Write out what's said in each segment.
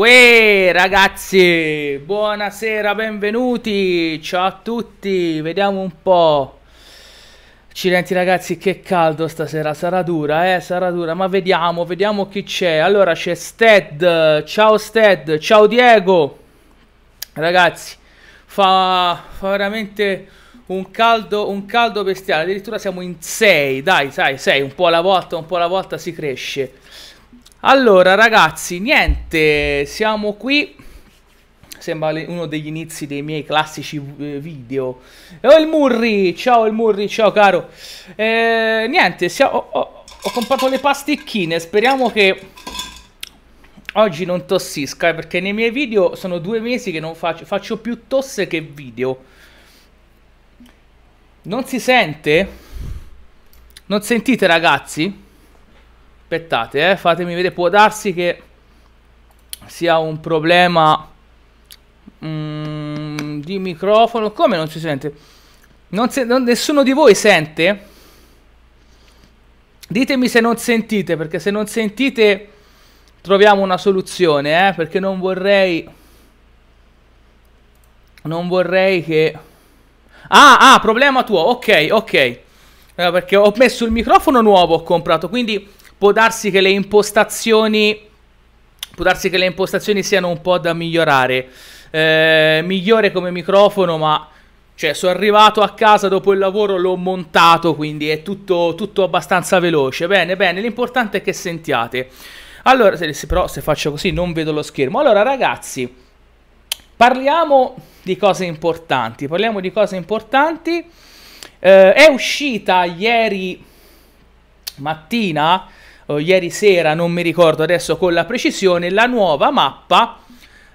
Uè ragazzi, buonasera, benvenuti, ciao a tutti, vediamo un po'. Accidenti ragazzi, che caldo stasera, sarà dura, eh, sarà dura, ma vediamo, vediamo chi c'è. Allora c'è Stead, ciao Stead, ciao Diego. Ragazzi, fa, fa veramente un caldo, un caldo bestiale, addirittura siamo in 6, dai, sai, 6, un po' alla volta, un po' alla volta si cresce. Allora ragazzi, niente, siamo qui. Sembra uno degli inizi dei miei classici eh, video. E oh, il Murri, ciao il Murri, ciao caro. Eh, niente, siamo, oh, oh, ho comprato le pasticchine, speriamo che oggi non tossisca, eh, perché nei miei video sono due mesi che non faccio, faccio più tosse che video. Non si sente? Non sentite ragazzi? Aspettate, eh, fatemi vedere, può darsi che sia un problema mm, di microfono. Come non si sente? Non se, non, nessuno di voi sente? Ditemi se non sentite, perché se non sentite troviamo una soluzione, eh, perché non vorrei... Non vorrei che... Ah, ah, problema tuo, ok, ok. Eh, perché ho messo il microfono nuovo, ho comprato, quindi può darsi che le impostazioni può darsi che le impostazioni siano un po' da migliorare eh, migliore come microfono ma cioè sono arrivato a casa dopo il lavoro l'ho montato quindi è tutto, tutto abbastanza veloce bene bene l'importante è che sentiate allora se, però se faccio così non vedo lo schermo allora ragazzi parliamo di cose importanti parliamo di cose importanti eh, è uscita ieri mattina eh, ieri sera, non mi ricordo adesso con la precisione, la nuova mappa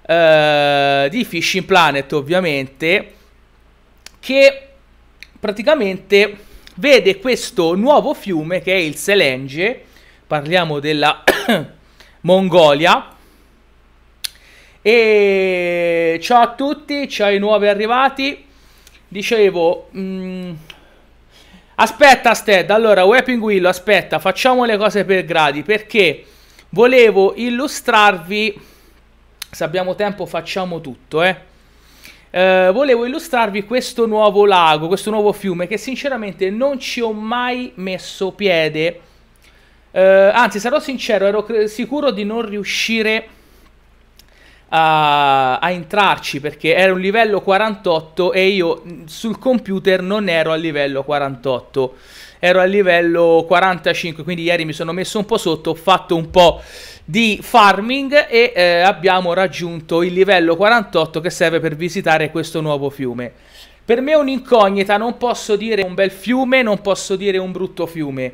eh, di Fishing Planet ovviamente, che praticamente vede questo nuovo fiume che è il Selenge, parliamo della Mongolia, e ciao a tutti, ciao ai nuovi arrivati. Dicevo, mh, mm, Aspetta Sted, allora Weapon Willow, aspetta, facciamo le cose per gradi perché volevo illustrarvi, se abbiamo tempo facciamo tutto, eh. eh. volevo illustrarvi questo nuovo lago, questo nuovo fiume che sinceramente non ci ho mai messo piede. Eh, anzi, sarò sincero, ero sicuro di non riuscire a a, a, entrarci perché era un livello 48 e io mm, sul computer non ero a livello 48 ero a livello 45 quindi ieri mi sono messo un po' sotto ho fatto un po' di farming e eh, abbiamo raggiunto il livello 48 che serve per visitare questo nuovo fiume per me è un'incognita non posso dire un bel fiume non posso dire un brutto fiume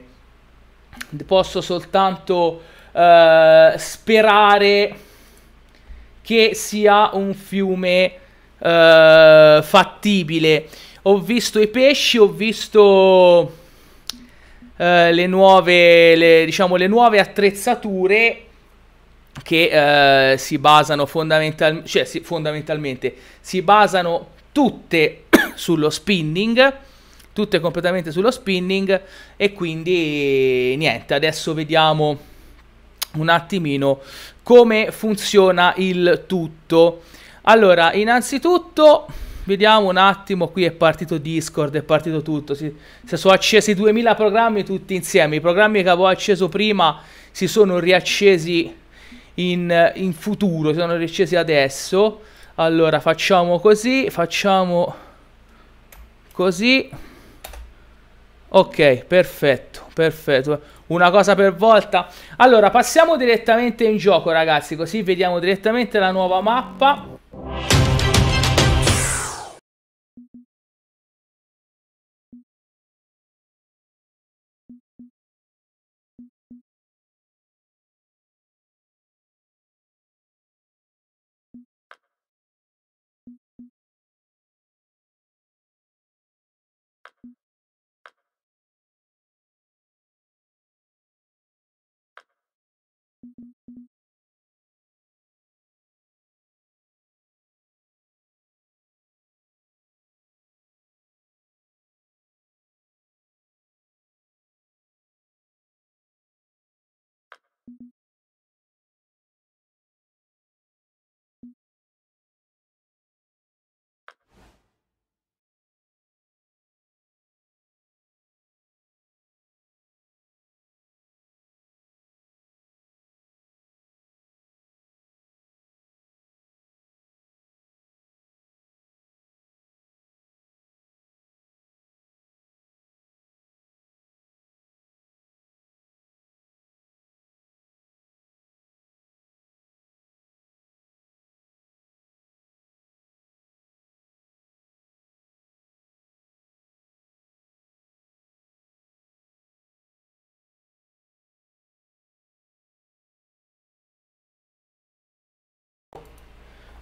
posso soltanto eh, sperare che sia un fiume uh, fattibile. Ho visto i pesci, ho visto uh, le, nuove, le, diciamo, le nuove attrezzature che uh, si basano fondamental cioè, si, fondamentalmente, si basano tutte sullo spinning tutte completamente sullo spinning e quindi niente adesso vediamo un attimino come funziona il tutto. Allora, innanzitutto vediamo un attimo, qui è partito Discord, è partito tutto, si, si, sono accesi 2000 programmi tutti insieme, i programmi che avevo acceso prima si sono riaccesi in, in futuro, si sono riaccesi adesso, allora facciamo così, facciamo così, ok, perfetto, perfetto, una cosa per volta. Allora, passiamo direttamente in gioco, ragazzi, così vediamo direttamente la nuova mappa.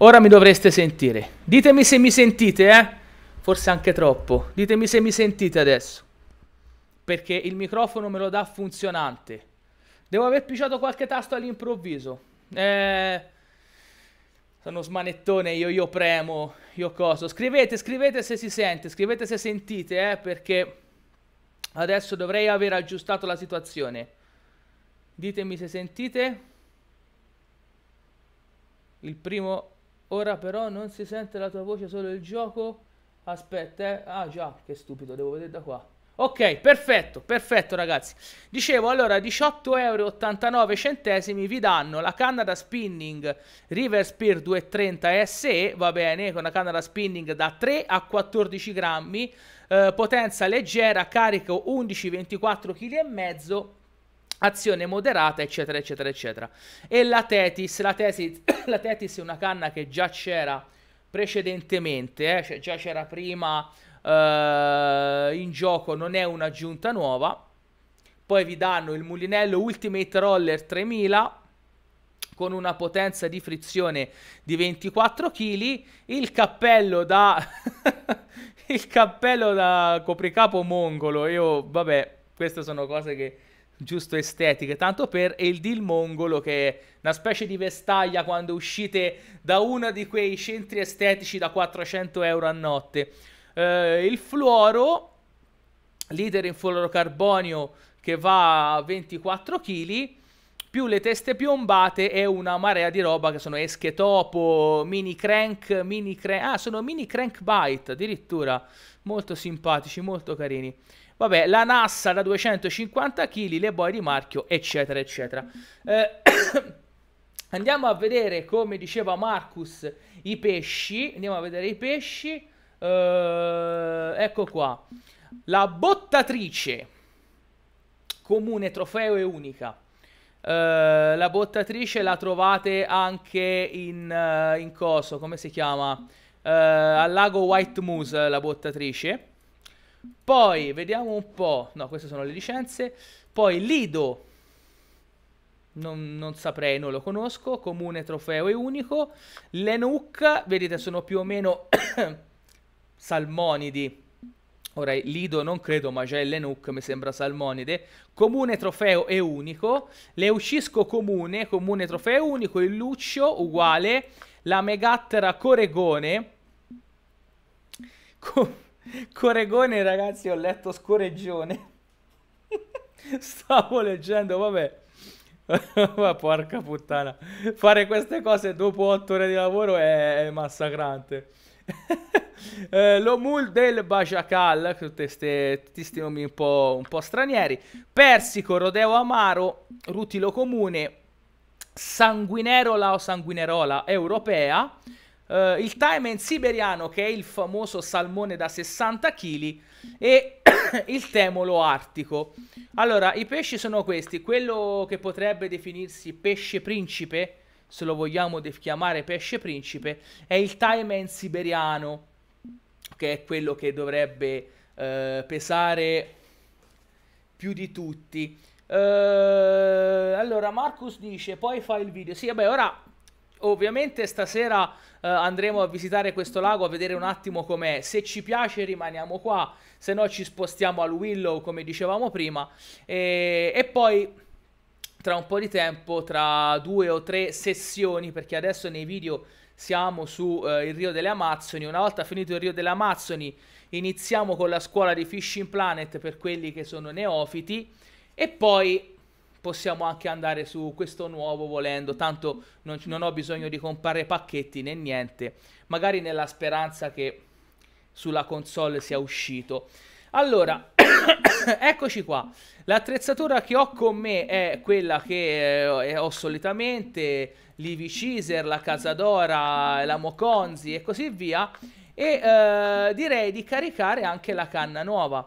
Ora mi dovreste sentire. Ditemi se mi sentite, eh? Forse anche troppo. Ditemi se mi sentite adesso. Perché il microfono me lo dà funzionante. Devo aver pigiato qualche tasto all'improvviso. Eh... Sono smanettone, io, io premo, io coso. Scrivete, scrivete se si sente, scrivete se sentite, eh? Perché adesso dovrei aver aggiustato la situazione. Ditemi se sentite. Il primo Ora però non si sente la tua voce, solo il gioco. Aspetta, eh. Ah già, che stupido, devo vedere da qua. Ok, perfetto, perfetto ragazzi. Dicevo, allora, 18,89 euro vi danno la canna da spinning River Spear 230 SE, va bene, con una canna da spinning da 3 a 14 grammi, eh, potenza leggera, carico 11-24,5 kg azione moderata, eccetera, eccetera, eccetera. E la Tetis, la Tetis, la tetis è una canna che già c'era precedentemente, eh, cioè già c'era prima eh, in gioco, non è un'aggiunta nuova. Poi vi danno il mulinello Ultimate Roller 3000 con una potenza di frizione di 24 kg, il cappello da il cappello da copricapo mongolo. Io vabbè, queste sono cose che giusto estetiche, tanto per e il deal mongolo che è una specie di vestaglia quando uscite da uno di quei centri estetici da 400 euro a notte. Eh, il fluoro, leader in fluorocarbonio che va a 24 kg, più le teste piombate e una marea di roba che sono eschetopo, mini crank, mini crank, ah sono mini crank bite addirittura, molto simpatici, molto carini. Vabbè, la Nassa da 250 kg, le boy di marchio, eccetera, eccetera. Eh, andiamo a vedere, come diceva Marcus, i pesci. Andiamo a vedere i pesci. Eh, ecco qua. La bottatrice comune, trofeo e unica. Uh, la bottatrice la trovate anche in, uh, in coso, come si chiama? Uh, al lago White Moose la bottatrice. Poi vediamo un po'. No, queste sono le licenze. Poi Lido. Non, non saprei, non lo conosco. Comune, trofeo e unico. Lenuc, vedete, sono più o meno salmonidi. Ora, Lido non credo, ma già c'è Lenuc, mi sembra Salmonide. Comune, trofeo e unico. Leucisco comune, comune, trofeo e unico. Il Luccio, uguale. La Megattera, Coregone. Comune. Coregone, ragazzi, ho letto scoreggione. Stavo leggendo, vabbè. Ma porca puttana. Fare queste cose dopo otto ore di lavoro è, massacrante. eh, L'Omul del Bajacal, tutti questi nomi un po', un po' stranieri. Persico, Rodeo Amaro, Rutilo Comune, Sanguinerola o Sanguinerola Europea. Uh, il Taimen siberiano che è il famoso salmone da 60 kg e il temolo artico. Allora, i pesci sono questi, quello che potrebbe definirsi pesce principe, se lo vogliamo chiamare pesce principe, è il Taimen siberiano, che è quello che dovrebbe uh, pesare più di tutti. Uh, allora, Marcus dice, poi fa il video. Sì, vabbè, ora Ovviamente stasera eh, andremo a visitare questo lago a vedere un attimo com'è. Se ci piace rimaniamo qua, se no ci spostiamo al Willow come dicevamo prima. E, e poi tra un po' di tempo, tra due o tre sessioni, perché adesso nei video siamo su eh, il Rio delle Amazzoni. Una volta finito il Rio delle Amazzoni iniziamo con la scuola di Fishing Planet per quelli che sono neofiti e poi possiamo anche andare su questo nuovo volendo, tanto non, non ho bisogno di comprare pacchetti né niente, magari nella speranza che sulla console sia uscito. Allora, eccoci qua. L'attrezzatura che ho con me è quella che eh, ho solitamente, l'Ivi Ciser, la Casadora, la Moconzi e così via. E eh, direi di caricare anche la canna nuova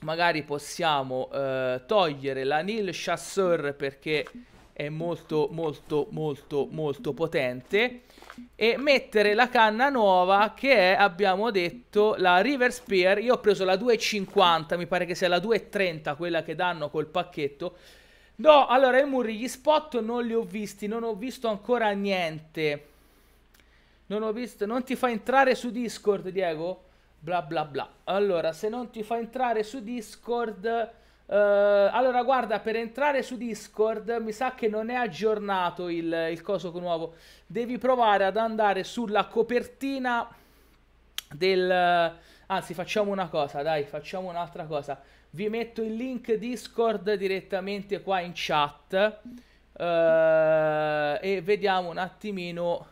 magari possiamo eh, togliere la Nil Chasseur perché è molto molto molto molto potente e mettere la canna nuova che è abbiamo detto la River Spear io ho preso la 2.50 mi pare che sia la 2.30 quella che danno col pacchetto no allora il muri gli spot non li ho visti non ho visto ancora niente non ho visto non ti fa entrare su Discord Diego? bla bla bla. Allora, se non ti fa entrare su Discord... Uh, allora, guarda, per entrare su Discord mi sa che non è aggiornato il, il coso nuovo. Devi provare ad andare sulla copertina del... Anzi, facciamo una cosa, dai, facciamo un'altra cosa. Vi metto il link Discord direttamente qua in chat uh, e vediamo un attimino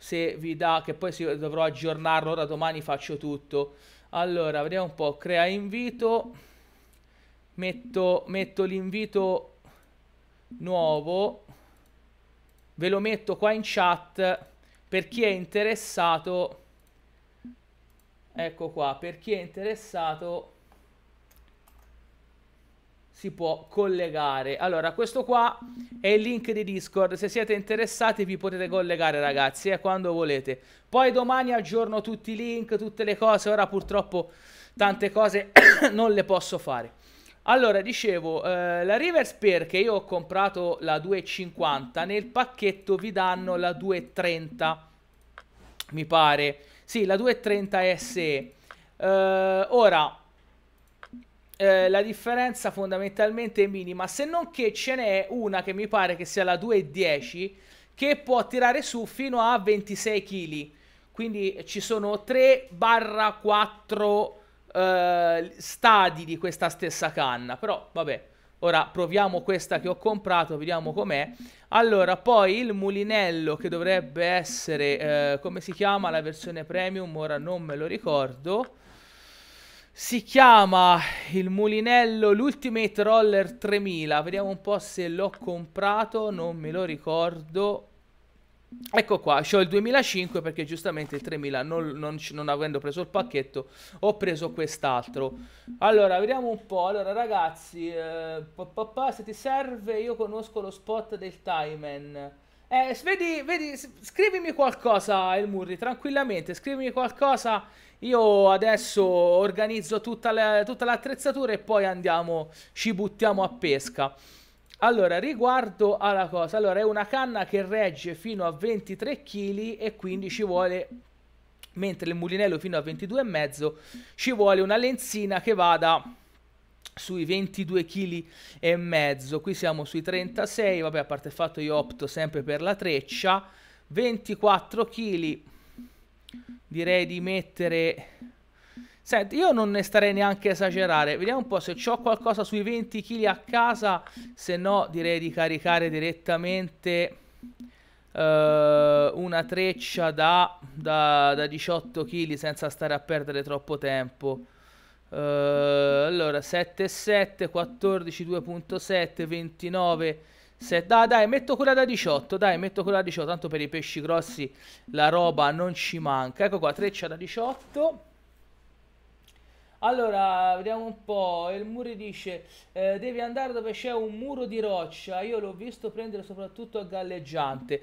se vi dà, che poi dovrò aggiornarlo, ora domani faccio tutto. Allora, vediamo un po', crea invito, metto, metto l'invito nuovo, ve lo metto qua in chat per chi è interessato, ecco qua, per chi è interessato si può collegare. Allora, questo qua è il link di Discord. Se siete interessati vi potete collegare, ragazzi, eh, quando volete. Poi domani aggiorno tutti i link, tutte le cose. Ora purtroppo tante cose non le posso fare. Allora, dicevo, eh, la River Spear che io ho comprato la 2,50, nel pacchetto vi danno la 2,30, mi pare. Sì, la 2,30 SE. Eh, ora, eh, la differenza fondamentalmente è minima, se non che ce n'è una che mi pare che sia la 2.10 che può tirare su fino a 26 kg. Quindi ci sono 3-4 eh, stadi di questa stessa canna, però vabbè. Ora proviamo questa che ho comprato, vediamo com'è. Allora, poi il mulinello che dovrebbe essere, eh, come si chiama la versione premium, ora non me lo ricordo. Si chiama il mulinello l'Ultimate Roller 3000. Vediamo un po' se l'ho comprato, non me lo ricordo. Ecco qua, ho il 2005 perché giustamente il 3000 non, non, non avendo preso il pacchetto ho preso quest'altro. Allora, vediamo un po'. Allora ragazzi, eh, papà, se ti serve io conosco lo spot del Timen. Eh, vedi, vedi, scrivimi qualcosa, il Murri, tranquillamente, scrivimi qualcosa io adesso organizzo tutta, la, tutta l'attrezzatura e poi andiamo, ci buttiamo a pesca. Allora, riguardo alla cosa, allora è una canna che regge fino a 23 kg e quindi ci vuole, mentre il mulinello fino a 22,5 ci vuole una lenzina che vada sui 22 kg e mezzo. Qui siamo sui 36, vabbè, a parte il fatto io opto sempre per la treccia. 24 kg direi di mettere... Senti, io non ne starei neanche a esagerare. Vediamo un po' se ho qualcosa sui 20 kg a casa, se no direi di caricare direttamente uh, una treccia da, da, da 18 kg senza stare a perdere troppo tempo. Uh, allora, 7,7, 14, 2,7, 29... Se, dai, dai, metto quella da 18, dai, metto quella da 18, tanto per i pesci grossi la roba non ci manca. Ecco qua, treccia da 18. Allora, vediamo un po'. Il Muri dice: eh, Devi andare dove c'è un muro di roccia. Io l'ho visto prendere soprattutto a galleggiante.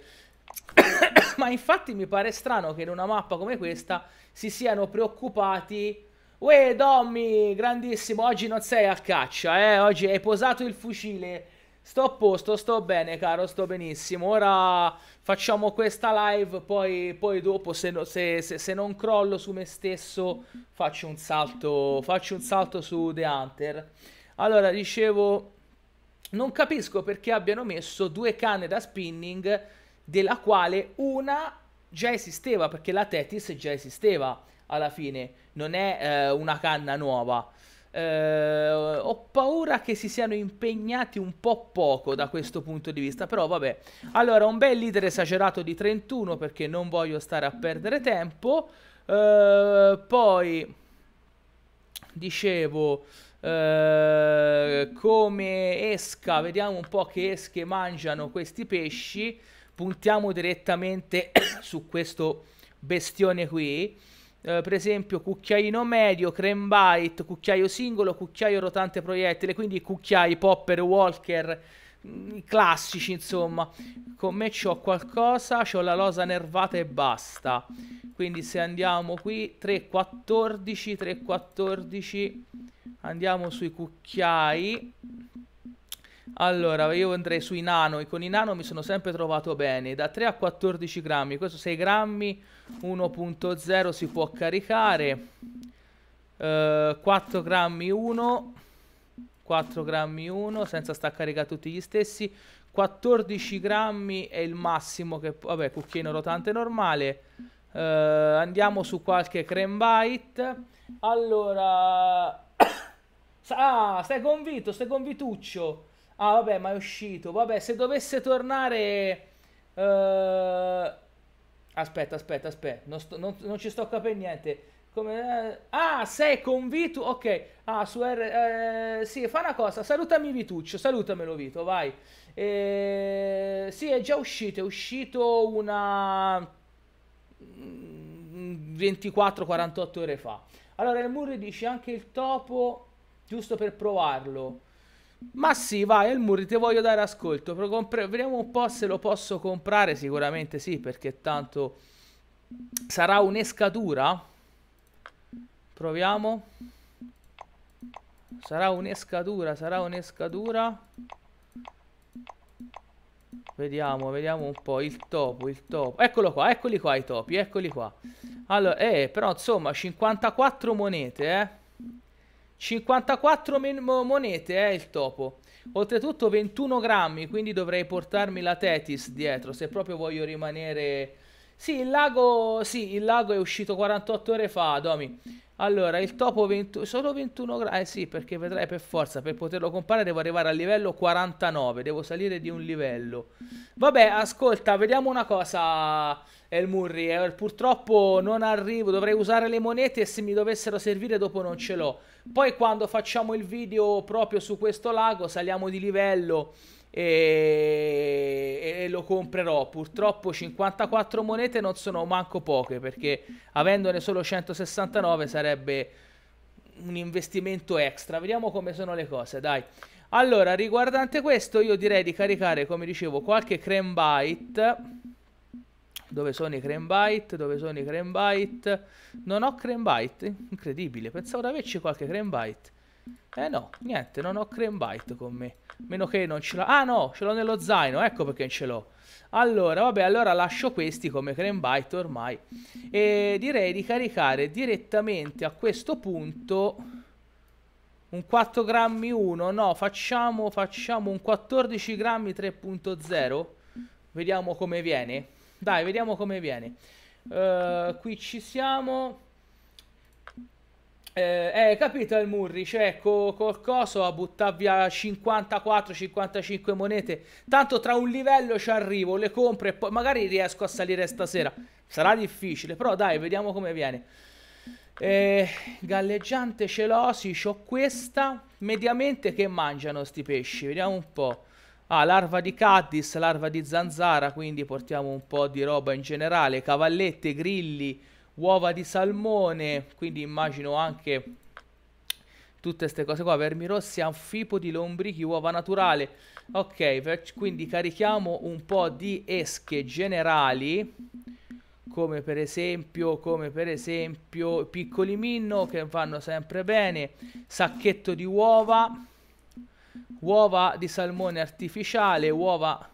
Ma infatti mi pare strano che in una mappa come questa si siano preoccupati. Uè, Dommi, grandissimo, oggi non sei a caccia, eh? Oggi hai posato il fucile Sto a posto, sto bene, caro, sto benissimo. Ora facciamo questa live, poi, poi dopo, se, no, se, se, se, non crollo su me stesso, faccio un salto, faccio un salto su The Hunter. Allora, dicevo, non capisco perché abbiano messo due canne da spinning, della quale una già esisteva, perché la Tetis già esisteva alla fine, non è eh, una canna nuova eh, ho paura che si siano impegnati un po' poco da questo punto di vista, però vabbè. Allora, un bel leader esagerato di 31 perché non voglio stare a perdere tempo. Eh, poi, dicevo, eh, come esca, vediamo un po' che esche mangiano questi pesci. Puntiamo direttamente su questo bestione qui. Eh, per esempio cucchiaino medio, creme bite, cucchiaio singolo, cucchiaio rotante proiettile, quindi cucchiai popper, walker, mm, classici insomma. Con me c'ho qualcosa, c'ho la losa nervata e basta. Quindi se andiamo qui, 3,14, 3,14, andiamo sui cucchiai. Allora, io andrei sui nano e con i nano mi sono sempre trovato bene. Da 3 a 14 grammi, questo 6 grammi, 1.0 si può caricare. Uh, eh, 4 grammi 1, 4 grammi 1, senza staccare tutti gli stessi. 14 grammi è il massimo che... Vabbè, cucchiaino rotante normale. Uh, andiamo su qualche creme bite. Allora... Ah, stai convinto, stai convituccio. Ah, vabbè, ma è uscito. Vabbè, se dovesse tornare... Uh... Aspetta, aspetta, aspetta. Non, sto, non, non, ci sto capendo niente. Come... Eh, ah, sei con Vitu. Ok. Ah, su R... Eh, sì, fa una cosa. Salutami Vituccio. Salutamelo Vito, vai. Eh, sì, è già uscito. È uscito una... 24-48 mm, ore fa. Allora, il Murri dice anche il topo, giusto per provarlo. Ma sì, vai Elmuri, ti voglio dare ascolto. Vediamo un po' se lo posso comprare. Sicuramente sì, perché tanto sarà un'escatura. Proviamo. Sarà un'escatura, sarà un'escatura. Vediamo, vediamo un po'. Il topo, il topo. Eccolo qua, eccoli qua i topi, eccoli qua. Allora, eh, però insomma, 54 monete, eh. 54 monete è eh, il topo. Oltretutto 21 grammi, quindi dovrei portarmi la Tetis dietro se proprio voglio rimanere... Sì, il lago, sì, il lago è uscito 48 ore fa, Domi. Allora, il topo 21, solo 21 gradi, eh sì, perché vedrai per forza, per poterlo comprare devo arrivare al livello 49, devo salire di un livello. Vabbè, ascolta, vediamo una cosa, El Murri, eh, purtroppo non arrivo, dovrei usare le monete e se mi dovessero servire dopo non ce l'ho. Poi quando facciamo il video proprio su questo lago saliamo di livello e, e lo comprerò. Purtroppo 54 monete non sono manco poche perché avendone solo 169 sarebbe un investimento extra. Vediamo come sono le cose, dai. Allora, riguardante questo, io direi di caricare, come dicevo, qualche creme bite. Dove sono i creme bite? Dove sono i creme bite? Non ho creme bite? Incredibile, pensavo di averci qualche creme bite. Eh no, niente, non ho Crane Bite con me. Meno che non ce l'ho. Ah no, ce l'ho nello zaino, ecco perché ce l'ho. Allora, vabbè, allora lascio questi come Crane Bite ormai. E direi di caricare direttamente a questo punto un 4 grammi 1. No, facciamo, facciamo un 14 grammi 3.0. Vediamo come viene. Dai, vediamo come viene. Uh, qui ci siamo. Eh, eh, capito il Murri, cioè co, col coso a buttare via 54-55 monete. Tanto tra un livello ci arrivo, le compro e poi magari riesco a salire stasera. Sarà difficile, però dai, vediamo come viene. Eh, galleggiante celosi, ho questa. Mediamente che mangiano sti pesci? Vediamo un po'. Ah, larva di caddis, larva di zanzara, quindi portiamo un po' di roba in generale. Cavallette, grilli, uova di salmone, quindi immagino anche tutte queste cose qua, vermi rossi, anfipodi, lombrichi, uova naturale. Ok, quindi carichiamo un po' di esche generali, come per esempio, come per esempio piccoli minno che vanno sempre bene, sacchetto di uova, uova di salmone artificiale, uova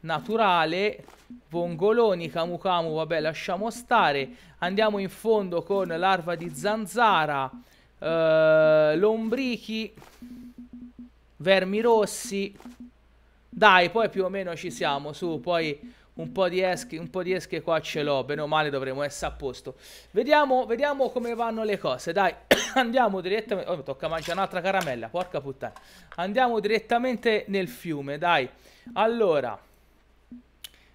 naturale. Vongoloni, Camu Camu, vabbè lasciamo stare. Andiamo in fondo con larva di zanzara, eh, lombrichi, vermi rossi. Dai, poi più o meno ci siamo, su, poi un po' di esche, un po' di esche qua ce l'ho, bene o male dovremo essere a posto. Vediamo, vediamo come vanno le cose, dai, andiamo direttamente... Oh, tocca mangiare un'altra caramella, porca puttana. Andiamo direttamente nel fiume, dai. Allora...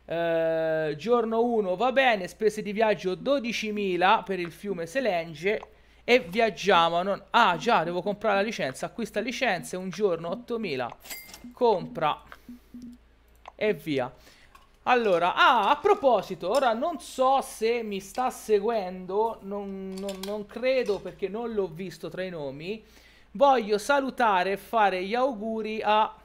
Eh, giorno 1 va bene, spese di viaggio 12.000 per il fiume Selenge e viaggiamo. Non... Ah già, devo comprare la licenza, acquista licenze, un giorno 8.000, compra e via. Allora, ah, a proposito, ora non so se mi sta seguendo, non, non, non credo perché non l'ho visto tra i nomi. Voglio salutare e fare gli auguri a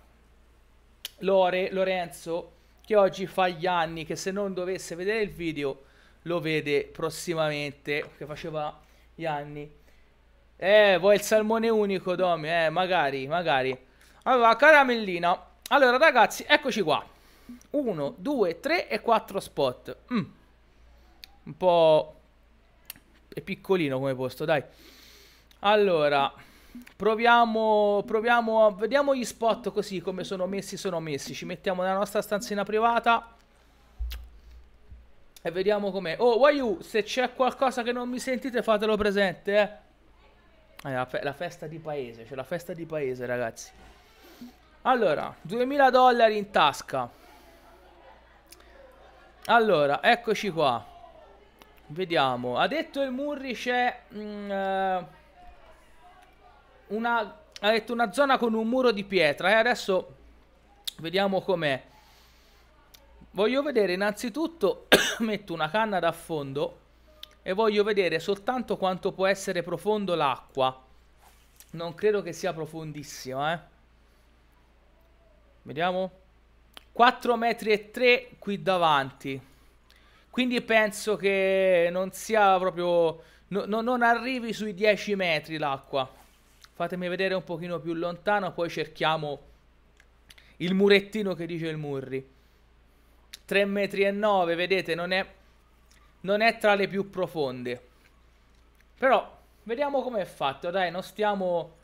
Lore, Lorenzo, che oggi fa gli anni, che se non dovesse vedere il video lo vede prossimamente, che faceva gli anni. Eh, vuoi il salmone unico, Domi? Eh, magari, magari. Allora, caramellina. Allora, ragazzi, eccoci qua. 1, 2, 3 e 4 spot. Mm. Un po'... è piccolino come posto, dai. Allora... Proviamo, proviamo, vediamo gli spot così come sono messi, sono messi. Ci mettiamo nella nostra stanzina privata. E vediamo com'è. Oh, Wayu, se c'è qualcosa che non mi sentite fatelo presente, eh. È eh, la, fe la festa di paese, c'è cioè la festa di paese, ragazzi. Allora, 2000 dollari in tasca. Allora, eccoci qua. Vediamo. Ha detto il Murri c'è... Uh, una, ha detto una zona con un muro di pietra e eh, adesso vediamo com'è. Voglio vedere innanzitutto, metto una canna da fondo e voglio vedere soltanto quanto può essere profondo l'acqua. Non credo che sia profondissima, eh. Vediamo. 4 metri e 3 qui davanti. Quindi penso che non sia proprio... No, no, non arrivi sui 10 metri l'acqua. Fatemi vedere un pochino più lontano, poi cerchiamo il murettino che dice il Murri. 3 metri e 9, vedete, non è, non è tra le più profonde. Però, vediamo com'è fatto, dai, non stiamo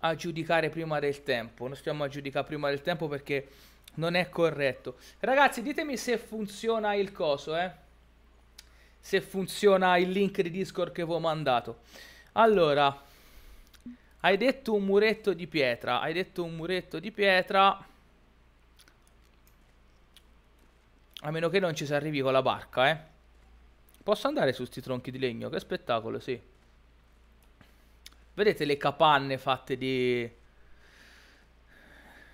a giudicare prima del tempo. Non stiamo a giudicare prima del tempo perché non è corretto. Ragazzi, ditemi se funziona il coso, eh. Se funziona il link di Discord che vi ho mandato. Allora, hai detto un muretto di pietra. Hai detto un muretto di pietra. A meno che non ci si arrivi con la barca, eh. Posso andare su sti tronchi di legno? Che spettacolo, sì. Vedete le capanne fatte di...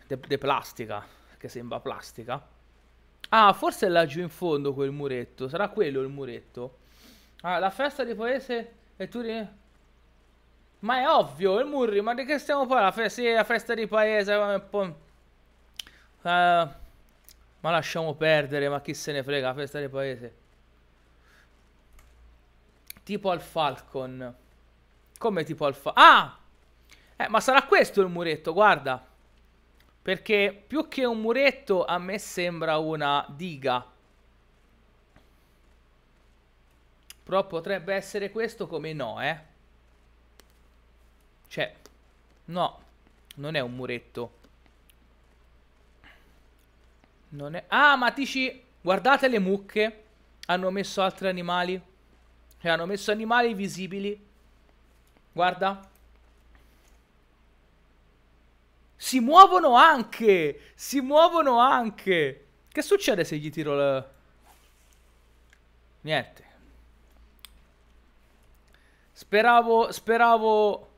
De, plastica, che sembra plastica. Ah, forse è laggiù in fondo quel muretto. Sarà quello il muretto. Ah, la festa di paese e tu... Ma è ovvio, il Murri, ma di che stiamo parlando? Sì, la festa di paese, uh, ma lasciamo perdere, ma chi se ne frega, la festa di paese. Tipo al Falcon. Come tipo al Falcon? Ah! Eh, ma sarà questo il muretto, guarda. Perché più che un muretto, a me sembra una diga. Però potrebbe essere questo come no, eh. Cioè, no, non è un muretto. Non è... Ah, ma dici... Guardate le mucche. Hanno messo altri animali. Cioè, hanno messo animali visibili. Guarda. Si muovono anche! Si muovono anche! Che succede se gli tiro la... Niente. Speravo... Speravo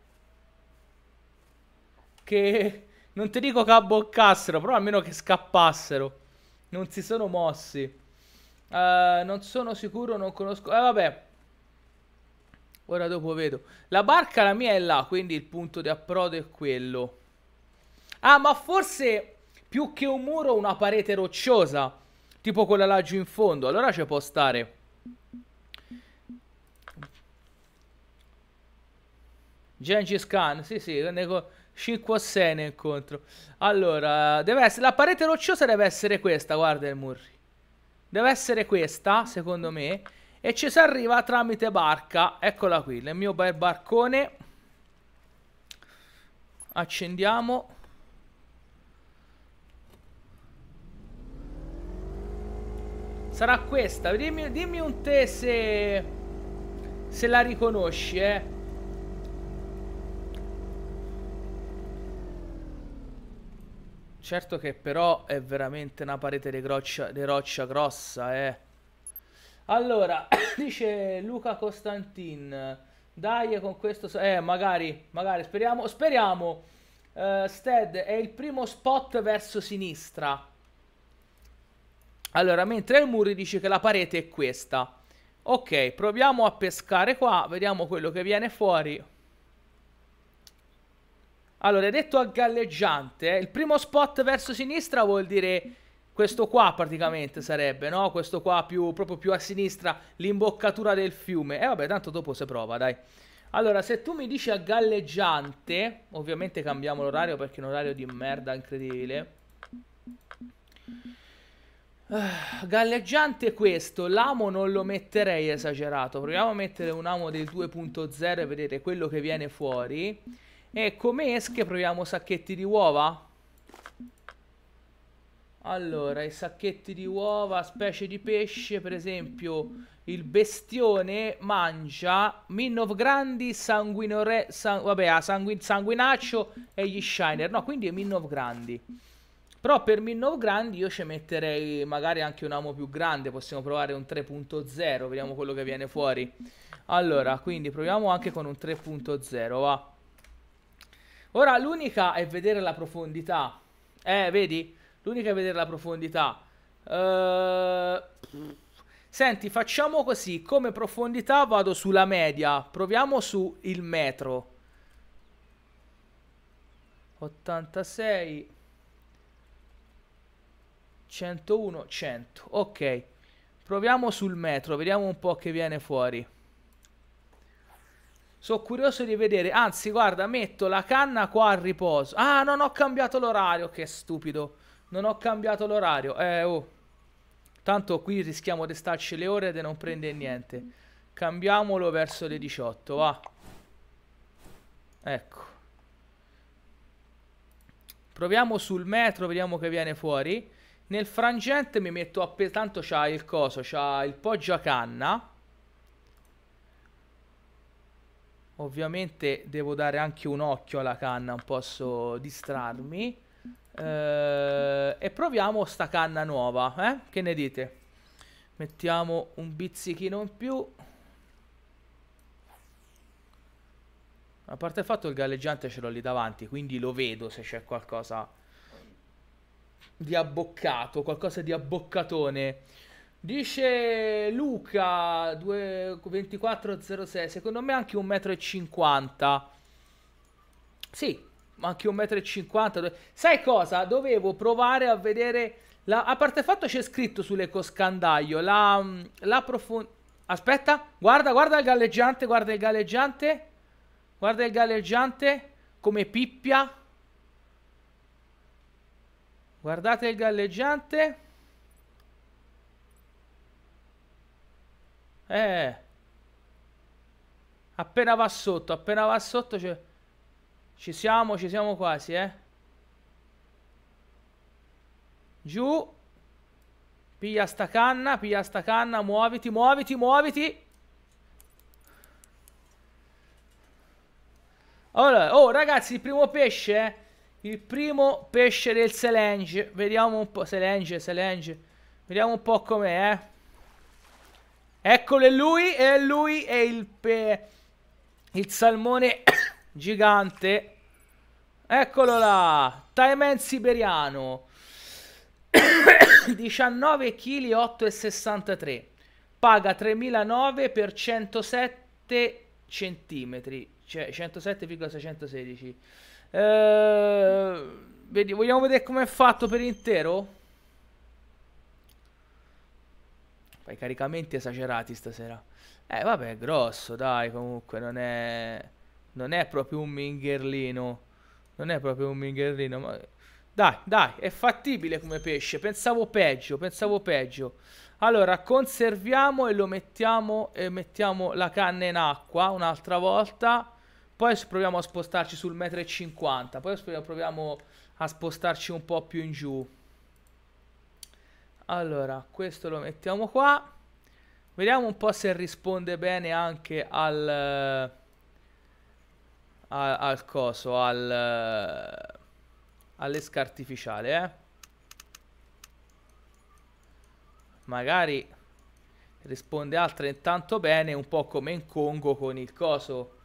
che non ti dico che abboccassero, però almeno che scappassero. Non si sono mossi. Uh, non sono sicuro, non conosco... Eh vabbè. Ora dopo vedo. La barca la mia è là, quindi il punto di approdo è quello. Ah, ma forse più che un muro una parete rocciosa. Tipo quella laggiù in fondo. Allora ci può stare. Gengis Khan, sì sì, ne, co 5 6 ne incontro. Allora, deve essere, la parete rocciosa deve essere questa, guarda il Murri. Deve essere questa, secondo me. E ci si arriva tramite barca. Eccola qui, il mio bel barcone. Accendiamo. Sarà questa. Dimmi, dimmi un te se... Se la riconosci, eh. Certo che però è veramente una parete di, groccia, di roccia grossa, eh. Allora, dice Luca Costantin. Dai, con questo... Eh, magari, magari, speriamo. Speriamo. Uh, eh, Stead è il primo spot verso sinistra. Allora, mentre il Muri dice che la parete è questa. Ok, proviamo a pescare qua, vediamo quello che viene fuori. Allora, detto a galleggiante, eh? il primo spot verso sinistra vuol dire questo qua praticamente sarebbe, no? Questo qua più, proprio più a sinistra, l'imboccatura del fiume. E eh, vabbè, tanto dopo si prova, dai. Allora, se tu mi dici a galleggiante, ovviamente cambiamo l'orario perché è un orario di merda incredibile. Uh, galleggiante questo, l'amo non lo metterei esagerato. Proviamo a mettere un amo del 2.0 e vedere quello che viene fuori. E come esche proviamo sacchetti di uova? Allora, i sacchetti di uova, specie di pesce, per esempio, il bestione mangia Minnov Grandi, sanguinore, san, vabbè, ah, sanguin, sanguinaccio e gli shiner. No, quindi è Minnov Grandi. Però per Minnov Grandi io ci metterei magari anche un amo più grande, possiamo provare un 3.0, vediamo quello che viene fuori. Allora, quindi proviamo anche con un 3.0, va. Ora l'unica è vedere la profondità. Eh, vedi? L'unica è vedere la profondità. Uh... Senti, facciamo così. Come profondità vado sulla media. Proviamo su il metro. 86. 101, 100. Ok. Proviamo sul metro. Vediamo un po' che viene fuori. Sono curioso di vedere. Anzi, guarda, metto la canna qua a riposo. Ah, non ho cambiato l'orario. Che stupido. Non ho cambiato l'orario. Eh, oh. Tanto qui rischiamo di starci le ore e non prendere niente. Cambiamolo verso le 18, va. Ecco. Proviamo sul metro, vediamo che viene fuori. Nel frangente mi metto a... Tanto c'ha il coso, c'ha il poggiacanna. canna. Ovviamente devo dare anche un occhio alla canna, non posso distrarmi. Eh, e proviamo sta canna nuova, eh? Che ne dite? Mettiamo un bizzichino in più. A parte il fatto che il galleggiante ce l'ho lì davanti, quindi lo vedo se c'è qualcosa di abboccato, qualcosa di abboccatone. Dice Luca 2406, secondo me anche 1,50 m. Sì, anche 1,50 m. Sai cosa? Dovevo provare a vedere... La... A parte fatto c'è scritto sull'ecoscandaglio, la, la profondità... Aspetta, guarda, guarda il galleggiante, guarda il galleggiante. Guarda il galleggiante come pippia. Guardate il galleggiante. Eh. Appena va sotto, appena va sotto cioè... ci siamo, ci siamo quasi, eh. Giù. Piglia sta canna, piglia sta canna, muoviti, muoviti, muoviti. Allora, oh ragazzi, il primo pesce, eh? il primo pesce del Selenge. Vediamo un po', Selenge, Selenge. Vediamo un po' com'è, eh. Eccole lui e lui è il, pe... il salmone gigante. Eccolo là, Taimen siberiano. 19 kg 8,63. Paga 3.009 per 107 centimetri, cioè 107,616. Eh, vogliamo vedere come è fatto per intero? Fai caricamenti esagerati stasera. Eh, vabbè, è grosso, dai, comunque, non è... Non è proprio un mingherlino. Non è proprio un mingherlino, ma... Dai, dai, è fattibile come pesce. Pensavo peggio, pensavo peggio. Allora, conserviamo e lo mettiamo... E mettiamo la canna in acqua un'altra volta. Poi proviamo a spostarci sul metro e cinquanta. Poi proviamo a spostarci un po' più in giù. Allora, questo lo mettiamo qua. Vediamo un po' se risponde bene anche al... Eh, al, al coso, al... Eh, all'esca artificiale, eh. Magari risponde altrettanto bene, un po' come in Congo con il coso,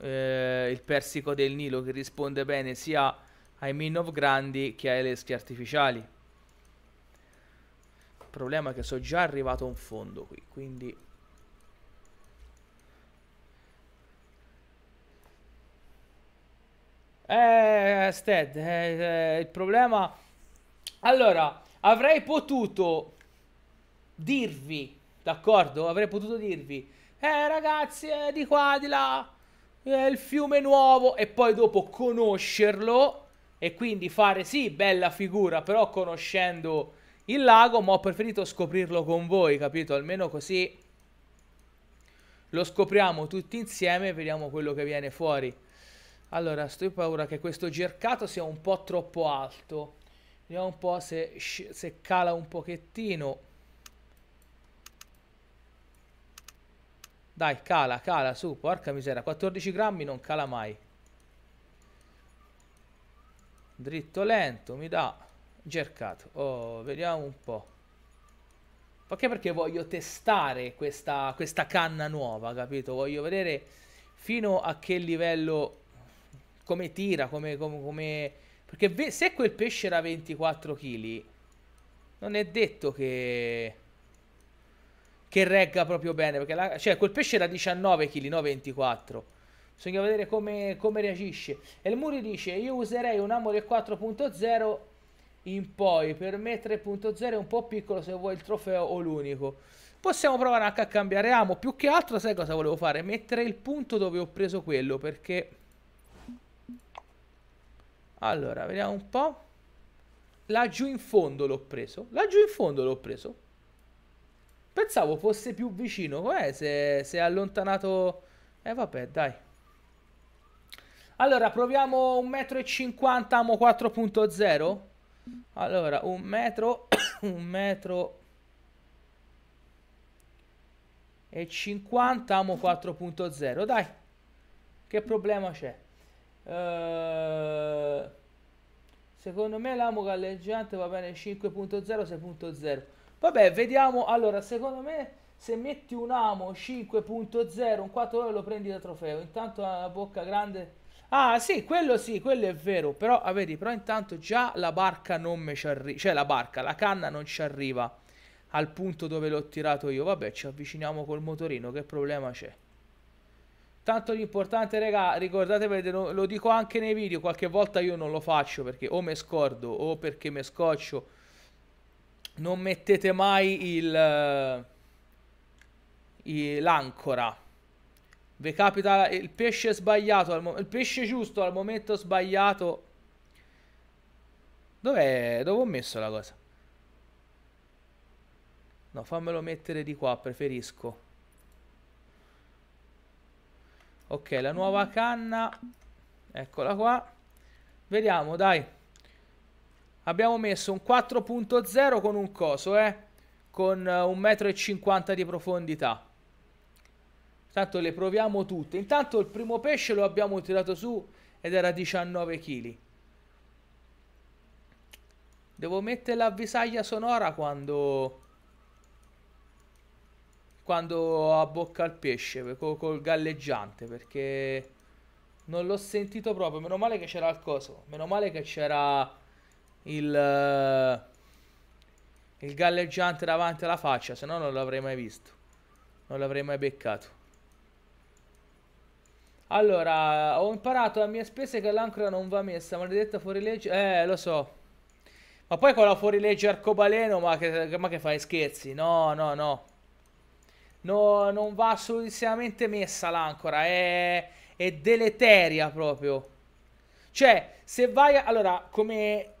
eh, il persico del Nilo, che risponde bene sia ai min grandi che alle eschi artificiali problema è che sono già arrivato a un fondo qui, quindi... Eh, Stead, eh, eh, il problema... Allora, avrei potuto dirvi, d'accordo? Avrei potuto dirvi, eh ragazzi, eh, di qua, di là, eh, il fiume nuovo, e poi dopo conoscerlo, e quindi fare, sì, bella figura, però conoscendo il lago, ma ho preferito scoprirlo con voi, capito? Almeno così lo scopriamo tutti insieme e vediamo quello che viene fuori. Allora, sto paura che questo cercato sia un po' troppo alto. Vediamo un po' se, se cala un pochettino. Dai, cala, cala, su, porca miseria. 14 grammi non cala mai. Dritto lento, mi dà... Gercato. Oh, vediamo un po'. Perché perché voglio testare questa, questa canna nuova, capito? Voglio vedere fino a che livello... Come tira, come... come, come... Perché se quel pesce era 24 kg... Non è detto che... Che regga proprio bene. Perché la, cioè, quel pesce era 19 kg, no 24 Bisogna vedere come, come reagisce. E il Muri dice: Io userei un Amore 4.0 in poi per me 3.0 è un po' piccolo se vuoi il trofeo o l'unico possiamo provare anche a cambiare amo più che altro sai cosa volevo fare mettere il punto dove ho preso quello perché allora vediamo un po' laggiù in fondo l'ho preso laggiù in fondo l'ho preso pensavo fosse più vicino com'è se, se è allontanato eh vabbè dai allora proviamo 1,50 m amo 4.0 allora, un metro, un metro e 50, amo 4.0, dai, che problema c'è? Uh, secondo me l'amo galleggiante va bene 5.0, 6.0. Vabbè, vediamo, allora, secondo me se metti un amo 5.0, un 4 ore lo prendi da trofeo, intanto ha la bocca grande Ah sì, quello sì, quello è vero, però ah, vedi, però intanto già la barca non mi ci arriva, cioè la barca, la canna non ci arriva al punto dove l'ho tirato io. Vabbè, ci avviciniamo col motorino, che problema c'è? Tanto l'importante, raga, ricordatevi, lo dico anche nei video, qualche volta io non lo faccio perché o mi scordo o perché mi scoccio. Non mettete mai eh, l'ancora vi capita il pesce sbagliato, il pesce giusto al momento sbagliato. Dov'è? Dove ho messo la cosa? No, fammelo mettere di qua, preferisco. Ok, la nuova canna. Eccola qua. Vediamo, dai. Abbiamo messo un 4.0 con un coso, eh. Con eh, un metro e m di profondità. Tanto le proviamo tutte. Intanto il primo pesce lo abbiamo tirato su ed era 19 kg. Devo mettere l'avvisaglia sonora quando... Quando abbocca il pesce, col, col galleggiante, perché... Non l'ho sentito proprio, meno male che c'era il coso, meno male che c'era il... Il galleggiante davanti alla faccia, se no non l'avrei mai visto. Non l'avrei mai beccato. Allora, ho imparato a mie spese che l'ancora non va messa, maledetta fuorilegge. Eh, lo so. Ma poi con la fuorilegge arcobaleno, ma che, ma che fai scherzi? No, no, no. No, non va assolutamente messa l'ancora, è, è deleteria proprio. Cioè, se vai... A, allora, come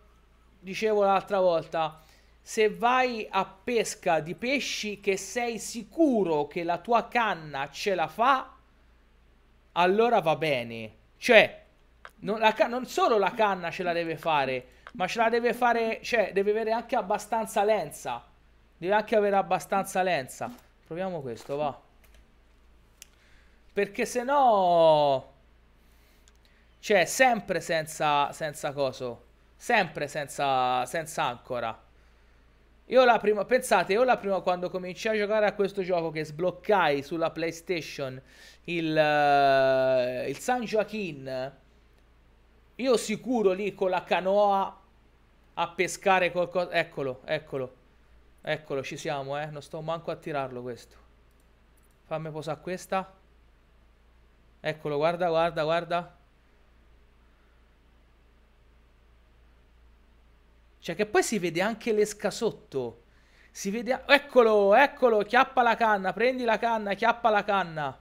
dicevo l'altra volta, se vai a pesca di pesci che sei sicuro che la tua canna ce la fa allora va bene. Cioè, non, la, non solo la canna ce la deve fare, ma ce la deve fare, cioè, deve avere anche abbastanza lenza. Deve anche avere abbastanza lenza. Proviamo questo, va. Perché se no... Cioè, sempre senza, senza coso. Sempre senza, senza ancora. Io la prima, pensate, io la prima quando cominciai a giocare a questo gioco che sbloccai sulla PlayStation il, uh, il San Joaquin, io sicuro lì con la canoa a pescare qualcosa. Eccolo, eccolo, eccolo, ci siamo, eh. Non sto manco a tirarlo questo. Fammi posare questa. Eccolo, guarda, guarda, guarda. Cioè che poi si vede anche l'esca sotto. Si vede... Eccolo, eccolo, chiappa la canna, prendi la canna, chiappa la canna.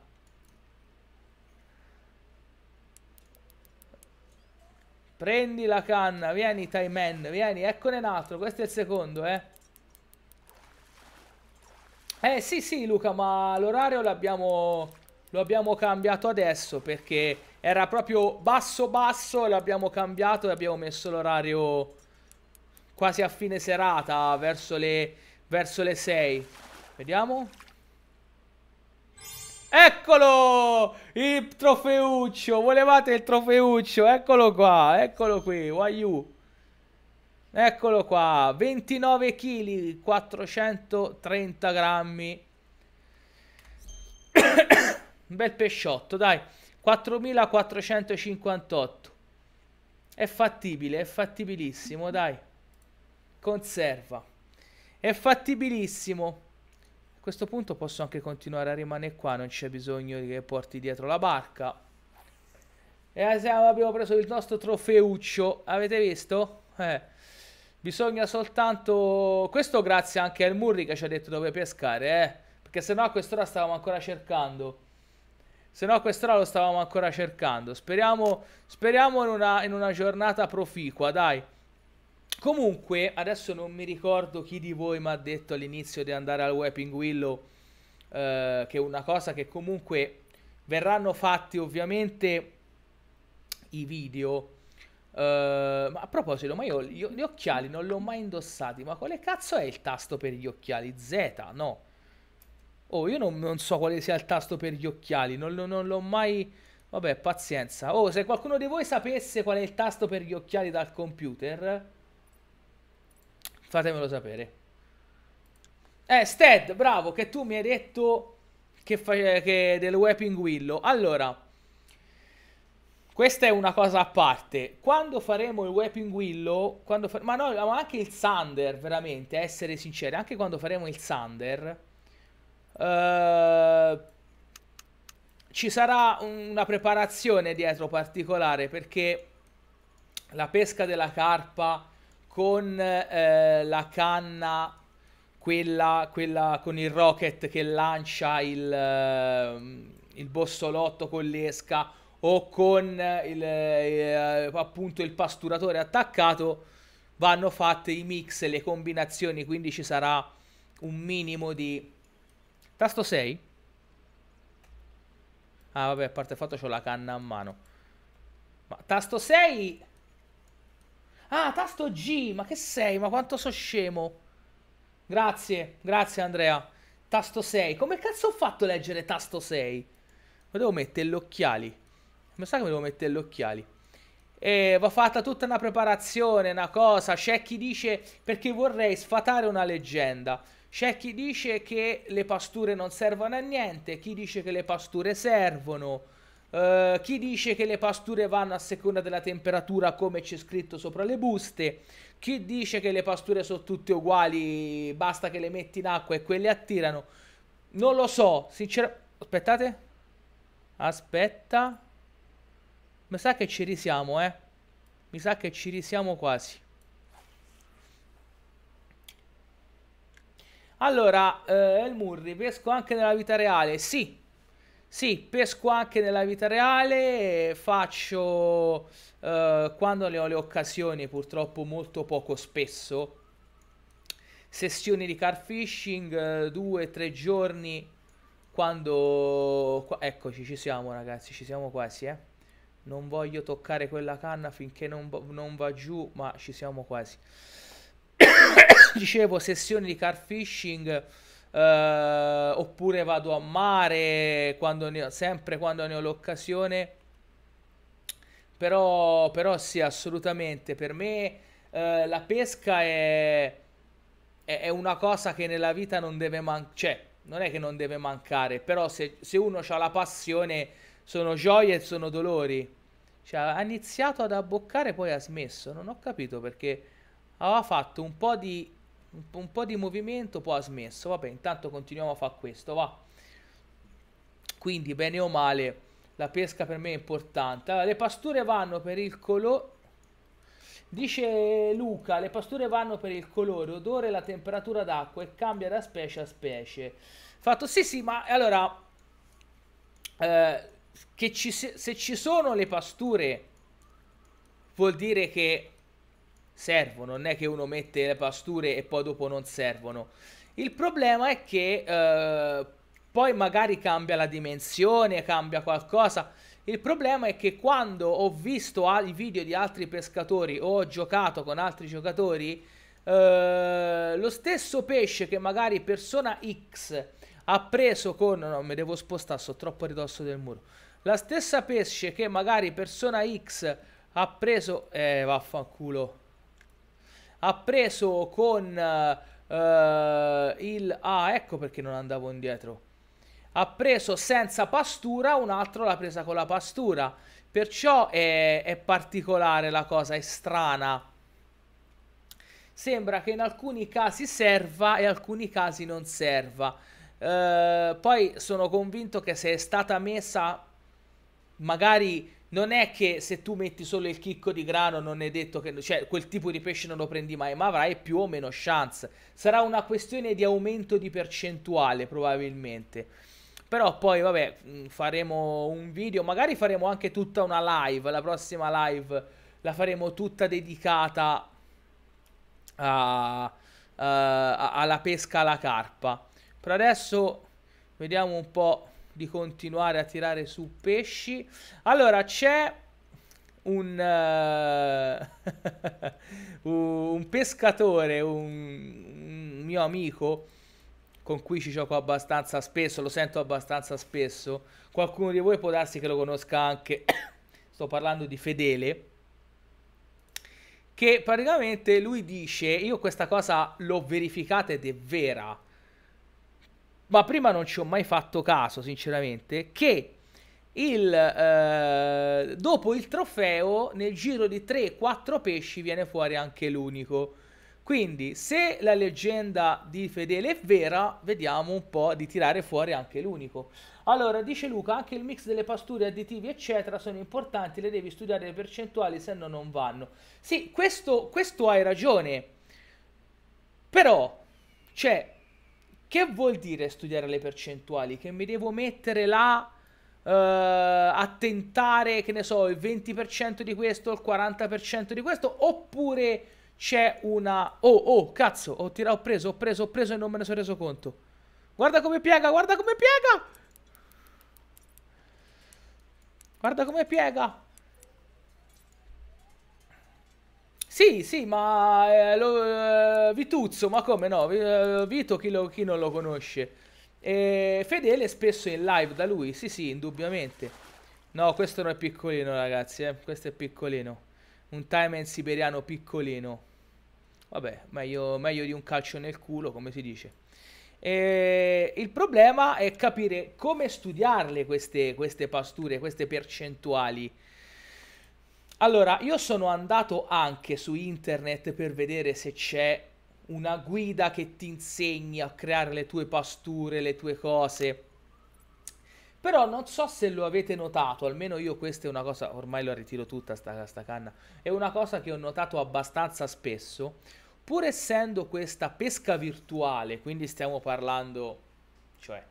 Prendi la canna, vieni time man. vieni, eccone un altro, questo è il secondo, eh. Eh sì sì Luca, ma l'orario l'abbiamo lo abbiamo cambiato adesso perché era proprio basso basso e l'abbiamo cambiato e abbiamo messo l'orario quasi a fine serata, verso le, verso le 6. Vediamo. Eccolo! Il trofeuccio! Volevate il trofeuccio? Eccolo qua, eccolo qui, Wayu. Eccolo qua, 29 kg, 430 grammi. Un bel pesciotto, dai. 4458. È fattibile, è fattibilissimo, dai conserva. È fattibilissimo. A questo punto posso anche continuare a rimanere qua, non c'è bisogno che porti dietro la barca. E abbiamo preso il nostro trofeuccio, avete visto? Eh. Bisogna soltanto... Questo grazie anche al Murri che ci ha detto dove pescare, eh. Perché sennò a quest'ora stavamo ancora cercando. Se no a quest'ora lo stavamo ancora cercando. Speriamo, speriamo in, una, in una giornata proficua, dai. Comunque, adesso non mi ricordo chi di voi mi ha detto all'inizio di andare al Weeping Willow, eh, che è una cosa che comunque verranno fatti ovviamente i video. Uh, ma a proposito, ma io, io, gli occhiali non li ho mai indossati. Ma quale cazzo è il tasto per gli occhiali? Z, no. Oh, io non, non so quale sia il tasto per gli occhiali. Non, non, non l'ho mai. Vabbè, pazienza. Oh, se qualcuno di voi sapesse qual è il tasto per gli occhiali dal computer. Fatemelo sapere. Eh, Stead, bravo, che tu mi hai detto che, fa, che del Weeping Willow. Allora, questa è una cosa a parte. Quando faremo il Weeping Willow, fa, ma no, ma anche il Thunder, veramente, a essere sinceri, anche quando faremo il Thunder... Uh, eh, ci sarà una preparazione dietro particolare perché la pesca della carpa con eh, la canna, quella, quella, con il rocket che lancia il, eh, il bossolotto con l'esca o con il, eh, appunto il pasturatore attaccato, vanno fatte i mix, le combinazioni, quindi ci sarà un minimo di... Tasto 6? Ah vabbè, a parte il fatto ho la canna a mano. Ma tasto 6 Ah, tasto G, ma che sei? Ma quanto so scemo. Grazie, grazie Andrea. Tasto 6. Come cazzo ho fatto a leggere tasto 6? Mi devo mettere gli occhiali. Mi sa che mi devo mettere gli occhiali. E va fatta tutta una preparazione, una cosa. C'è chi dice perché vorrei sfatare una leggenda. C'è chi dice che le pasture non servono a niente, chi dice che le pasture servono. Eh, chi dice che le pasture vanno a seconda della temperatura come c'è scritto sopra le buste? Chi dice che le pasture sono tutte uguali, basta che le metti in acqua e quelle attirano? Non lo so, sinceramente... Aspettate. Aspetta. Mi sa che ci risiamo, eh. Mi sa che ci risiamo quasi. Allora, eh, El Murri, pesco anche nella vita reale? Sì, sì, pesco anche nella vita reale, faccio eh, quando ne ho le occasioni, purtroppo molto poco spesso, sessioni di car fishing, eh, due, tre giorni, quando... Qua, eccoci, ci siamo ragazzi, ci siamo quasi, eh. Non voglio toccare quella canna finché non, non va giù, ma ci siamo quasi. Dicevo, sessioni di car fishing eh, oppure vado a mare quando ho, sempre quando ne ho l'occasione. Però, però sì, assolutamente, per me eh, la pesca è, è, è, una cosa che nella vita non deve mancare, cioè, non è che non deve mancare, però se, se uno ha la passione sono gioie e sono dolori. Cioè, ha iniziato ad abboccare, poi ha smesso. Non ho capito perché aveva fatto un po' di un, po', un po' di movimento, poi ha smesso. Vabbè, intanto continuiamo a fare questo, va. Quindi, bene o male, la pesca per me è importante. Allora, le pasture vanno per il colore... Dice Luca, le pasture vanno per il colore, odore, la temperatura d'acqua e cambia da specie a specie. Fatto sì, sì, ma allora... Eh, che ci, se, se ci sono le pasture vuol dire che servono, non è che uno mette le pasture e poi dopo non servono. Il problema è che eh, poi magari cambia la dimensione, cambia qualcosa. Il problema è che quando ho visto i video di altri pescatori o ho giocato con altri giocatori, eh, lo stesso pesce che magari persona X ha preso con... No, no, mi devo spostare, sono troppo a ridosso del muro. La stessa pesce che magari persona X ha preso... Eh, vaffanculo ha preso con uh, il... Ah, ecco perché non andavo indietro. Ha preso senza pastura, un altro l'ha presa con la pastura. Perciò è, è particolare la cosa, è strana sembra che in alcuni casi serva e in alcuni casi non serva. Eh, poi sono convinto che se è stata messa magari non è che se tu metti solo il chicco di grano non è detto che cioè, quel tipo di pesce non lo prendi mai, ma avrai più o meno chance. Sarà una questione di aumento di percentuale probabilmente. Però poi vabbè, mm, faremo un video, magari faremo anche tutta una live, la prossima live la faremo tutta dedicata a, a, eh, a, alla pesca alla carpa. Per adesso vediamo un po' di continuare a tirare su pesci. Allora, c'è un, uh, un pescatore, un, un mio amico con cui ci gioco abbastanza spesso, lo sento abbastanza spesso. Qualcuno di voi può darsi che lo conosca anche. Sto parlando di Fedele. Che praticamente lui dice: Io questa cosa l'ho verificata ed è vera ma prima non ci ho mai fatto caso, sinceramente, che il, eh, dopo il trofeo, nel giro di 3-4 pesci viene fuori anche l'unico. Quindi, se la leggenda di Fedele è vera, vediamo un po' di tirare fuori anche l'unico. Allora, dice Luca, anche il mix delle pasture, additivi, eccetera, sono importanti, le devi studiare le percentuali, se no non vanno. Sì, questo, questo hai ragione. Però, cioè, che vuol dire studiare le percentuali? Che mi devo mettere là uh, a tentare, che ne so, il 20% di questo, il 40% di questo, oppure c'è una... Oh, oh, cazzo, ho tirato, ho preso, ho preso, ho preso e non me ne sono reso conto. Guarda come piega, guarda come piega! Guarda come piega! Sì, sì, ma eh, lo, eh, Vituzzo, ma come no? Eh, Vito chi, lo, chi non lo conosce? E Fedele spesso in live da lui, sì, sì, indubbiamente. No, questo non è piccolino, ragazzi, eh. questo è piccolino. Un timer siberiano piccolino. Vabbè, meglio, meglio di un calcio nel culo, come si dice. E il problema è capire come studiarle queste, queste pasture, queste percentuali allora, io sono andato anche su internet per vedere se c'è una guida che ti insegni a creare le tue pasture, le tue cose. Però non so se lo avete notato, almeno io questa è una cosa, ormai la ritiro tutta sta, sta canna, è una cosa che ho notato abbastanza spesso, pur essendo questa pesca virtuale, quindi stiamo parlando, cioè,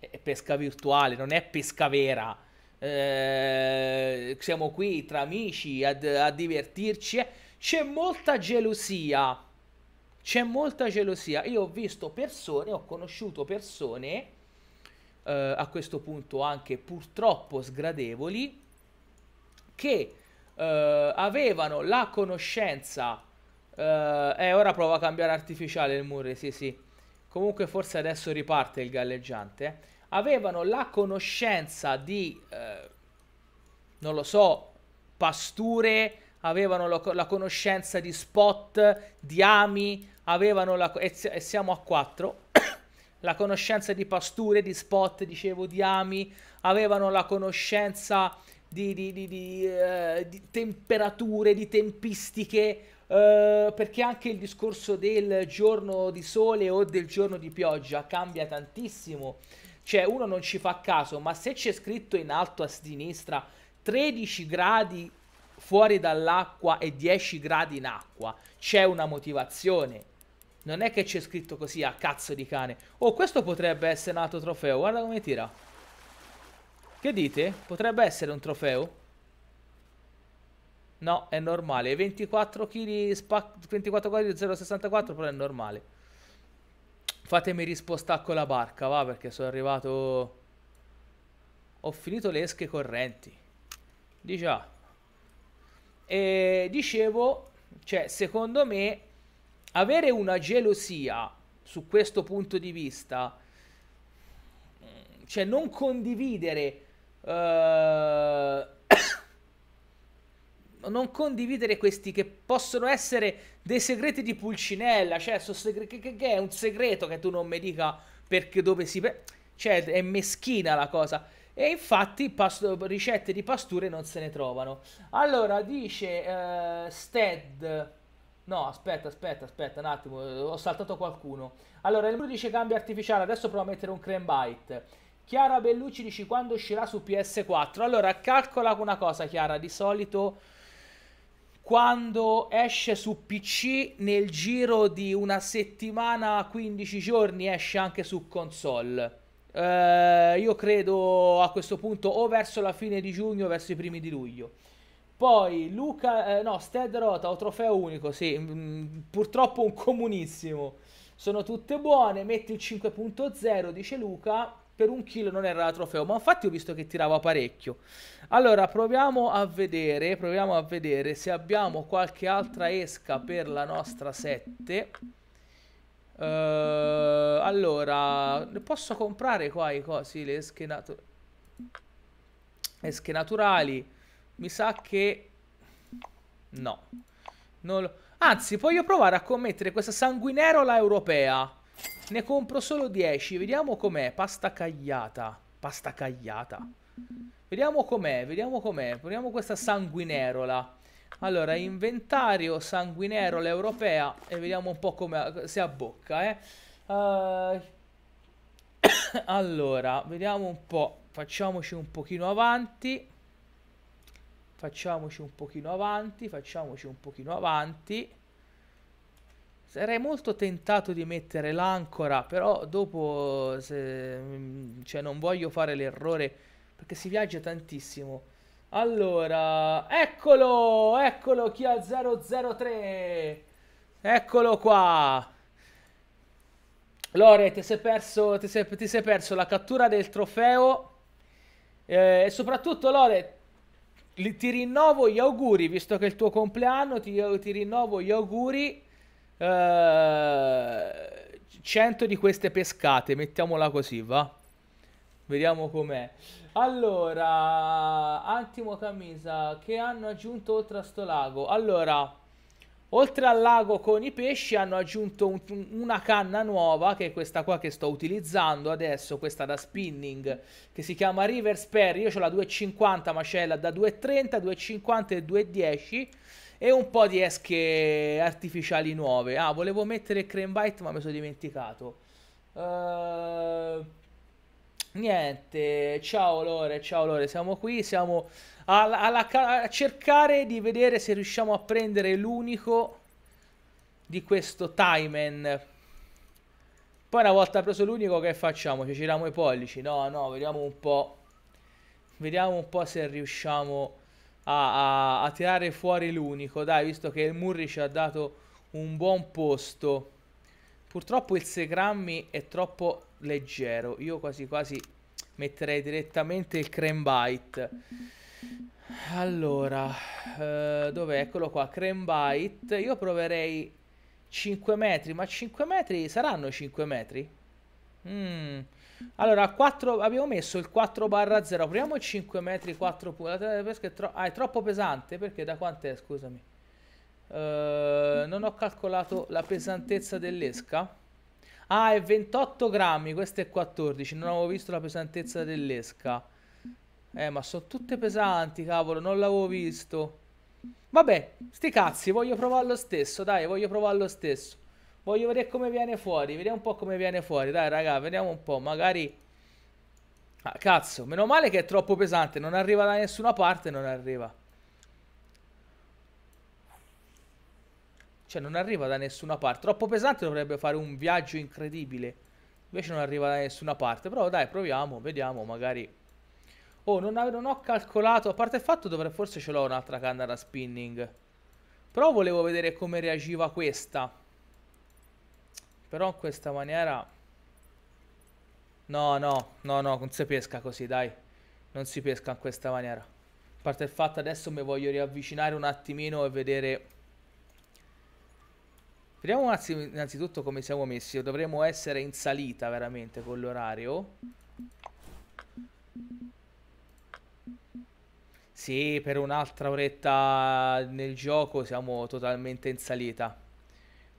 è pesca virtuale, non è pesca vera, eh, siamo qui tra amici ad, a divertirci. C'è molta gelosia. C'è molta gelosia. Io ho visto persone, ho conosciuto persone eh, a questo punto anche purtroppo sgradevoli che eh, avevano la conoscenza. e eh, eh, ora prova a cambiare artificiale il muro. Sì, sì. Comunque, forse adesso riparte il galleggiante avevano la conoscenza di, eh, non lo so, pasture, avevano lo, la conoscenza di spot, di ami, avevano la, e, e siamo a 4, la conoscenza di pasture, di spot, dicevo, di ami, avevano la conoscenza di, di, di, eh, di temperature, di tempistiche, eh, perché anche il discorso del giorno di sole o del giorno di pioggia cambia tantissimo cioè, uno non ci fa caso, ma se c'è scritto in alto a sinistra 13 gradi fuori dall'acqua e 10 gradi in acqua, c'è una motivazione. Non è che c'è scritto così a cazzo di cane. Oh, questo potrebbe essere un altro trofeo. Guarda come tira. Che dite? Potrebbe essere un trofeo? No, è normale. 24 kg, 24 kg 0,64 però è normale. Fatemi rispostare con la barca, va, perché sono arrivato... Ho finito le esche correnti. Diciamo. E dicevo, cioè, secondo me, avere una gelosia su questo punto di vista, cioè non condividere... Uh non condividere questi che possono essere dei segreti di Pulcinella, cioè segre- che, che, che, è un segreto che tu non mi dica perché dove si... Pe- cioè è meschina la cosa. E infatti pasto- ricette di pasture non se ne trovano. Allora dice eh, Stead... No, aspetta, aspetta, aspetta, un attimo, ho saltato qualcuno. Allora, lui dice cambio artificiale, adesso provo a mettere un creme bite. Chiara Bellucci dice quando uscirà su PS4. Allora, calcola una cosa, Chiara, di solito quando esce su PC nel giro di una settimana, 15 giorni esce anche su console. Eh, io credo a questo punto o verso la fine di giugno o verso i primi di luglio. Poi Luca, eh, no, Stead Rota o trofeo unico, sì, mh, mm, purtroppo un comunissimo. Sono tutte buone, metti il 5.0, dice Luca per un chilo non era trofeo, ma infatti ho visto che tirava parecchio. Allora, proviamo a vedere, proviamo a vedere se abbiamo qualche altra esca per la nostra 7. Uh, eh, allora, posso comprare qua i cosi, le esche, natu esche naturali? Mi sa che... No. Lo... Anzi, voglio provare a commettere questa sanguinerola europea. Ne compro solo 10. Vediamo com'è. Pasta cagliata. Pasta cagliata. Vediamo com'è, vediamo com'è. Proviamo questa sanguinerola. Allora, inventario sanguinerola europea. E vediamo un po' come si abbocca, eh. Uh... allora, vediamo un po'. Facciamoci un pochino avanti. Facciamoci un pochino avanti. Facciamoci un pochino avanti sarei molto tentato di mettere l'ancora, però dopo se, mm, cioè, non voglio fare l'errore perché si viaggia tantissimo. Allora, eccolo, eccolo chi ha 003. Eccolo qua. Lore, ti sei perso, ti sei, ti sei perso la cattura del trofeo. Eh, e soprattutto, Lore, li, ti rinnovo gli auguri, visto che è il tuo compleanno, ti, ti rinnovo gli auguri 100 eh, di queste pescate, mettiamola così, va? Vediamo com'è. Allora, Antimo Camisa, che hanno aggiunto oltre a sto lago? Allora, oltre al lago con i pesci hanno aggiunto un, una canna nuova, che è questa qua che sto utilizzando adesso, questa da spinning, che si chiama River Sperry. Io ho la 2,50, ma c'è la da 2,30, 2,50 e 2,10 e un po' di esche artificiali nuove. Ah, volevo mettere Crane Bite, ma mi sono dimenticato. Uh, niente, ciao Lore, ciao Lore, siamo qui, siamo alla, alla, a cercare di vedere se riusciamo a prendere l'unico di questo Timen. Poi una volta preso l'unico che facciamo? Ci giriamo i pollici? No, no, vediamo un po'. Vediamo un po' se riusciamo a, a, a tirare fuori l'unico, dai, visto che il Murri ci ha dato un buon posto. Purtroppo il Segrammi è troppo leggero, io quasi quasi metterei direttamente il Crembite. Allora, eh, dov'è? Eccolo qua, Crembite. Io proverei 5 metri, ma 5 metri saranno 5 metri? Mmm... Allora, 4, abbiamo messo il 4 barra 0. Proviamo 5 metri, 4 punti. La pesca è, tro ah, è troppo pesante, perché da quant'è, scusami? Uh, non ho calcolato la pesantezza dell'esca. Ah, è 28 grammi, questa è 14. Non avevo visto la pesantezza dell'esca. Eh, ma sono tutte pesanti, cavolo, non l'avevo visto. Vabbè, sti cazzi, voglio provare lo stesso, dai, voglio provare lo stesso. Voglio vedere come viene fuori. Vediamo un po' come viene fuori. Dai, raga, vediamo un po'. Magari... Ah, cazzo, meno male che è troppo pesante. Non arriva da nessuna parte, non arriva. Cioè, non arriva da nessuna parte. Troppo pesante dovrebbe fare un viaggio incredibile. Invece non arriva da nessuna parte. Però dai, proviamo, vediamo, magari... Oh, non, non ho calcolato... A parte il fatto, dovrei, forse ce l'ho un'altra canna da spinning. Però volevo vedere come reagiva questa. Però in questa maniera... No, no, no, no, non si pesca così, dai. Non si pesca in questa maniera. A parte il fatto adesso mi voglio riavvicinare un attimino e vedere... Vediamo innanzitutto come siamo messi. Dovremmo essere in salita veramente con l'orario. Sì, per un'altra oretta nel gioco siamo totalmente in salita.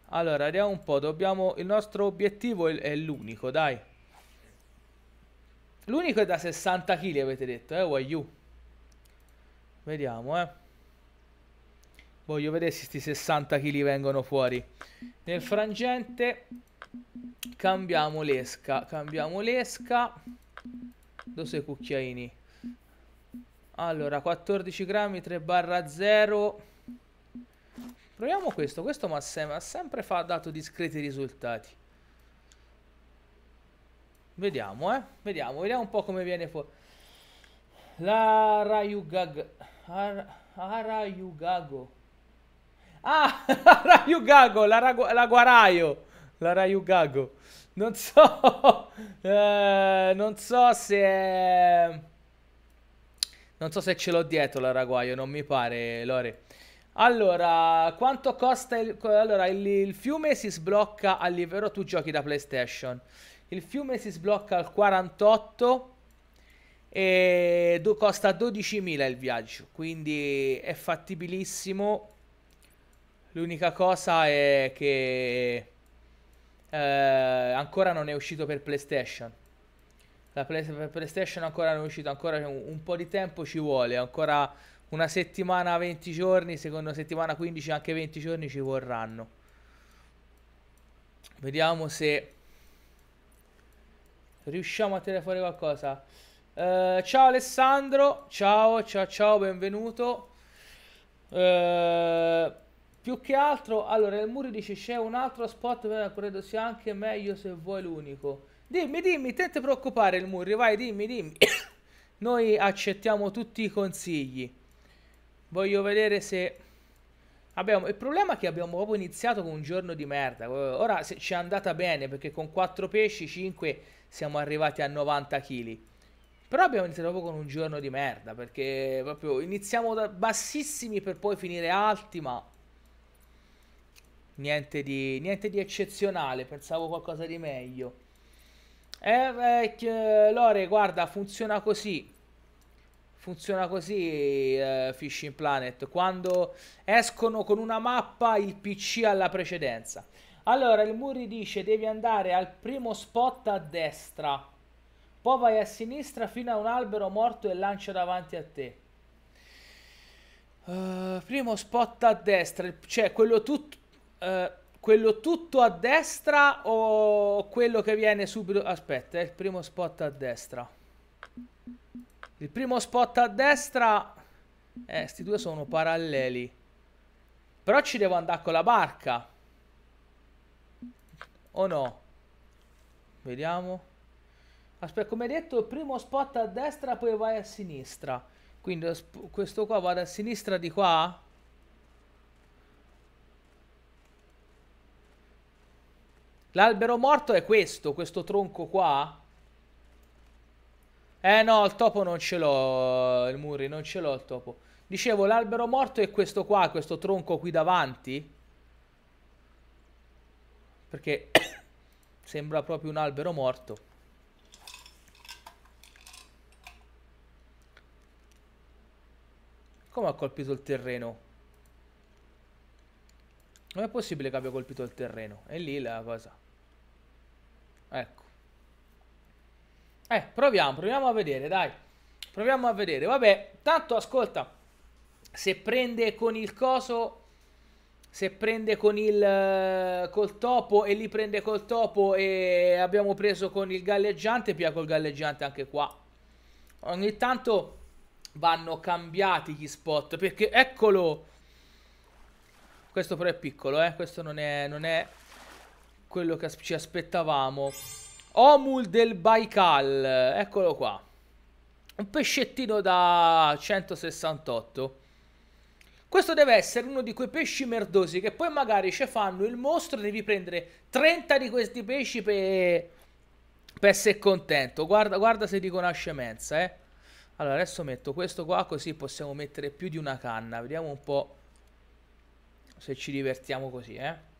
Allora, vediamo un po', dobbiamo... Il nostro obiettivo è, è l'unico, dai. L'unico è da 60 kg, avete detto, eh, why you? Vediamo, eh. Voglio vedere se questi 60 kg vengono fuori. Nel frangente cambiamo l'esca, cambiamo l'esca. Dove sono cucchiaini? Allora, 14 grammi, 3 barra 0 Proviamo questo, questo mi ha sempre fa, dato discreti risultati. Vediamo, eh. Vediamo, vediamo un po' come viene fuori. La Rayugag... Ar Arayugago. Ah, Arayugago, la, ragu... la Guaraio. La Rayugago. Non so... eh, non so se è... Non so se ce l'ho dietro la Raguaio, non mi pare, Lore. Allora, quanto costa il... Allora, il, il fiume si sblocca al livello... Tu giochi da PlayStation. Il fiume si sblocca al 48 e do, costa 12.000 il viaggio, quindi è fattibilissimo. L'unica cosa è che eh, ancora non è uscito per PlayStation. La play, per PlayStation ancora non è uscito, ancora un, un po' di tempo ci vuole, ancora una settimana 20 giorni, seconda settimana 15 anche 20 giorni ci vorranno. Vediamo se riusciamo a tenere fuori qualcosa. Uh, ciao Alessandro, ciao, ciao, ciao, benvenuto. Uh, più che altro, allora, il Muri dice c'è un altro spot, ma credo sia anche meglio se vuoi l'unico. Dimmi, dimmi, te ti preoccupare il Muri, vai, dimmi, dimmi. Noi accettiamo tutti i consigli. Voglio vedere se... Abbiamo, il problema è che abbiamo proprio iniziato con un giorno di merda. Ora ci è andata bene perché con 4 pesci, 5 siamo arrivati a 90 kg. Però abbiamo iniziato proprio con un giorno di merda perché proprio iniziamo da bassissimi per poi finire alti, ma niente di, niente di eccezionale. Pensavo qualcosa di meglio. Eh, eh, Lore, guarda, funziona così. Funziona così eh, Fishing Planet, quando escono con una mappa il PC alla precedenza. Allora, il Muri dice devi andare al primo spot a destra, poi vai a sinistra fino a un albero morto e lancia davanti a te. Uh, primo spot a destra, cioè quello tutto... Uh, eh, quello tutto a destra o quello che viene subito? Aspetta, è eh, il primo spot a destra. Il primo spot a destra... Eh, sti due sono paralleli. Però ci devo andare con la barca. O no? Vediamo. Aspetta, come detto, il primo spot a destra, poi vai a sinistra. Quindi questo qua vado a sinistra di qua? L'albero morto è questo, questo tronco qua. Eh no, il topo non ce l'ho, il muri, non ce l'ho il topo. Dicevo, l'albero morto è questo qua, questo tronco qui davanti. Perché sembra proprio un albero morto. Come ha colpito il terreno? Non è possibile che abbia colpito il terreno. È lì la cosa. Ecco. Eh, proviamo, proviamo a vedere, dai. Proviamo a vedere. Vabbè, tanto ascolta. Se prende con il coso se prende con il eh, col topo e li prende col topo e abbiamo preso con il galleggiante pia col galleggiante anche qua ogni tanto vanno cambiati gli spot perché eccolo questo però è piccolo eh questo non è, non è quello che ci aspettavamo Omul del Baikal, eccolo qua. Un pescettino da 168. Questo deve essere uno di quei pesci merdosi che poi magari ci fanno il mostro, devi prendere 30 di questi pesci per, per essere contento. Guarda, guarda se dico una scemenza, eh. Allora, adesso metto questo qua così possiamo mettere più di una canna. Vediamo un po' se ci divertiamo così, eh.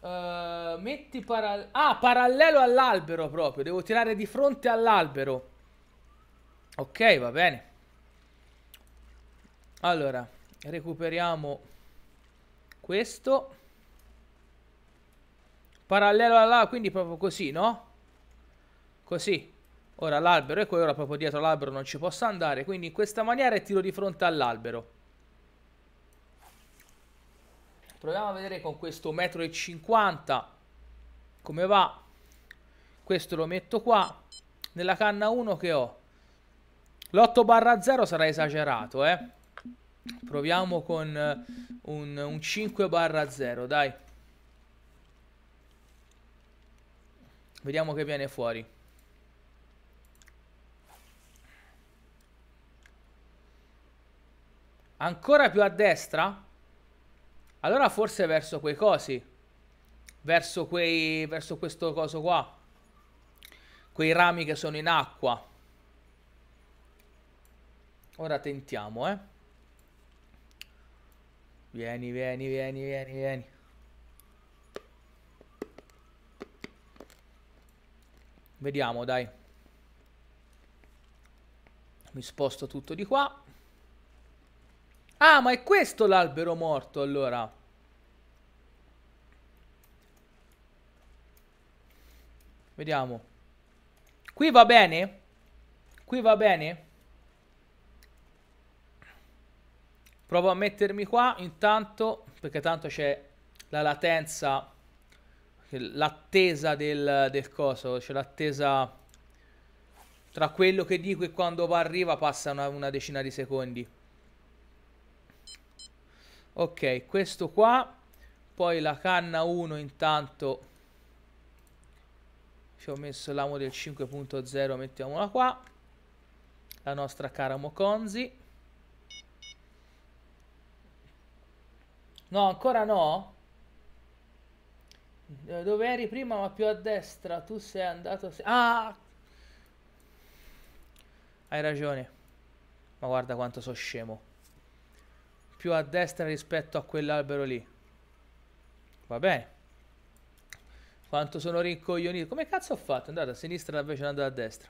Uh, metti parallelo... Ah, parallelo all'albero proprio. Devo tirare di fronte all'albero. Ok, va bene. Allora, recuperiamo questo. Parallelo all'albero, quindi proprio così, no? Così. Ora l'albero e poi ora proprio dietro l'albero non ci posso andare. Quindi in questa maniera tiro di fronte all'albero. Proviamo a vedere con questo metro e cinquanta come va questo lo metto qua nella canna 1 che ho l'8 barra 0 sarà esagerato eh proviamo con eh, un, un 5 barra 0 dai vediamo che viene fuori ancora più a destra allora forse verso quei cosi verso, quei, verso questo coso qua. Quei rami che sono in acqua. Ora tentiamo, eh. Vieni, vieni, vieni, vieni, vieni. Vediamo, dai. Mi sposto tutto di qua. Ah, ma è questo l'albero morto, allora. Vediamo. Qui va bene? Qui va bene? Provo a mettermi qua intanto, perché tanto c'è la latenza, l'attesa del, del, coso, c'è l'attesa tra quello che dico e quando va arriva passa una, una decina di secondi. Ok, questo qua, poi la canna 1 intanto ci ho messo l'amo del 5.0 mettiamola qua la nostra cara Moconzi no ancora no eh, dove eri prima ma più a destra tu sei andato se ah hai ragione ma guarda quanto sono scemo più a destra rispetto a quell'albero lì va bene quanto sono rincoglionito. Come cazzo ho fatto? Andate a sinistra invece di andare a destra.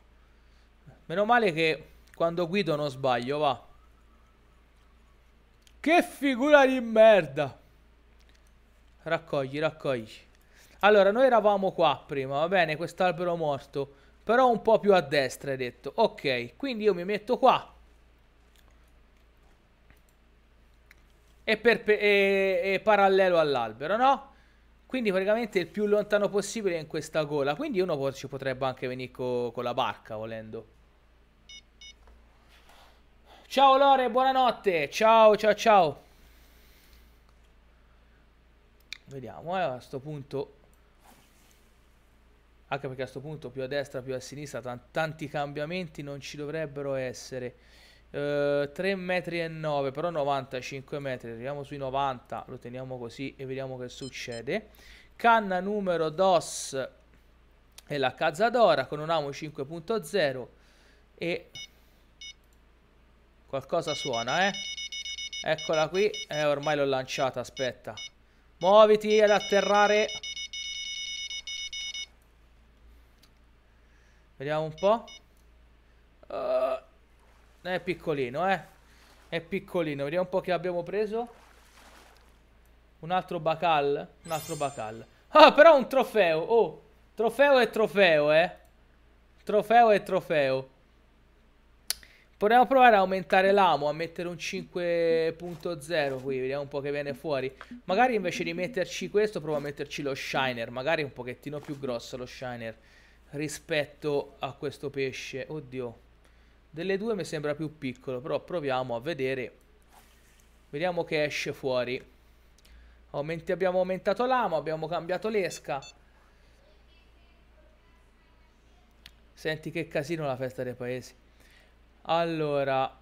Meno male che quando guido non sbaglio, va. Che figura di merda. Raccogli, raccogli. Allora, noi eravamo qua prima, va bene, quest'albero morto. Però un po' più a destra, hai detto. Ok, quindi io mi metto qua. E, per, e, e parallelo all'albero, no? Quindi praticamente il più lontano possibile in questa gola. Quindi uno po ci potrebbe anche venire co con la barca volendo. Ciao Lore, buonanotte. Ciao, ciao, ciao. Vediamo, eh, a questo punto. Anche perché a questo punto più a destra, più a sinistra, tanti cambiamenti non ci dovrebbero essere. 3 eh, metri e 9 però 95 metri arriviamo sui 90 lo teniamo così e vediamo che succede canna numero DOS è la Cazzadora con un amo 5.0 e qualcosa suona eh eccola qui eh ormai l'ho lanciata aspetta muoviti ad atterrare vediamo un po' uh è piccolino, eh. È piccolino. Vediamo un po' che abbiamo preso. Un altro bacal. Un altro bacal. Ah, però un trofeo. Oh, trofeo è trofeo, eh. Trofeo è trofeo. Potremmo provare a aumentare l'amo, a mettere un 5.0 qui, vediamo un po' che viene fuori. Magari invece di metterci questo, provo a metterci lo shiner, magari un pochettino più grosso lo shiner rispetto a questo pesce. Oddio. Delle due mi sembra più piccolo, però proviamo a vedere. Vediamo che esce fuori. Aumenti, abbiamo aumentato l'amo, abbiamo cambiato l'esca. Senti che casino la festa dei paesi. Allora,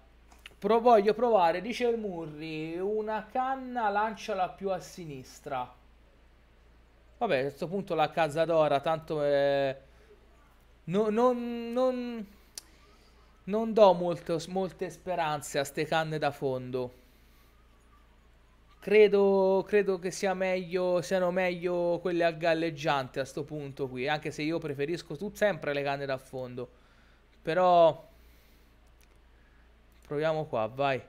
Pro, voglio provare, dice il Murri, una canna lanciala più a sinistra. Vabbè, a questo punto la Cazzadora, tanto... È... Eh, no, non, non, non do molto, molte speranze a ste canne da fondo. Credo, credo che sia meglio, siano meglio quelle a galleggiante a sto punto qui, anche se io preferisco tu sempre le canne da fondo. Però proviamo qua, vai.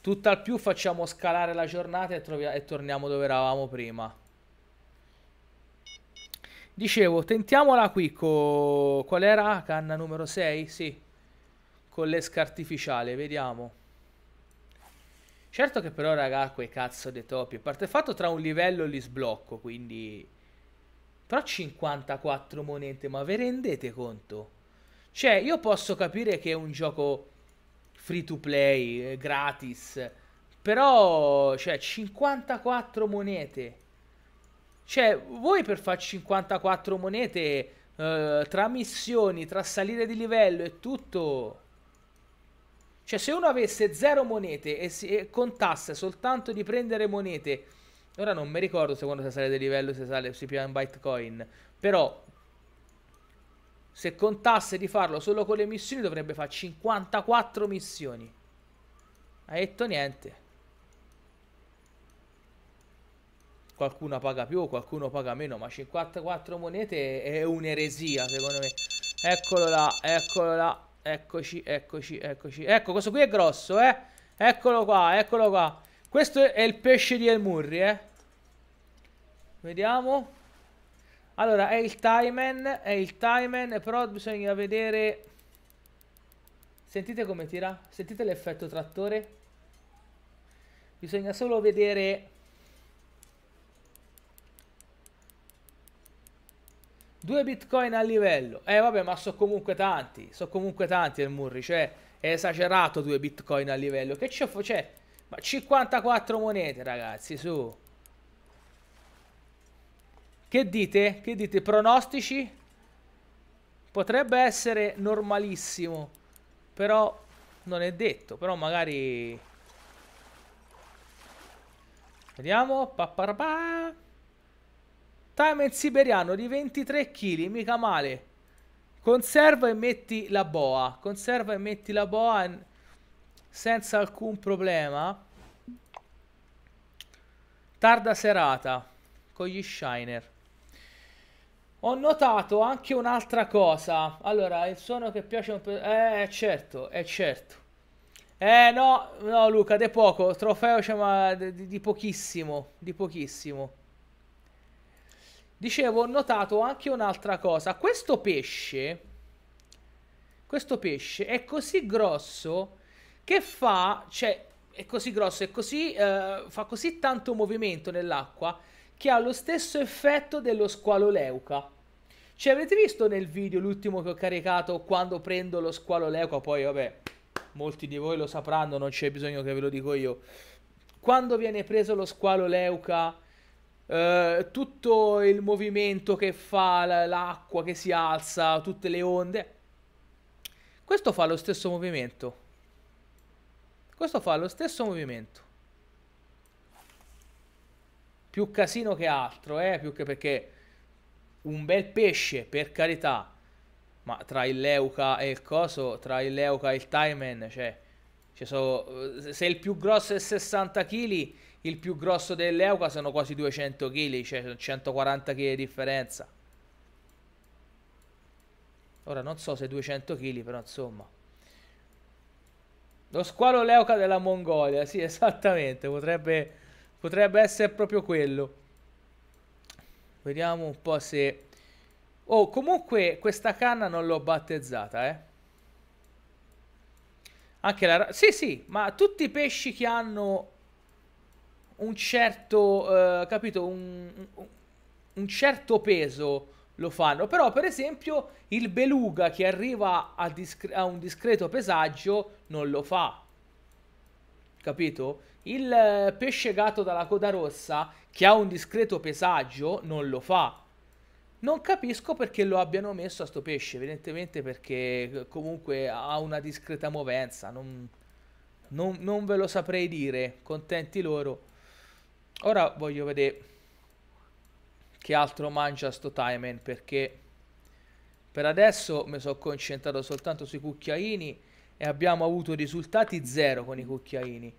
Tutt'al più facciamo scalare la giornata e, e torniamo dove eravamo prima. Dicevo, tentiamola qui con... Qual era? Canna numero 6? Sì. Con l'esca artificiale, vediamo. Certo che però, raga, quei cazzo dei topi. A parte fatto tra un livello li sblocco, quindi... Però 54 monete, ma ve rendete conto? Cioè, io posso capire che è un gioco free to play, eh, gratis. Però, cioè, 54 monete. Cioè, voi per fare 54 monete eh, tra missioni, tra salire di livello e tutto... Cioè, se uno avesse 0 monete e, si, e, contasse soltanto di prendere monete... Ora non mi ricordo se quando si sale di livello si, sale, si piace in Bitcoin. Però, se contasse di farlo solo con le missioni, dovrebbe fare 54 missioni. Ha detto niente. qualcuno paga più, qualcuno paga meno, ma 54 monete è un'eresia secondo me. Eccolo là, eccolo là, eccoci, eccoci, eccoci. Ecco, questo qui è grosso, eh. Eccolo qua, eccolo qua. Questo è il pesce di El Murri, eh. Vediamo. Allora, è il Timen, è il Timen, però bisogna vedere... Sentite come tira? Sentite l'effetto trattore? Bisogna solo vedere Due bitcoin a livello. Eh vabbè, ma so comunque tanti. So comunque tanti il Murri. Cioè, è esagerato due bitcoin a livello. Che c'è? Cioè, ma 54 monete, ragazzi, su. Che dite? Che dite? Pronostici? Potrebbe essere normalissimo. Però non è detto. Però magari... Vediamo. Pa, pa, pa. Timer siberiano di 23 kg, mica male. Conserva e metti la boa. Conserva e metti la boa senza alcun problema. Tarda serata con gli shiner. Ho notato anche un'altra cosa. Allora, il suono che piace un po'. Eh, certo, è eh, certo. Eh, no, no, Luca, de poco. Trofeo cioè, ma di, di pochissimo. Di pochissimo. Dicevo, ho notato anche un'altra cosa. Questo pesce, questo pesce è così grosso che fa, cioè, è così grosso, è così, eh, fa così tanto movimento nell'acqua che ha lo stesso effetto dello squalo leuca. Cioè, avete visto nel video, l'ultimo che ho caricato, quando prendo lo squalo leuca, poi vabbè, molti di voi lo sapranno, non c'è bisogno che ve lo dico io. Quando viene preso lo squalo leuca eh, tutto il movimento che fa l'acqua che si alza, tutte le onde. Questo fa lo stesso movimento. Questo fa lo stesso movimento. Più casino che altro, eh, più che perché un bel pesce, per carità, ma tra il Leuca e il coso, tra il Leuca e il Timen, cioè, cioè so, se il più grosso è 60 kg, il più grosso dell'Euca sono quasi 200 kg, cioè 140 kg di differenza. Ora non so se 200 kg, però insomma. Lo squalo leuca della Mongolia, sì, esattamente, potrebbe, potrebbe essere proprio quello. Vediamo un po' se... Oh, comunque questa canna non l'ho battezzata, eh. Anche la... Sì, sì, ma tutti i pesci che hanno un certo, eh, capito, un, un, un, certo peso lo fanno. Però, per esempio, il beluga che arriva a, discre- a un discreto pesaggio non lo fa. Capito? Il eh, pesce gatto dalla coda rossa che ha un discreto pesaggio non lo fa. Non capisco perché lo abbiano messo a sto pesce, evidentemente perché eh, comunque ha una discreta movenza, non, non, non ve lo saprei dire, contenti loro. Ora voglio vedere che altro mangia sto Timen perché per adesso mi sono concentrato soltanto sui cucchiaini e abbiamo avuto risultati zero con i cucchiaini.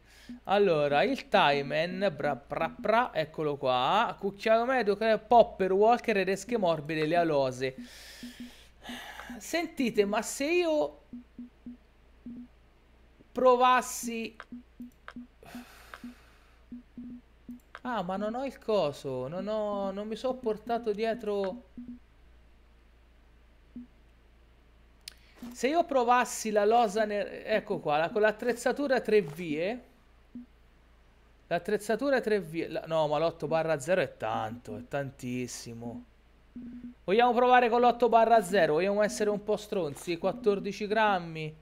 Allora, il Timen, bra bra bra, eccolo qua, cucchiaio medio, popper, walker, resche morbide, le alose. Sentite, ma se io provassi Ah, ma non ho il coso. Non, ho, non mi sono portato dietro... Se io provassi la losa... Ecco qua, la, con l'attrezzatura tre vie... L'attrezzatura tre vie... La, no, ma l'8 barra 0 è tanto, è tantissimo. Vogliamo provare con l'8 barra 0? Vogliamo essere un po' stronzi? 14 grammi...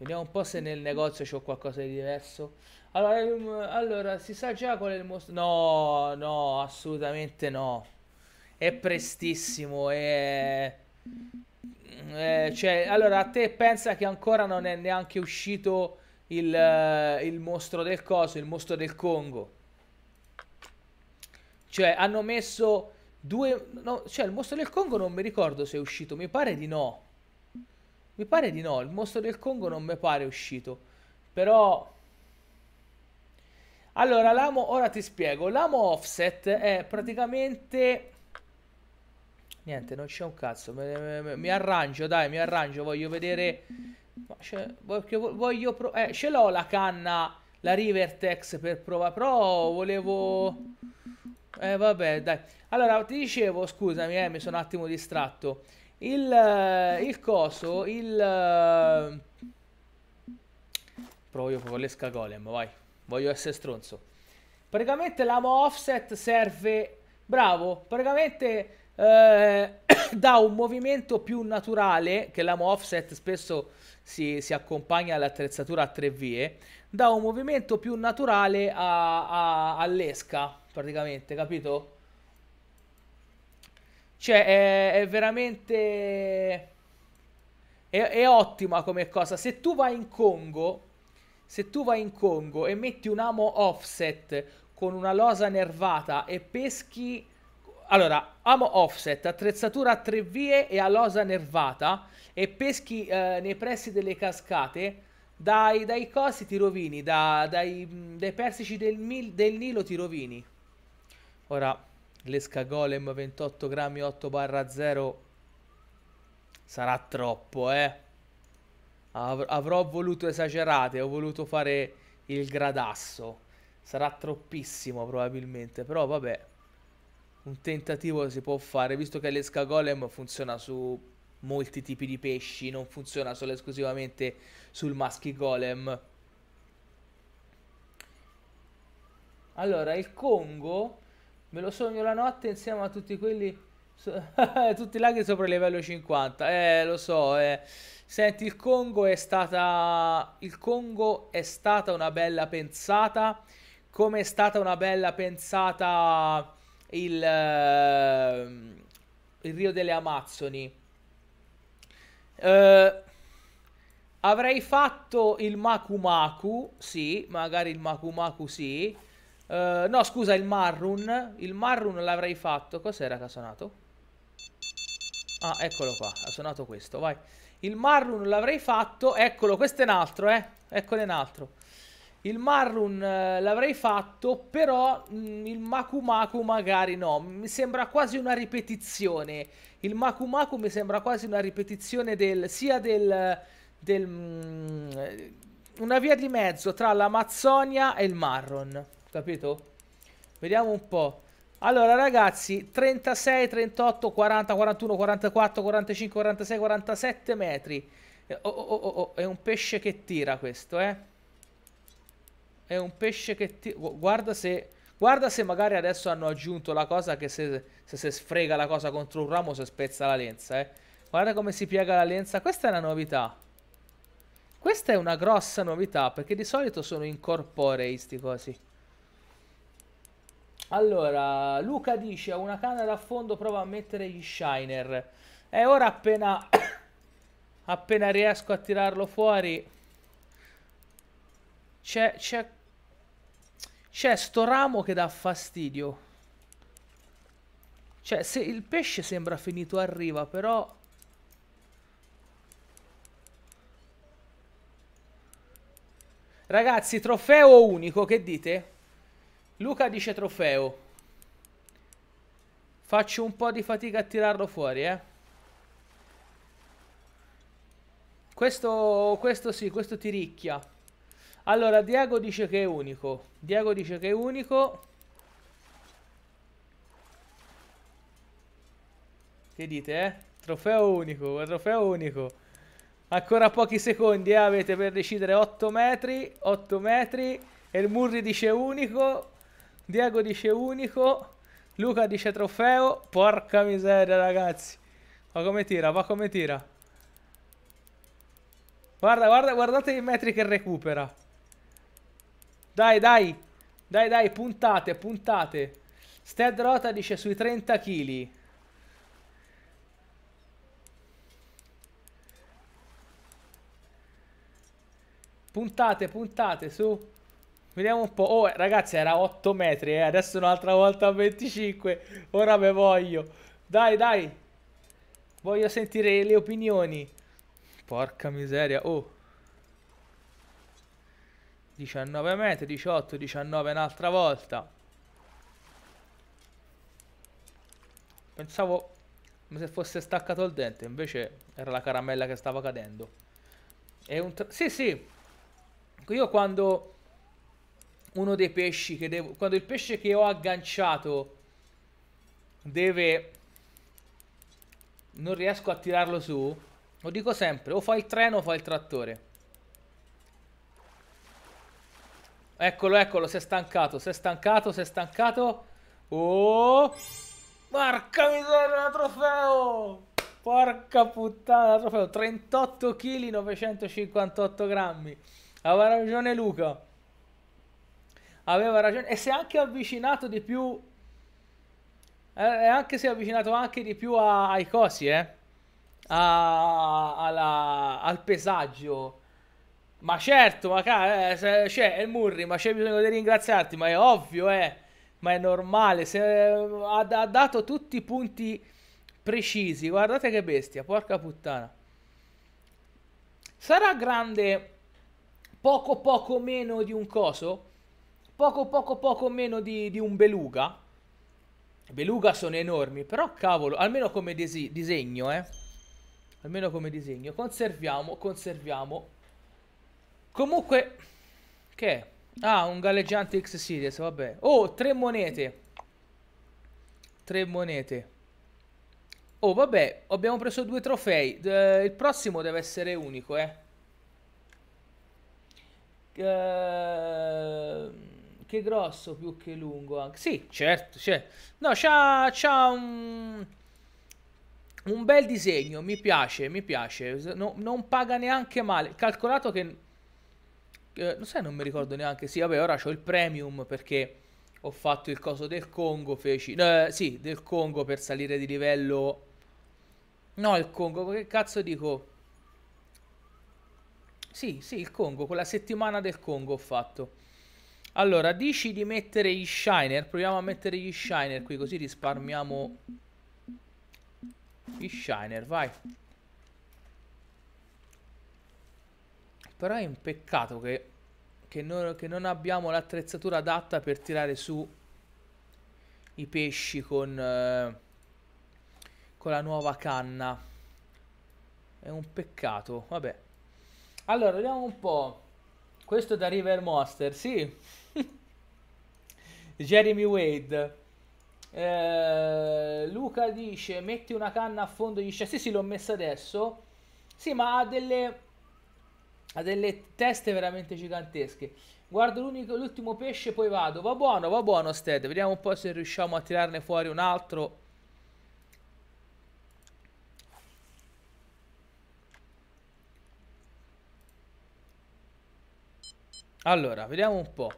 Vediamo un po' se nel negozio c'ho qualcosa di diverso. Allora, ehm, allora si sa già qual è il mostro. No, no, assolutamente no. È prestissimo. È... è... Mm, eh, cioè, allora, a te pensa che ancora non è neanche uscito il, eh, il mostro del coso, il mostro del Congo. Cioè, hanno messo due... No, cioè, il mostro del Congo non mi ricordo se è uscito, mi pare di no. Mi pare di no, il mostro del Congo non mi pare uscito. Però... Allora, l'amo, ora ti spiego. L'amo offset è praticamente... Niente, non c'è un cazzo. Mi, mi, mi, arrangio, dai, mi arrangio. Voglio vedere... voglio, voglio pro... eh, ce l'ho la canna, la Rivertex per prova. Però volevo... Eh, vabbè, dai. Allora, ti dicevo, scusami, eh, mi sono un attimo distratto. Il, eh, il coso, il... Eh, provo io con l'esca golem, vai. Voglio essere stronzo. Praticamente l'amo offset serve... Bravo, praticamente eh, dà un movimento più naturale, che l'amo offset spesso si, si accompagna all'attrezzatura a tre vie, dà un movimento più naturale all'esca, praticamente, capito? Cioè, è, è veramente... È, è, ottima come cosa. Se tu vai in Congo, se tu vai in Congo e metti un amo offset con una losa nervata e peschi... Allora, amo offset, attrezzatura a tre vie e a losa nervata e peschi eh, nei pressi delle cascate, dai, dai cosi ti rovini, da, dai, dai persici del, del Nilo ti rovini. Ora l'esca golem 28 grammi 8 barra 0 sarà troppo eh Av avrò voluto esagerare ho voluto fare il gradasso sarà troppissimo probabilmente però vabbè un tentativo si può fare visto che l'esca golem funziona su molti tipi di pesci non funziona solo esclusivamente sul maschi golem allora il Congo Me lo sogno la notte insieme a tutti quelli... So tutti i laghi sopra il livello 50. Eh, lo so, eh. Senti, il Congo è stata... Il Congo è stata una bella pensata. Come è stata una bella pensata il... Eh, il Rio delle Amazzoni. Eh... Avrei fatto il Makumaku, sì, magari il Makumaku sì. Eh, no, scusa, il Marrun. Il Marrun l'avrei fatto. Cos'era che ha suonato? Ah, eccolo qua. Ha suonato questo, vai. Il Marrun l'avrei fatto. Eccolo, questo è un altro, eh. Eccolo è un altro. Il Marrun eh, l'avrei fatto, però mh, mm, il Makumaku magari no. Mi sembra quasi una ripetizione. Il Makumaku mi sembra quasi una ripetizione del... Sia del... del mh, mm, una via di mezzo tra l'Amazzonia e il Marrun. Capito? Vediamo un po'. Allora ragazzi, 36, 38, 40, 41, 44, 45, 46, 47 metri. Oh, oh, oh, oh, è un pesce che tira questo, eh. È un pesce che tira. Guarda se... Guarda se magari adesso hanno aggiunto la cosa che se, se, se sfrega la cosa contro un ramo si spezza la lenza, eh. Guarda come si piega la lenza. Questa è una novità. Questa è una grossa novità, perché di solito sono incorporei sti cosi. Allora, Luca dice, una canna da fondo, prova a mettere gli shiner. E ora appena, appena riesco a tirarlo fuori, c'è, c'è, c'è sto ramo che dà fastidio. Cioè, se il pesce sembra finito a riva, però... Ragazzi, trofeo unico, che dite? Luca dice trofeo. Faccio un po' di fatica a tirarlo fuori, eh. Questo, questo sì, questo ti ricchia. Allora, Diego dice che è unico. Diego dice che è unico. Che dite, eh? Trofeo unico, trofeo unico. Ancora pochi secondi eh, avete per decidere 8 metri, 8 metri. E il Murri dice unico. Diego dice unico. Luca dice trofeo. Porca miseria, ragazzi. Va come tira, va come tira. Guarda, guarda, guardate i metri che recupera. Dai, dai. Dai, dai, puntate, puntate. Stead Rota dice sui 30 kg. Puntate, puntate, su. Vediamo un po'. Oh, eh, ragazzi, era 8 metri, eh. Adesso un'altra volta 25. Ora me voglio. Dai, dai. Voglio sentire le opinioni. Porca miseria. Oh. 19 metri, 18, 19 un'altra volta. Pensavo come se fosse staccato il dente, invece era la caramella che stava cadendo. È un... Sì, sì. Io quando uno dei pesci che devo... Quando il pesce che ho agganciato deve... Non riesco a tirarlo su. Lo dico sempre, o fa il treno o fa il trattore. Eccolo, eccolo, si è stancato, si è stancato, si è stancato. Oh! Porca miseria, trofeo! Porca puttana, trofeo. 38 kg, 958 grammi. Aveva ragione Luca aveva ragione e si è anche avvicinato di più eh, e anche si è avvicinato anche di più a, ai cosi eh? a, alla, al pesaggio ma certo ma cara, eh, c'è cioè, eh, Murri ma c'è bisogno di ringraziarti ma è ovvio eh ma è normale se, ha, ha dato tutti i punti precisi guardate che bestia porca puttana sarà grande poco poco meno di un coso poco poco poco meno di, di un beluga. Beluga sono enormi, però cavolo, almeno come disi, disegno, eh. Almeno come disegno. Conserviamo, conserviamo. Comunque, che è? Ah, un galleggiante X Series, vabbè. Oh, tre monete. Tre monete. Oh, vabbè, abbiamo preso due trofei. De eh, il prossimo deve essere unico, eh. Ehm che grosso più che lungo anche. Sì, certo, certo. No, c'ha, c'ha un, un, bel disegno, mi piace, mi piace. No, non paga neanche male. Calcolato che... Eh, non sai, non mi ricordo neanche. Sì, vabbè, ora ho il premium perché ho fatto il coso del Congo, feci... Eh, sì, del Congo per salire di livello... No, il Congo, che cazzo dico? Sì, sì, il Congo, quella settimana del Congo ho fatto. Allora, dici di mettere gli shiner. Proviamo a mettere gli shiner qui, così risparmiamo gli shiner, vai. Però è un peccato che, che, non, che non abbiamo l'attrezzatura adatta per tirare su i pesci con, eh, con la nuova canna. È un peccato, vabbè. Allora, vediamo un po'. Questo da River Monster, sì. Jeremy Wade. Eh, Luca dice, metti una canna a fondo gli sciacquati. Sì, sì, l'ho messa adesso. Sì, ma ha delle, ha delle teste veramente gigantesche. Guardo l'ultimo pesce, poi vado. Va buono, va buono, Stead. Vediamo un po' se riusciamo a tirarne fuori un altro. Allora, vediamo un po'.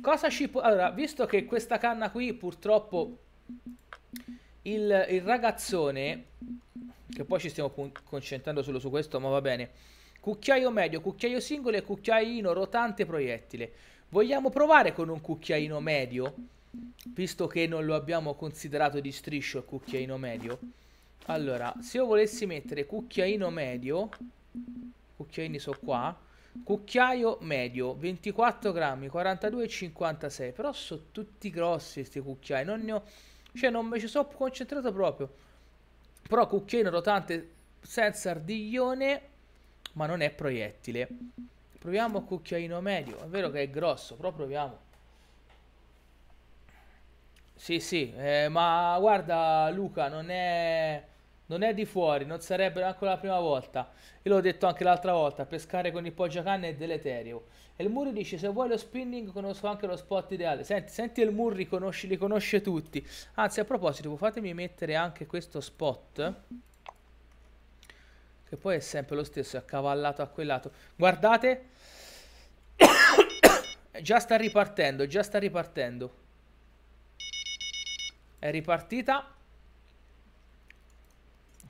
Cosa ci può... Allora, visto che questa canna qui purtroppo il, il ragazzone, che poi ci stiamo concentrando solo su questo, ma va bene, cucchiaio medio, cucchiaio singolo e cucchiaino rotante proiettile. Vogliamo provare con un cucchiaino medio? Visto che non lo abbiamo considerato di striscio il cucchiaino medio. Allora, se io volessi mettere cucchiaino medio, cucchiaini sono qua, Cucchiaio medio, 24 grammi, 42,56. Però sono tutti grossi questi cucchiai. Non ne ho... Cioè, non mi ci sono concentrato proprio. Però cucchiaino rotante senza ardiglione, ma non è proiettile. Proviamo cucchiaino medio. È vero che è grosso, però proviamo. Sì, sì, eh, ma guarda Luca, non è non è di fuori, non sarebbe neanche la prima volta. Io l'ho detto anche l'altra volta, pescare con il poggiacanne è deleterio. E il Murri dice, se vuoi lo spinning conosco anche lo spot ideale. Senti, senti il Murri, conosce, li conosce tutti. Anzi, a proposito, fatemi mettere anche questo spot. Che poi è sempre lo stesso, è accavallato a quel lato. Guardate. già sta ripartendo, già sta ripartendo. È ripartita.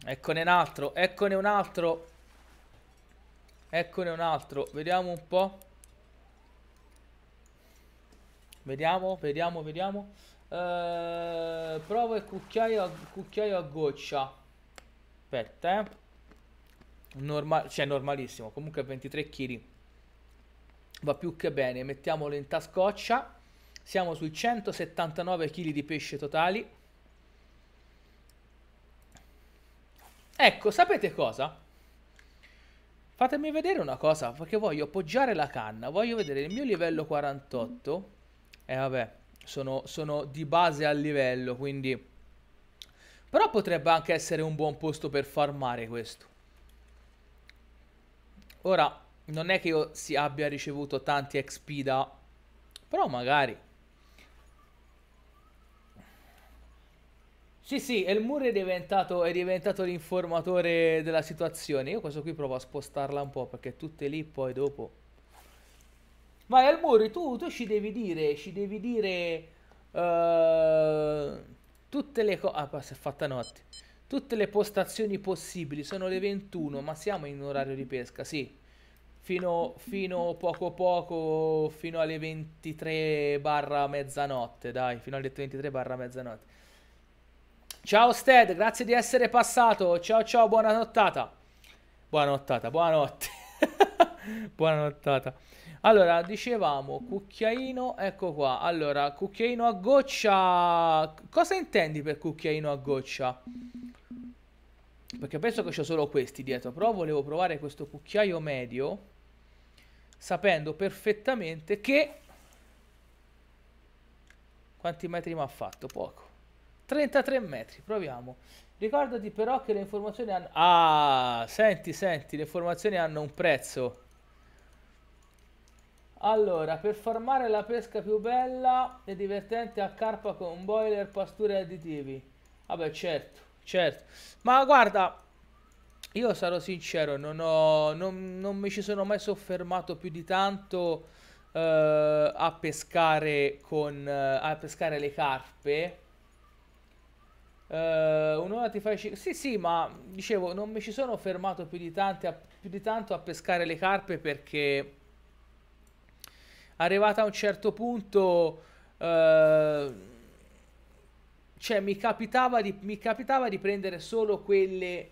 Eccone un altro, eccone un altro. Eccone un altro, vediamo un po'. Vediamo, vediamo, vediamo. Eh, provo il cucchiaio a, cucchiaio a goccia. Aspetta, eh. Normal cioè, normalissimo. Comunque 23 kg. Va più che bene. Mettiamolo in tascoccia. Siamo sui 179 kg di pesce totali. Ecco, sapete cosa? Fatemi vedere una cosa, perché voglio appoggiare la canna, voglio vedere il mio livello 48. E eh, vabbè, sono, sono di base al livello, quindi... Però potrebbe anche essere un buon posto per farmare questo. Ora, non è che io si abbia ricevuto tanti XP da... Però magari... Sì, sì, Elmur è diventato, è diventato l'informatore della situazione. Io questo qui provo a spostarla un po' perché tutte lì poi dopo. Vai Elmur, tu, tu ci devi dire, ci devi dire uh, tutte le cose... Ah, si è fatta notte. Tutte le postazioni possibili, sono le 21, ma siamo in orario di pesca, sì. Fino, fino poco poco, fino alle 23 barra mezzanotte, dai, fino alle 23 barra mezzanotte. Ciao Sted, grazie di essere passato. Ciao ciao, buona nottata. Buona nottata, buonanotte. buona nottata. Allora, dicevamo, cucchiaino, ecco qua. Allora, cucchiaino a goccia. Cosa intendi per cucchiaino a goccia? Perché penso che c'è solo questi dietro, però volevo provare questo cucchiaio medio sapendo perfettamente che quanti metri mi ha fatto? Poco. 33 metri, proviamo. Ricordati però che le informazioni hanno... Ah, senti, senti, le informazioni hanno un prezzo. Allora, per formare la pesca più bella e divertente a carpa con boiler, pasture e additivi. Vabbè, certo, certo. Ma guarda, io sarò sincero, non, ho, non, non mi ci sono mai soffermato più di tanto eh, a, pescare con, eh, a pescare le carpe Uh, un'ora ti fai... Sì, sì, ma dicevo, non mi ci sono fermato più di, a, più di, tanto a pescare le carpe perché arrivata a un certo punto... Uh, cioè, mi capitava, di, mi capitava di prendere solo quelle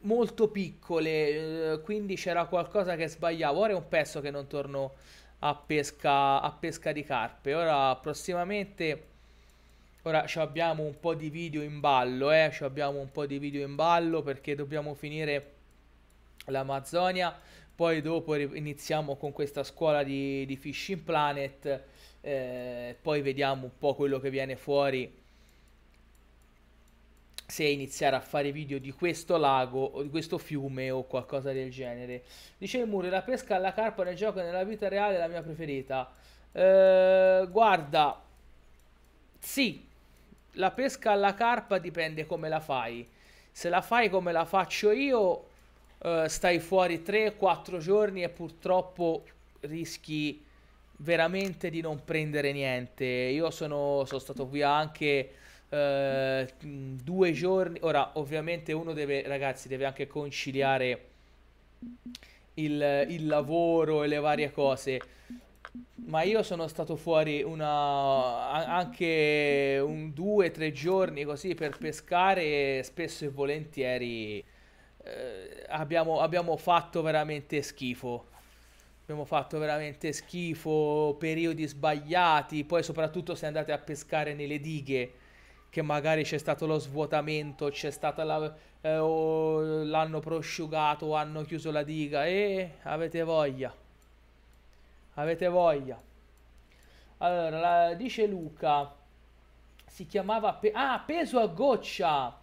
molto piccole, eh, quindi c'era qualcosa che sbagliavo. Ora è un pezzo che non torno a pesca, a pesca di carpe. Ora prossimamente Ora abbiamo un po' di video in ballo, eh? abbiamo un po' di video in ballo perché dobbiamo finire l'Amazzonia, poi dopo iniziamo con questa scuola di, di Fishing Planet, eh, poi vediamo un po' quello che viene fuori se iniziare a fare video di questo lago o di questo fiume o qualcosa del genere. Dice il Mure, la pesca alla carpa nel gioco e nella vita reale è la mia preferita. Eh, guarda, sì, la pesca alla carpa dipende come la fai. Se la fai come la faccio io, eh, stai fuori 3-4 giorni e purtroppo rischi veramente di non prendere niente. Io sono, sono stato qui anche eh, due giorni. Ora, ovviamente, uno deve, ragazzi, deve anche conciliare il, il lavoro e le varie cose. Ma io sono stato fuori una, anche un due, tre giorni così per pescare e spesso e volentieri eh, abbiamo, abbiamo fatto veramente schifo. Abbiamo fatto veramente schifo, periodi sbagliati, poi soprattutto se andate a pescare nelle dighe che magari c'è stato lo svuotamento, c'è stata la, eh, l'hanno prosciugato, hanno chiuso la diga e eh, avete voglia. Avete voglia. Allora, la, dice Luca, si chiamava... Pe ah, peso a goccia!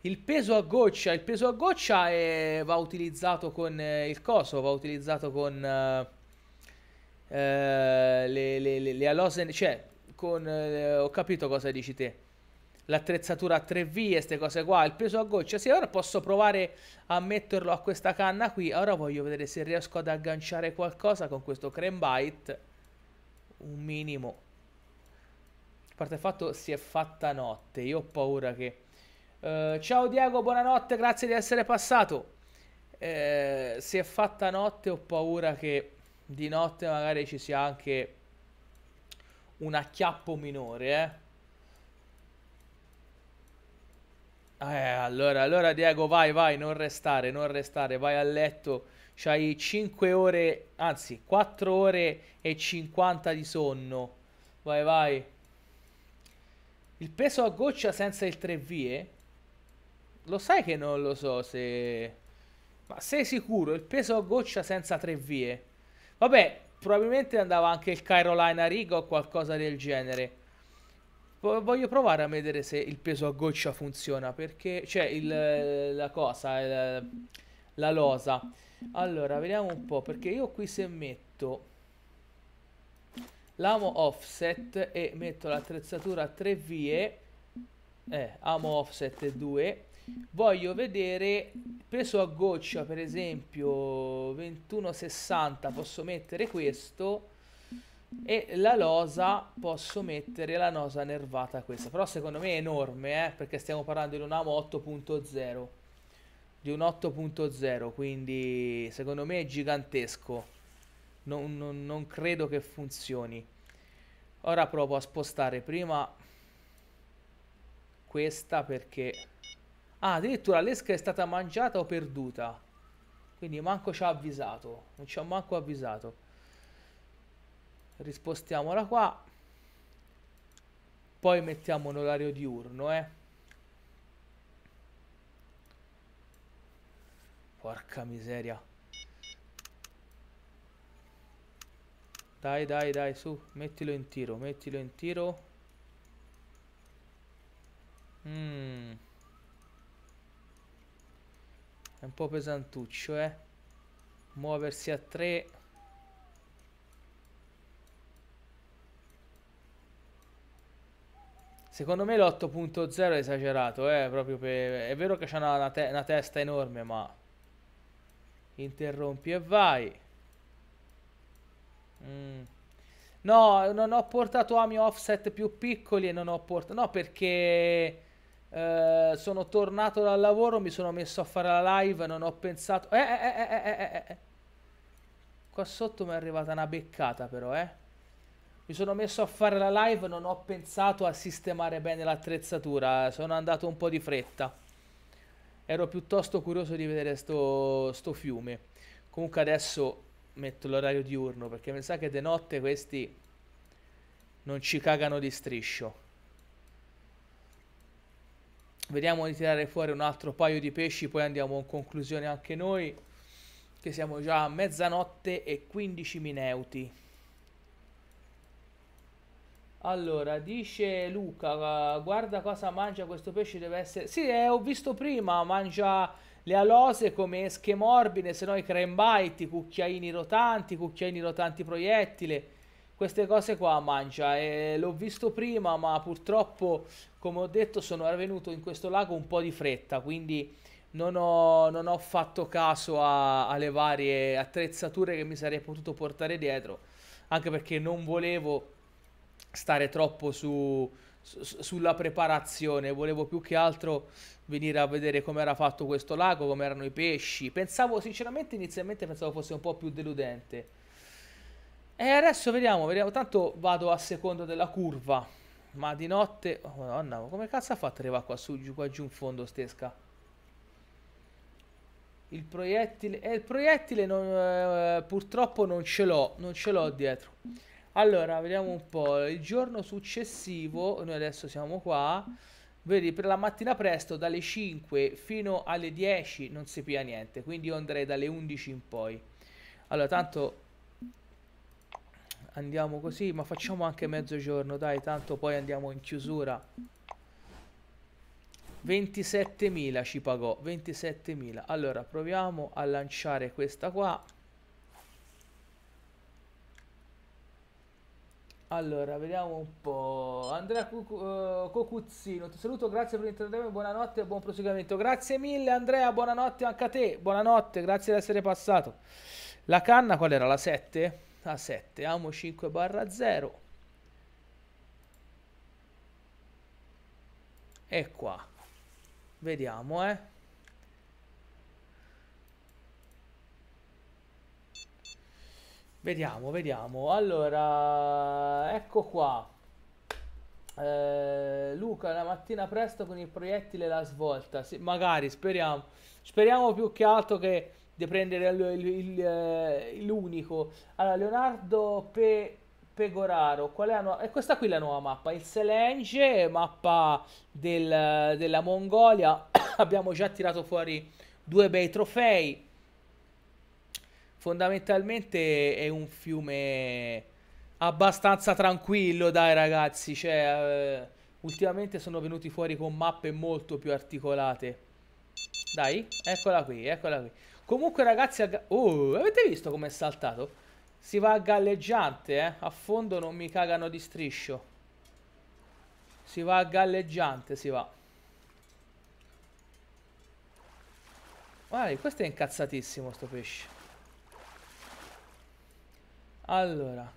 Il peso a goccia, il peso a goccia è, va utilizzato con eh, il coso, va utilizzato con eh, le, le, le, le alose, cioè con... Eh, ho capito cosa dici te l'attrezzatura a tre vie, queste cose qua, il peso a goccia. Sì, ora posso provare a metterlo a questa canna qui. Ora voglio vedere se riesco ad agganciare qualcosa con questo creme bite. Un minimo. A parte il fatto si è fatta notte, io ho paura che... Uh, ciao Diego, buonanotte, grazie di essere passato. Uh, si è fatta notte, ho paura che di notte magari ci sia anche un acchiappo minore, eh Eh, allora, allora Diego, vai, vai, non restare, non restare, vai a letto. C'hai 5 ore, anzi 4 ore e 50 di sonno. Vai, vai. Il peso a goccia senza il 3 vie? Eh? Lo sai che non lo so se... Ma sei sicuro? Il peso a goccia senza 3 vie? Eh? Vabbè, probabilmente andava anche il Carolina Riga o qualcosa del genere voglio provare a vedere se il peso a goccia funziona, perché cioè il, la cosa, il, la losa. Allora, vediamo un po', perché io qui se metto l'amo offset e metto l'attrezzatura a tre vie, eh, amo offset 2, voglio vedere peso a goccia per esempio 2160 posso mettere questo e la losa posso mettere la nosa nervata questa però secondo me è enorme eh, perché stiamo parlando di un amo 8.0 di un 8.0 quindi secondo me è gigantesco non, non, non credo che funzioni ora provo a spostare prima questa perché ah addirittura l'esca è stata mangiata o perduta quindi manco ci ha avvisato non ci ha manco avvisato rispostiamola qua poi mettiamo un orario diurno eh porca miseria dai dai dai su mettilo in tiro mettilo in tiro mm. è un po' pesantuccio eh muoversi a 3 Secondo me l'8.0 è esagerato, eh, proprio per... È vero che c'è una, te una testa enorme, ma... Interrompi e vai. Mm. No, non ho portato ami offset più piccoli e non ho portato... No, perché... Eh, sono tornato dal lavoro, mi sono messo a fare la live, non ho pensato... Eh, eh, eh, eh, eh, eh. eh, eh. Qua sotto mi è arrivata una beccata però, eh mi sono messo a fare la live, non ho pensato a sistemare bene l'attrezzatura, sono andato un po' di fretta. Ero piuttosto curioso di vedere sto, sto fiume. Comunque adesso metto l'orario diurno perché mi sa che de notte questi non ci cagano di striscio. Vediamo di tirare fuori un altro paio di pesci, poi andiamo in conclusione anche noi, che siamo già a mezzanotte e 15 minuti. Allora, dice Luca, guarda cosa mangia questo pesce, deve essere... Sì, eh, ho visto prima, mangia le alose come esche morbide, se no i crembaiti, cucchiaini rotanti, cucchiaini rotanti proiettile, queste cose qua mangia. Eh, l'ho visto prima, ma purtroppo, come ho detto, sono venuto in questo lago un po' di fretta, quindi non ho, non ho fatto caso a, alle varie attrezzature che mi sarei potuto portare dietro, anche perché non volevo stare troppo su, su, sulla preparazione, volevo più che altro venire a vedere come era fatto questo lago, come erano i pesci. Pensavo, sinceramente, inizialmente pensavo fosse un po' più deludente. E adesso vediamo, vediamo, tanto vado a seconda della curva, ma di notte... Oh, madonna, ma come cazzo ha fatto arrivare qua su, giù, qua giù in fondo stesca? Il proiettile... Eh, il proiettile non, eh, purtroppo non ce l'ho, non ce l'ho dietro. Allora, vediamo un po'. Il giorno successivo, noi adesso siamo qua. Vedi, per la mattina presto, dalle 5 fino alle 10 non si pia niente. Quindi io andrei dalle 11 in poi. Allora, tanto andiamo così, ma facciamo anche mezzogiorno, dai, tanto poi andiamo in chiusura. 27.000 ci pagò, 27.000. Allora, proviamo a lanciare questa qua. Allora, vediamo un po'. Andrea eh, Cocuzzino, ti saluto, grazie per l'intervento, buonanotte e buon proseguimento. Grazie mille Andrea, buonanotte anche a te, buonanotte, grazie di essere passato. La canna qual era? La 7? La 7, amo 5 barra 0. E qua. Vediamo, eh. Vediamo, vediamo. Allora, ecco qua. Eh, Luca, la mattina presto con il proiettile la svolta. Sì, magari, speriamo. Speriamo più che altro che di prendere eh, l'unico. Allora, Leonardo Pe, Pegoraro, qual è la nuova... E eh, questa qui è la nuova mappa, il Selenge, mappa del, della Mongolia. Abbiamo già tirato fuori due bei trofei fondamentalmente è un fiume abbastanza tranquillo, dai ragazzi, cioè eh, ultimamente sono venuti fuori con mappe molto più articolate. Dai, eccola qui, eccola qui. Comunque ragazzi, oh, avete visto com'è saltato? Si va a galleggiante, eh? A fondo non mi cagano di striscio. Si va a galleggiante, si va. Guarda, questo è incazzatissimo sto pesce. Allora,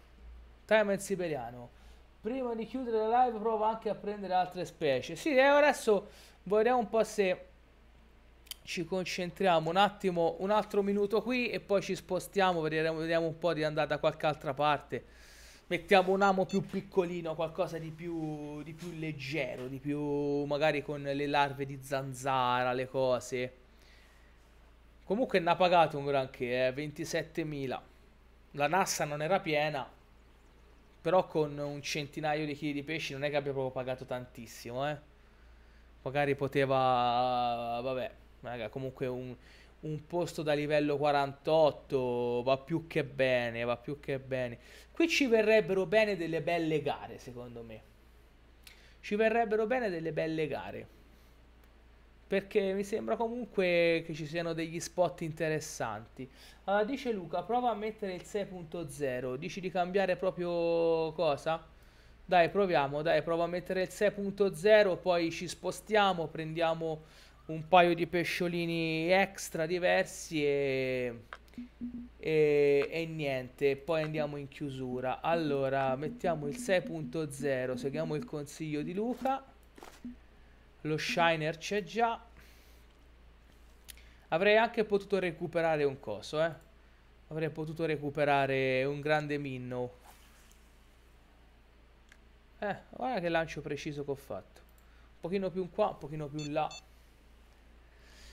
time in siberiano. Prima di chiudere la live provo anche a prendere altre specie. Sì, adesso vediamo un po' se ci concentriamo un attimo, un altro minuto qui e poi ci spostiamo, vediamo, vediamo un po' di andare da qualche altra parte. Mettiamo un amo più piccolino, qualcosa di più, di più leggero, di più magari con le larve di zanzara, le cose. Comunque ne ha pagato un granché, eh, 27.000 la nassa non era piena, però con un centinaio di chili di pesci non è che abbia proprio pagato tantissimo, eh. Magari poteva, vabbè, raga, comunque un, un posto da livello 48 va più che bene, va più che bene. Qui ci verrebbero bene delle belle gare, secondo me. Ci verrebbero bene delle belle gare perché mi sembra comunque che ci siano degli spot interessanti. Allora, dice Luca, prova a mettere il 6.0, dici di cambiare proprio cosa? Dai, proviamo, dai, prova a mettere il 6.0, poi ci spostiamo, prendiamo un paio di pesciolini extra diversi e... E, e, niente, poi andiamo in chiusura. Allora, mettiamo il 6.0, seguiamo il consiglio di Luca. Lo Shiner c'è già. Avrei anche potuto recuperare un coso, eh. Avrei potuto recuperare un grande Minnow. Eh, guarda che lancio preciso che ho fatto. Un pochino più in qua, un pochino più in là.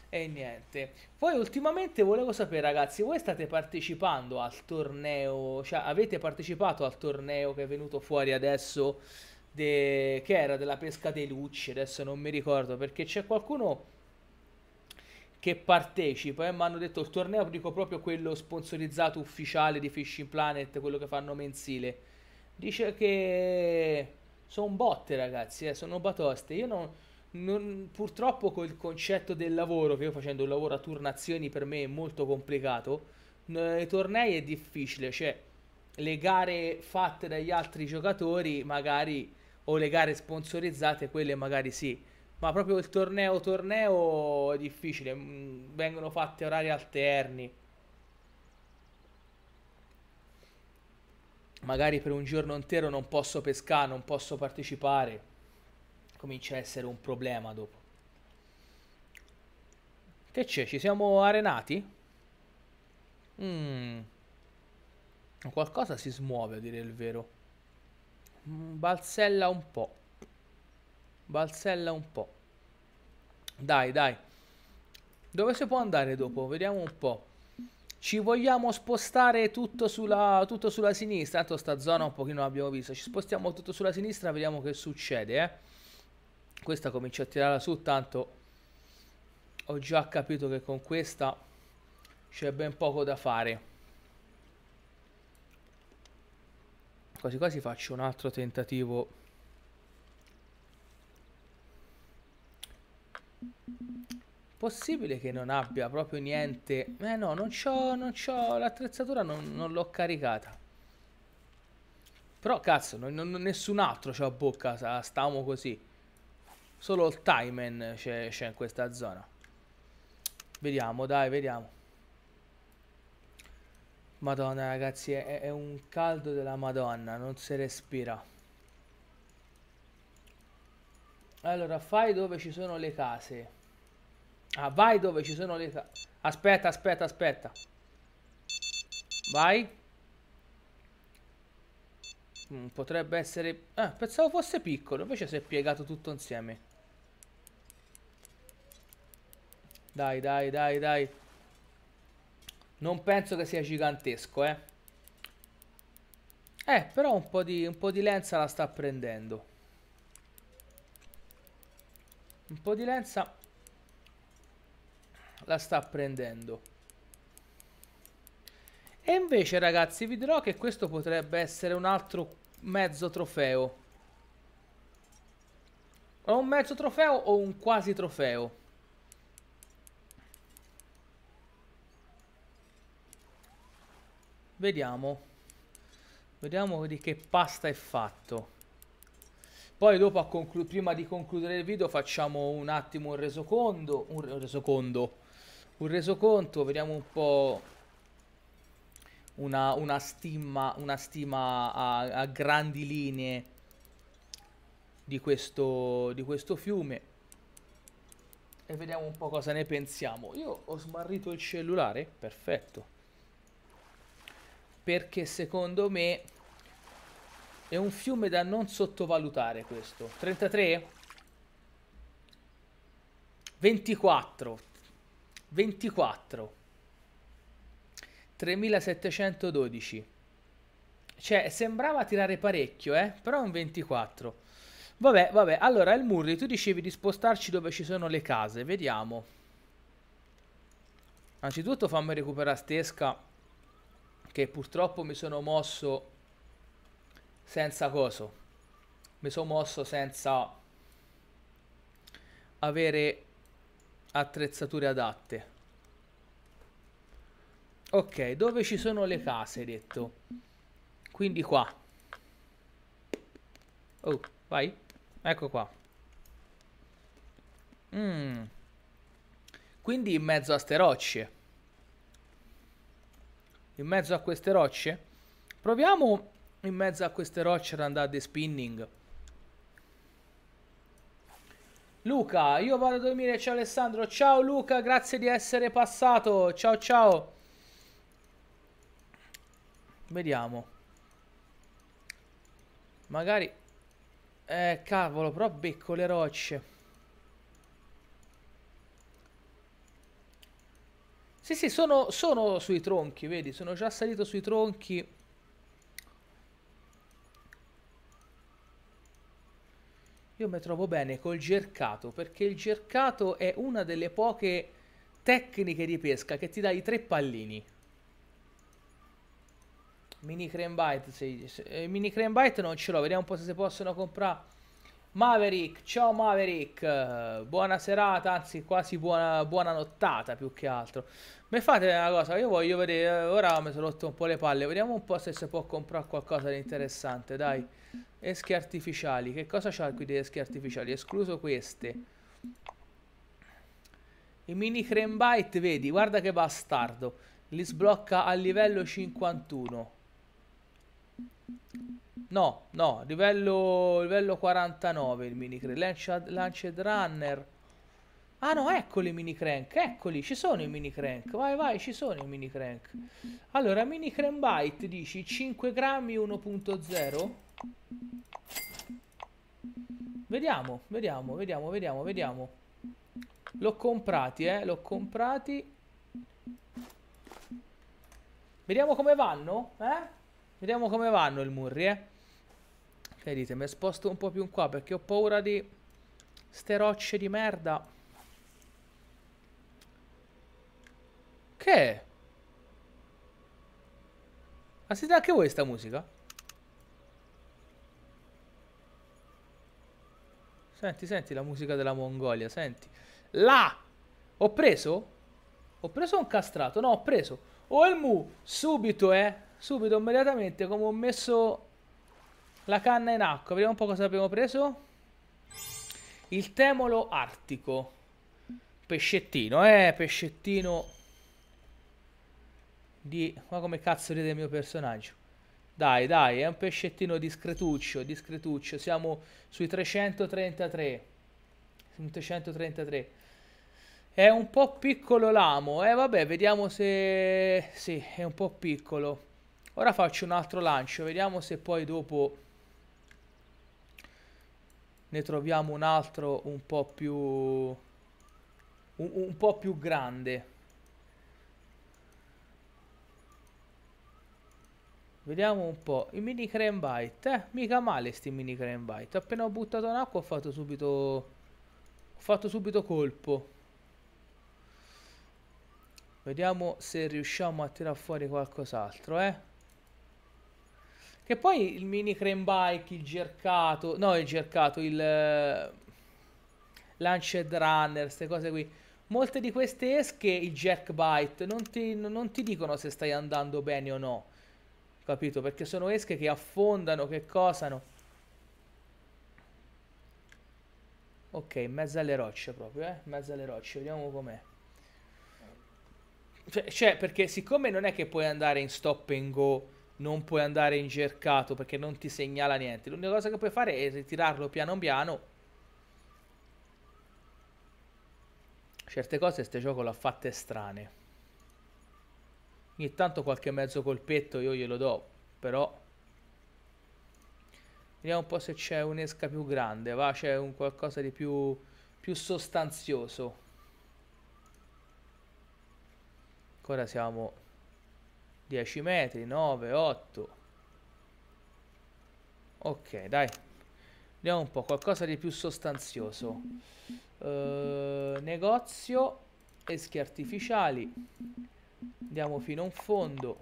E niente. Poi ultimamente volevo sapere ragazzi, voi state partecipando al torneo, cioè avete partecipato al torneo che è venuto fuori adesso de, che era della pesca dei lucci, adesso non mi ricordo perché c'è qualcuno che partecipa e eh, mi hanno detto il torneo, dico proprio quello sponsorizzato ufficiale di Fishing Planet, quello che fanno mensile. Dice che sono botte ragazzi, eh, sono batoste. Io non, non, purtroppo col concetto del lavoro, che io facendo un lavoro a turnazioni per me è molto complicato, nei tornei è difficile, cioè le gare fatte dagli altri giocatori magari o le gare sponsorizzate, quelle magari sì. Ma proprio il torneo torneo è difficile, mm, vengono fatti orari alterni. Magari per un giorno intero non posso pescare, non posso partecipare. Comincia a essere un problema dopo. Che c'è? Ci siamo arenati? Mm. Qualcosa si smuove a dire il vero. Mm, Balsella un po'. Balsella un po'. Dai, dai. Dove si può andare dopo? Vediamo un po'. Ci vogliamo spostare tutto sulla, tutto sulla sinistra. Tanto sta zona un pochino l'abbiamo vista. Ci spostiamo tutto sulla sinistra, vediamo che succede, eh. Questa comincia a tirarla su, tanto ho già capito che con questa c'è ben poco da fare. quasi quasi faccio un altro tentativo possibile che non abbia proprio niente eh no non c'ho non c'ho l'attrezzatura non, non l'ho caricata però cazzo non, non, nessun altro c'ha bocca stiamo così solo il timen c'è in questa zona vediamo dai vediamo Madonna ragazzi è, è un caldo della madonna Non si respira Allora fai dove ci sono le case Ah vai dove ci sono le case Aspetta aspetta aspetta Vai mm, potrebbe essere... Ah, pensavo fosse piccolo, invece si è piegato tutto insieme. Dai, dai, dai, dai. Non penso che sia gigantesco, eh. Eh, però un po' di, un po di lenza la sta prendendo. Un po' di lenza la sta prendendo. E invece ragazzi vi dirò che questo potrebbe essere un altro mezzo trofeo. O un mezzo trofeo o un quasi trofeo. Vediamo. Vediamo di che pasta è fatto. Poi dopo, prima di concludere il video, facciamo un attimo un resoconto. Un resoconto. Un resoconto, vediamo un po' una, una stima, una stima a, a grandi linee di questo, di questo fiume e vediamo un po' cosa ne pensiamo. Io ho smarrito il cellulare, perfetto perché secondo me è un fiume da non sottovalutare questo. 33? 24. 24. 3712. Cioè, sembrava tirare parecchio, eh? Però è un 24. Vabbè, vabbè. Allora, il Murri, tu dicevi di spostarci dove ci sono le case. Vediamo. Anzitutto fammi recuperare stesca che purtroppo mi sono mosso senza coso, mi sono mosso senza avere attrezzature adatte. Ok, dove ci sono le case, detto? Quindi qua. Oh, vai. Ecco qua. Mm. Quindi in mezzo a ste rocce in mezzo a queste rocce? Proviamo in mezzo a queste rocce ad andare a spinning. Luca, io vado a dormire, ciao Alessandro. Ciao Luca, grazie di essere passato. Ciao ciao. Vediamo. Magari... Eh, cavolo, però becco le rocce. Sì, sì, sono, sono sui tronchi, vedi, sono già salito sui tronchi. Io mi trovo bene col cercato, perché il cercato è una delle poche tecniche di pesca che ti dà i tre pallini. Mini creme bite, sì, se, eh, mini creme bite non ce l'ho, vediamo un po' se si possono comprare Maverick, ciao Maverick, buona serata, anzi quasi buona, buona nottata più che altro. Mi fate una cosa, io voglio vedere, eh, ora mi sono rotto un po' le palle, vediamo un po' se si può comprare qualcosa di interessante, dai. Eschi artificiali, che cosa c'ha qui di eschi artificiali? Escluso queste. I mini creme bite, vedi, guarda che bastardo, li sblocca a livello 51. No, no, livello, livello 49 il mini crank. Lanched, Lanched Runner. Ah no, eccoli i mini crank, eccoli, ci sono i mini crank, vai vai, ci sono i mini crank. Allora, mini crank bite, dici, 5 grammi 1.0? Vediamo, vediamo, vediamo, vediamo, vediamo. L'ho comprati, eh, l'ho comprati. Vediamo come vanno, eh? Vediamo come vanno il Murri, eh. Che dite? Mi sposto un po' più in qua perché ho paura di... Ste rocce di merda. Che? Ma siete anche voi sta musica? Senti, senti la musica della Mongolia, senti. Là! Ho preso? Ho preso un castrato? No, ho preso. O il mu, subito, eh subito, immediatamente, come ho messo la canna in acqua. Vediamo un po' cosa abbiamo preso. Il temolo artico. Pescettino, eh, pescettino di... Ma come cazzo ride il mio personaggio? Dai, dai, è un pescettino discretuccio, discretuccio. Siamo sui 333. 333. È un po' piccolo l'amo, eh vabbè, vediamo se... Sì, è un po' piccolo. Ora faccio un altro lancio, vediamo se poi dopo ne troviamo un altro un po' più un, un po' più grande. Vediamo un po', i mini crane bite, eh, mica male sti mini crane bite. Appena ho buttato in acqua ho fatto subito ho fatto subito colpo. Vediamo se riusciamo a tirar fuori qualcos'altro, eh. Che poi il mini crane bike, il cercato, no il cercato, il eh, lanced runner, queste cose qui. Molte di queste esche, il jackbite, non ti, non ti dicono se stai andando bene o no. Capito? Perché sono esche che affondano, che cosano. Ok, in mezzo alle rocce proprio, eh? In mezzo alle rocce, vediamo com'è. Cioè, cioè, perché siccome non è che puoi andare in stop and go non puoi andare in cercato perché non ti segnala niente. L'unica cosa che puoi fare è ritirarlo piano piano. Certe cose questo gioco l'ha fatte strane. Ogni tanto qualche mezzo colpetto io glielo do, però... Vediamo un po' se c'è un'esca più grande, va, c'è un qualcosa di più, più sostanzioso. Ancora siamo 10 metri, 9, 8. Ok, dai. Vediamo un po', qualcosa di più sostanzioso. Eh, negozio, eschi artificiali. Andiamo fino in fondo.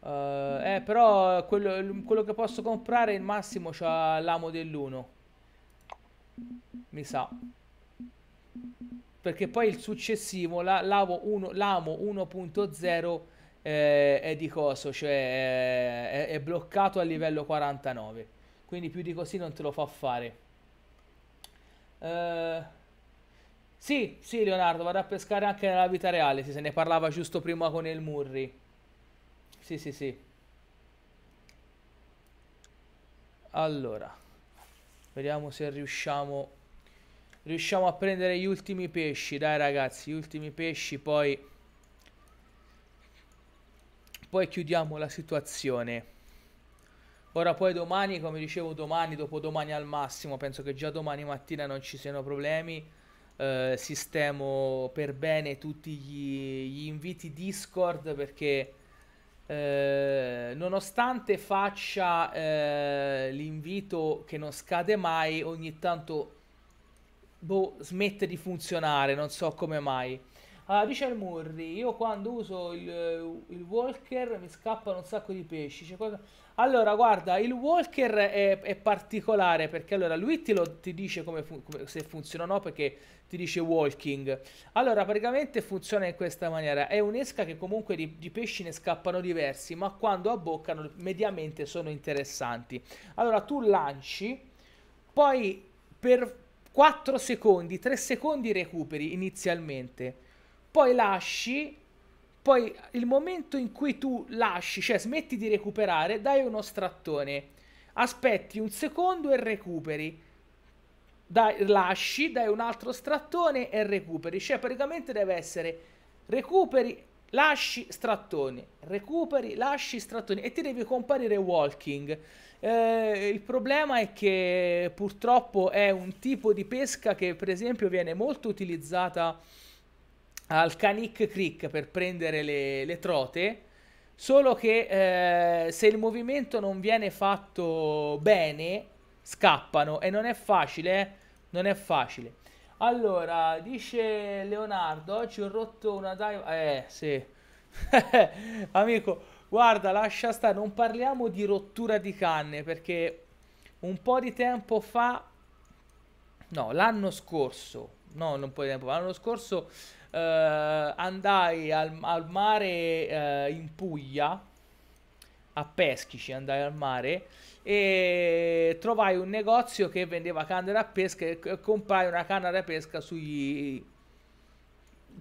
Eh, eh, però quello, quello, che posso comprare il massimo c'ha l'amo dell'1. Mi sa. Perché poi il successivo, l'amo la, 1.0 eh, è di coso, cioè eh, è, è, bloccato a livello 49. Quindi più di così non te lo fa fare. Eh, sì, sì Leonardo, vado a pescare anche nella vita reale, se ne parlava giusto prima con il Murri. Sì, sì, sì. Allora, vediamo se riusciamo riusciamo a prendere gli ultimi pesci, dai ragazzi, gli ultimi pesci poi poi chiudiamo la situazione. Ora poi domani, come dicevo, domani, dopodomani al massimo, penso che già domani mattina non ci siano problemi. Eh, sistemo per bene tutti gli, gli inviti Discord perché eh, nonostante faccia eh, l'invito che non scade mai, ogni tanto boh, smette di funzionare, non so come mai. Allora, ah, dice Murri, io quando uso il, il, walker mi scappano un sacco di pesci. Cioè, quando... Allora, guarda, il walker è, è particolare perché allora lui ti, lo, ti dice come fun- come, se funziona o no perché ti dice walking. Allora, praticamente funziona in questa maniera. È un'esca che comunque di, di, pesci ne scappano diversi, ma quando abboccano mediamente sono interessanti. Allora, tu lanci, poi per 4 secondi, 3 secondi recuperi inizialmente poi lasci, poi il momento in cui tu lasci, cioè smetti di recuperare, dai uno strattone, aspetti un secondo e recuperi. Dai, lasci, dai un altro strattone e recuperi. Cioè praticamente deve essere recuperi, lasci, strattone, recuperi, lasci, strattone e ti devi comparire walking. Eh, il problema è che purtroppo è un tipo di pesca che per esempio viene molto utilizzata al Canic Creek per prendere le, le trote, solo che eh, se il movimento non viene fatto bene, scappano e non è facile, eh? non è facile. Allora, dice Leonardo, oggi ho rotto una dive... Eh, sì. Amico, guarda, lascia stare, non parliamo di rottura di canne, perché un po' di tempo fa... No, l'anno scorso, no, non un po' di tempo fa, l'anno scorso eh, andai al, al mare eh, in Puglia, a Peschici andai al mare e trovai un negozio che vendeva canne da pesca e comprai una canna da pesca sui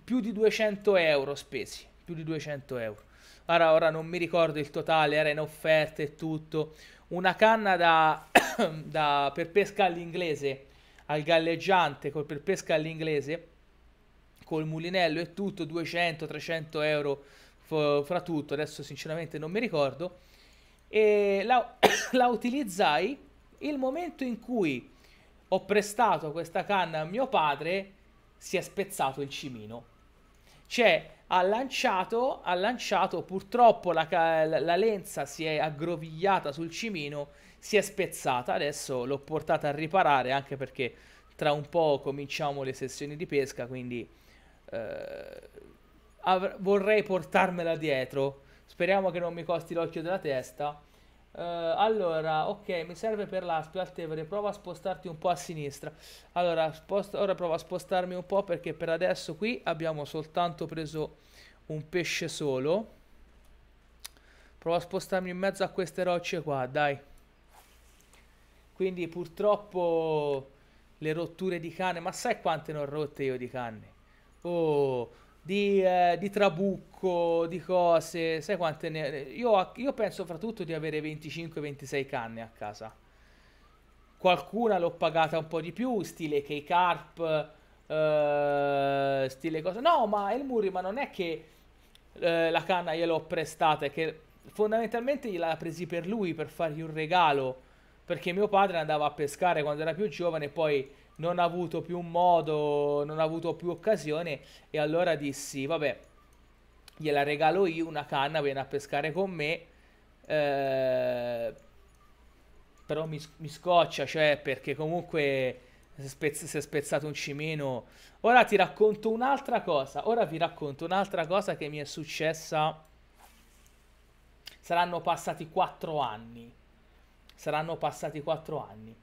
più di 200 euro spesi, più di 200 euro. Ora, ora non mi ricordo il totale, era in offerta e tutto. Una canna da, da per pesca all'inglese, al galleggiante, per pesca all'inglese, col mulinello e tutto 200-300 euro f- fra tutto adesso sinceramente non mi ricordo e la, la utilizzai il momento in cui ho prestato questa canna a mio padre si è spezzato il cimino cioè ha lanciato, ha lanciato purtroppo la, la, la lenza si è aggrovigliata sul cimino si è spezzata adesso l'ho portata a riparare anche perché tra un po' cominciamo le sessioni di pesca quindi eh, av- vorrei portarmela dietro. Speriamo che non mi costi l'occhio della testa. Uh, allora, ok, mi serve per l'aspio, Altevere, prova a spostarti un po' a sinistra. Allora, spost- ora provo a spostarmi un po' perché per adesso qui abbiamo soltanto preso un pesce solo. Provo a spostarmi in mezzo a queste rocce qua, dai. Quindi purtroppo le rotture di canne, ma sai quante ne ho rotte io di canne? oh, di, eh, di, trabucco, di cose, sai quante ne... Io, io penso soprattutto di avere 25-26 canne a casa. Qualcuna l'ho pagata un po' di più, stile k carp, eh, stile cose... No, ma il Muri, ma non è che eh, la canna gliel'ho prestata, è che fondamentalmente gliela presi per lui, per fargli un regalo, perché mio padre andava a pescare quando era più giovane e poi non ha avuto più modo, non ha avuto più occasione e allora dissi vabbè gliela regalo io una canna, viene a pescare con me eh, però mi, mi, scoccia, cioè perché comunque si, spezz si è spezzato un cimino ora ti racconto un'altra cosa ora vi racconto un'altra cosa che mi è successa saranno passati 4 anni saranno passati 4 anni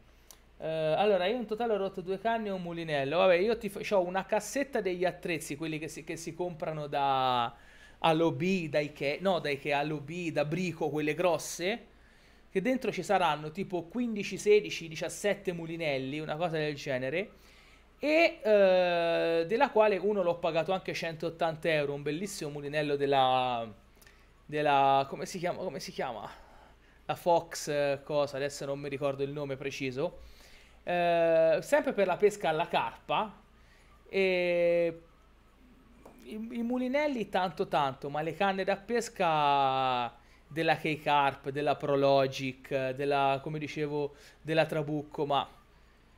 Uh, allora, io in totale ho rotto due canne e un mulinello. Vabbè, io ti ho una cassetta degli attrezzi, quelli che si, che si comprano da all'OB, da Ikea, no, da Ikea, all'OB, da Brico, quelle grosse, che dentro ci saranno tipo 15, 16, 17 mulinelli, una cosa del genere, e uh, della quale uno l'ho pagato anche 180 euro, un bellissimo mulinello della... della come si chiama? Come si chiama? La Fox eh, cosa, adesso non mi ricordo il nome preciso eh, sempre per la pesca alla carpa. E i, i, mulinelli tanto tanto, ma le canne da pesca della K-Carp, della Prologic, della, come dicevo, della Trabucco, ma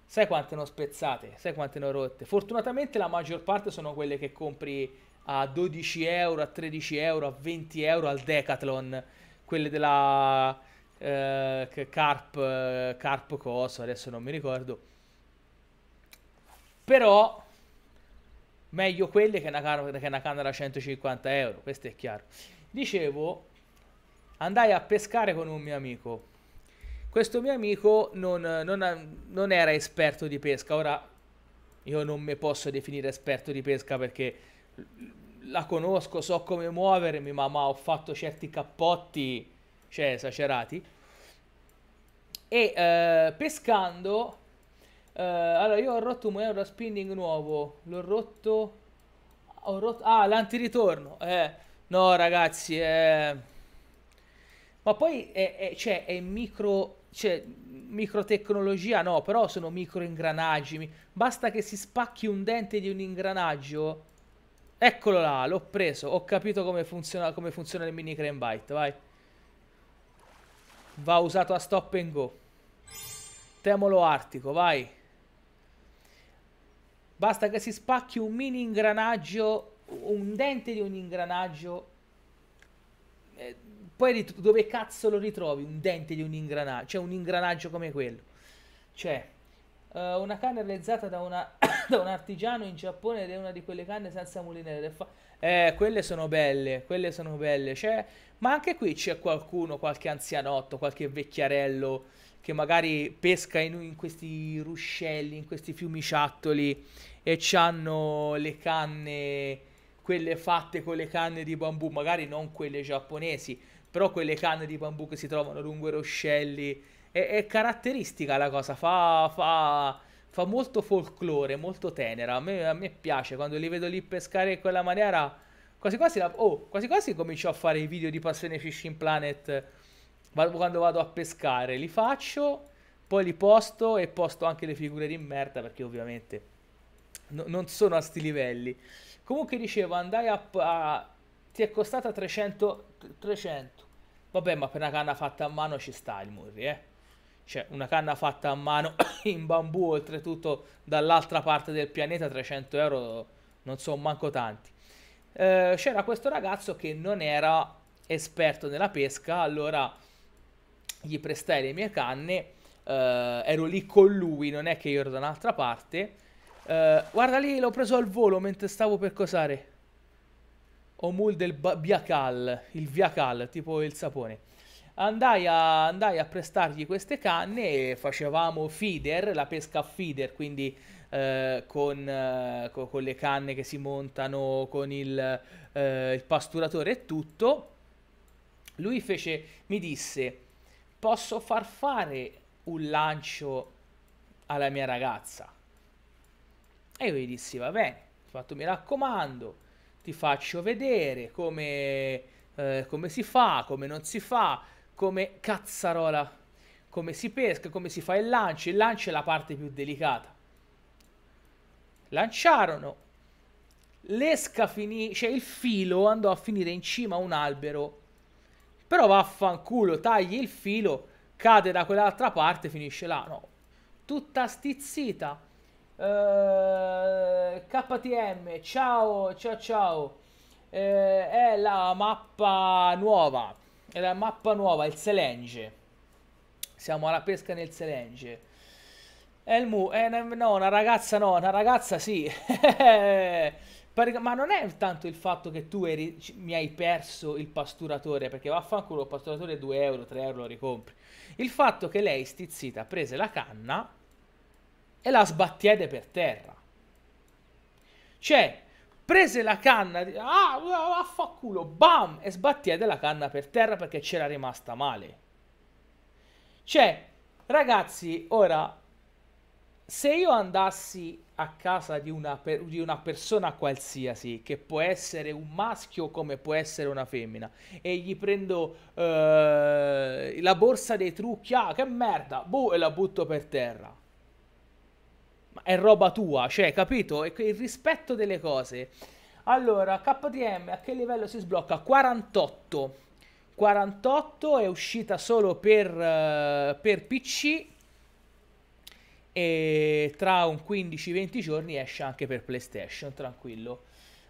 sai quante ne ho spezzate, sai quante ne ho rotte. Fortunatamente la maggior parte sono quelle che compri a 12 euro, a 13 euro, a 20 euro al Decathlon, quelle della eh, eh, Carp, Carp coso, adesso non mi ricordo. Però meglio quelle che una, che una canna da 150 euro, questo è chiaro. Dicevo, andai a pescare con un mio amico. Questo mio amico non, non, non era esperto di pesca, ora io non mi posso definire esperto di pesca perché la conosco, so come muovermi, ma, ma ho fatto certi cappotti cioè esagerati. E eh, pescando, eh, allora io ho rotto un monero spinning nuovo, l'ho rotto, ho rotto, ah l'antiritorno, eh, no ragazzi, eh. ma poi è, è, cioè, è micro, cioè, microtecnologia no, però sono micro ingranaggi, basta che si spacchi un dente di un ingranaggio, eccolo là, l'ho preso, ho capito come funziona, come funziona il mini crane bite, vai. Va usato a stop and go. Temolo artico, vai. Basta che si spacchi un mini ingranaggio, un dente di un ingranaggio. Eh, poi dove cazzo lo ritrovi un dente di un ingranaggio? Cioè un ingranaggio come quello. Cioè, uh, una canna realizzata da, una, da, un artigiano in Giappone ed è una di quelle canne senza mulinere. Eh, quelle sono belle, quelle sono belle. Cioè, ma anche qui c'è qualcuno, qualche anzianotto, qualche vecchiarello che magari pesca in, in questi ruscelli, in questi fiumiciattoli e hanno le canne, quelle fatte con le canne di bambù, magari non quelle giapponesi, però quelle canne di bambù che si trovano lungo i ruscelli. È, è caratteristica la cosa, fa, fa, fa molto folklore, molto tenera. A me, a me piace quando li vedo lì pescare in quella maniera Quasi quasi, la, oh, quasi quasi comincio a fare i video di Passione Fishing Planet quando vado a pescare. Li faccio, poi li posto e posto anche le figure di merda perché ovviamente no, non sono a sti livelli. Comunque dicevo, andai a, a ti è costata 300, 300. Vabbè, ma per una canna fatta a mano ci sta il Murri, eh. Cioè, una canna fatta a mano in bambù, oltretutto dall'altra parte del pianeta, 300 euro non sono manco tanti. Eh, c'era questo ragazzo che non era esperto nella pesca, allora gli prestai le mie canne, eh, ero lì con lui, non è che io ero da un'altra parte. Eh, guarda lì, l'ho preso al volo mentre stavo per cosare. Omul del Biacal, il Viacal, tipo il sapone. Andai a, andai a prestargli queste canne e facevamo feeder, la pesca feeder, quindi eh, con, eh, co- con, le canne che si montano, con il, eh, il pasturatore e tutto, lui fece, mi disse, posso far fare un lancio alla mia ragazza? E io gli dissi, va bene, fatto, mi raccomando, ti faccio vedere come, eh, come, si fa, come non si fa, come cazzarola, come si pesca, come si fa il lancio. Il lancio è la parte più delicata lanciarono. L'esca finì, cioè il filo andò a finire in cima a un albero. Però vaffanculo, tagli il filo, cade da quell'altra parte, finisce là. No, tutta stizzita. Eh, KTM, ciao, ciao, ciao. Eh, è la mappa nuova. È la mappa nuova, il Selenge. Siamo alla pesca nel Selenge. Elmu, eh, no, una ragazza no, una ragazza sì. ma non è tanto il fatto che tu eri, mi hai perso il pasturatore, perché vaffanculo il pasturatore 2 euro, 3 euro lo ricompri. Il fatto che lei, stizzita, prese la canna e la sbattiede per terra. Cioè, prese la canna, ah, vaffanculo, bam, e sbattiede la canna per terra perché c'era rimasta male. Cioè, ragazzi, ora se io andassi a casa di una, per, di una, persona qualsiasi, che può essere un maschio come può essere una femmina, e gli prendo eh, la borsa dei trucchi, ah che merda, boh, e la butto per terra. Ma è roba tua, cioè, capito? E il rispetto delle cose. Allora, KTM a che livello si sblocca? 48. 48 è uscita solo per, eh, per PC e tra un 15-20 giorni esce anche per PlayStation, tranquillo.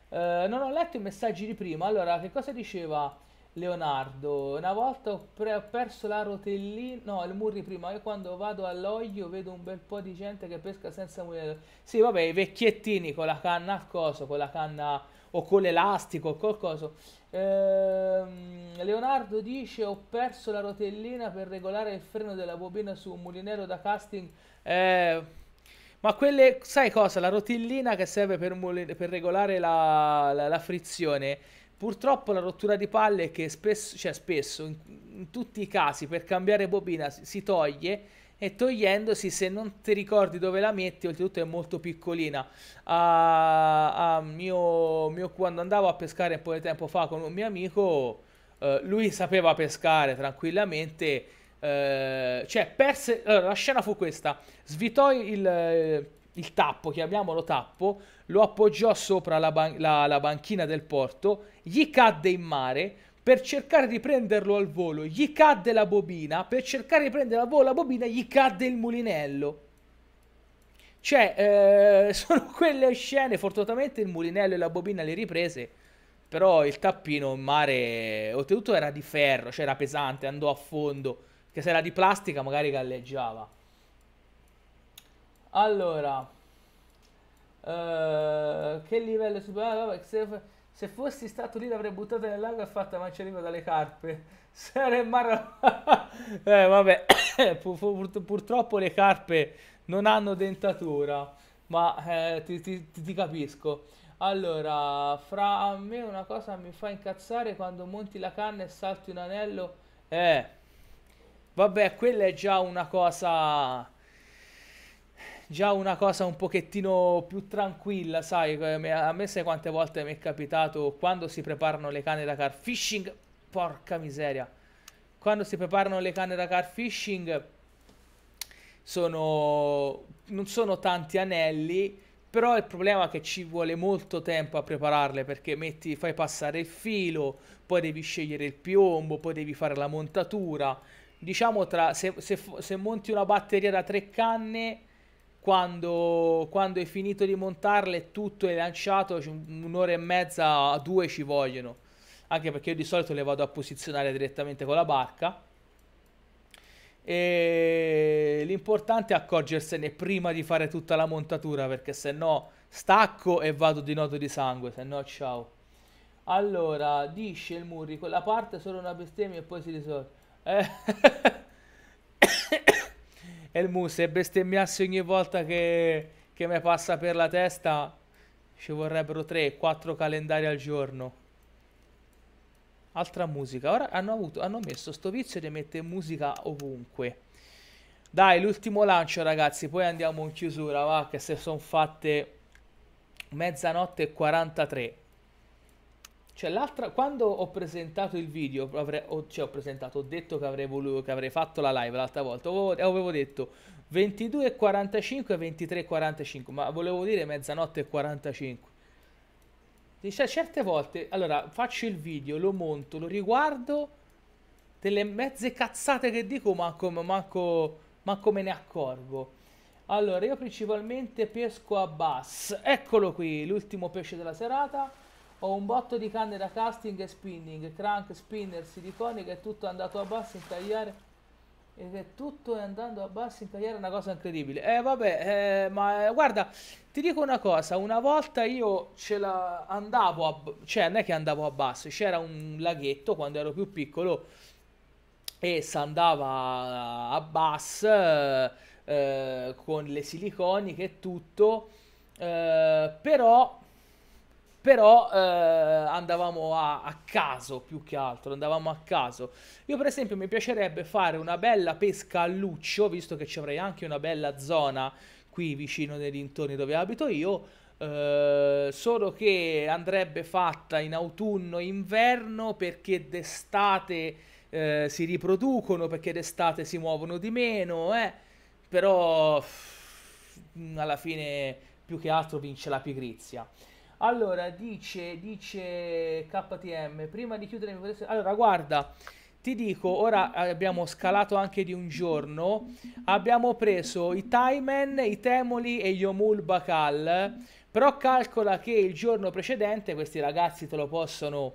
Eh, non ho letto i messaggi di prima, allora che cosa diceva Leonardo? Una volta ho, pre- ho perso la rotellina, no il Murri prima, io quando vado all'olio vedo un bel po' di gente che pesca senza mulinello. Sì vabbè, i vecchiettini con la canna a coso, con la canna o con l'elastico o col coso. Ehm, Leonardo dice ho perso la rotellina per regolare il freno della bobina su un mulinello da casting eh, ma quelle, sai cosa? La rotillina che serve per, per regolare la, la, la, frizione. Purtroppo la rottura di palle che spesso, cioè spesso, in, in tutti i casi, per cambiare bobina si, si toglie e togliendosi se non ti ricordi dove la metti oltretutto è molto piccolina a, ah, a ah, mio, mio, quando andavo a pescare un po' di tempo fa con un mio amico eh, lui sapeva pescare tranquillamente eh, cioè, perse... Allora, la scena fu questa. Svitò il, eh, il tappo, chiamiamolo tappo, lo appoggiò sopra la, ban- la, la banchina del porto, gli cadde in mare, per cercare di prenderlo al volo, gli cadde la bobina, per cercare di prendere al volo la bobina, gli cadde il mulinello. Cioè, eh, sono quelle scene, fortunatamente il mulinello e la bobina le riprese, però il tappino in mare, oltretutto era di ferro, cioè era pesante, andò a fondo. Che se era di plastica magari galleggiava. Allora... Uh, che livello superava? Se, se fossi stato lì l'avrei buttata nel lago e fatta manciarino dalle carpe. Sarei marra... eh, vabbè, pur, pur, pur, purtroppo le carpe non hanno dentatura, ma eh, ti, ti, ti, capisco. Allora, fra me una cosa mi fa incazzare quando monti la canna e salti un anello. Eh, Vabbè, quella è già una cosa già una cosa un pochettino più tranquilla, sai, eh, a me sai quante volte mi è capitato quando si preparano le canne da car fishing, porca miseria. Quando si preparano le canne da car fishing sono non sono tanti anelli, però il problema è che ci vuole molto tempo a prepararle perché metti, fai passare il filo, poi devi scegliere il piombo, poi devi fare la montatura diciamo tra, se, se, se, monti una batteria da tre canne, quando, quando hai finito di montarle tutto è lanciato, un'ora e mezza a due ci vogliono. Anche perché io di solito le vado a posizionare direttamente con la barca. E l'importante è accorgersene prima di fare tutta la montatura perché se no stacco e vado di noto di sangue, se no ciao. Allora, dice il Murri, quella parte è solo una bestemmia e poi si risolve. Eh. il mu se bestemmiassi ogni volta che, che mi passa per la testa ci vorrebbero 3-4 calendari al giorno altra musica. Ora hanno, avuto, hanno messo sto vizio e mettere musica ovunque. Dai, l'ultimo lancio, ragazzi. Poi andiamo in chiusura, va, che se sono fatte mezzanotte e 43. Cioè, l'altra, quando ho presentato il video, avrei, ho, cioè, ho, presentato, ho detto che avrei, voluto, che avrei fatto la live l'altra volta, avevo, avevo detto 22.45 e 23.45, ma volevo dire mezzanotte e 45. Cioè, certe volte, allora, faccio il video, lo monto, lo riguardo, delle mezze cazzate che dico, manco, manco, manco me ne accorgo. Allora, io principalmente pesco a bass. Eccolo qui, l'ultimo pesce della serata. Ho un botto di canne da casting e spinning, crank, spinner, silicone che è tutto andato a basso incagliare. E che tutto è andando a basso incagliare, è una cosa incredibile. Eh vabbè, eh, ma eh, guarda, ti dico una cosa, una volta io ce la andavo a... cioè non è che andavo a basso, c'era un laghetto quando ero più piccolo e si andava a basso eh, con le siliconiche e tutto, eh, però però eh, andavamo a, a, caso più che altro, andavamo a caso. Io per esempio mi piacerebbe fare una bella pesca a luccio, visto che ci avrei anche una bella zona qui vicino nei dintorni dove abito io, eh, solo che andrebbe fatta in autunno e inverno perché d'estate eh, si riproducono, perché d'estate si muovono di meno, eh. però alla fine più che altro vince la pigrizia. Allora, dice, dice KTM, prima di chiudere mi potesse... Allora, guarda, ti dico, ora abbiamo scalato anche di un giorno, abbiamo preso i Taimen, i Temoli e gli Omul Bakal, però calcola che il giorno precedente, questi ragazzi te lo possono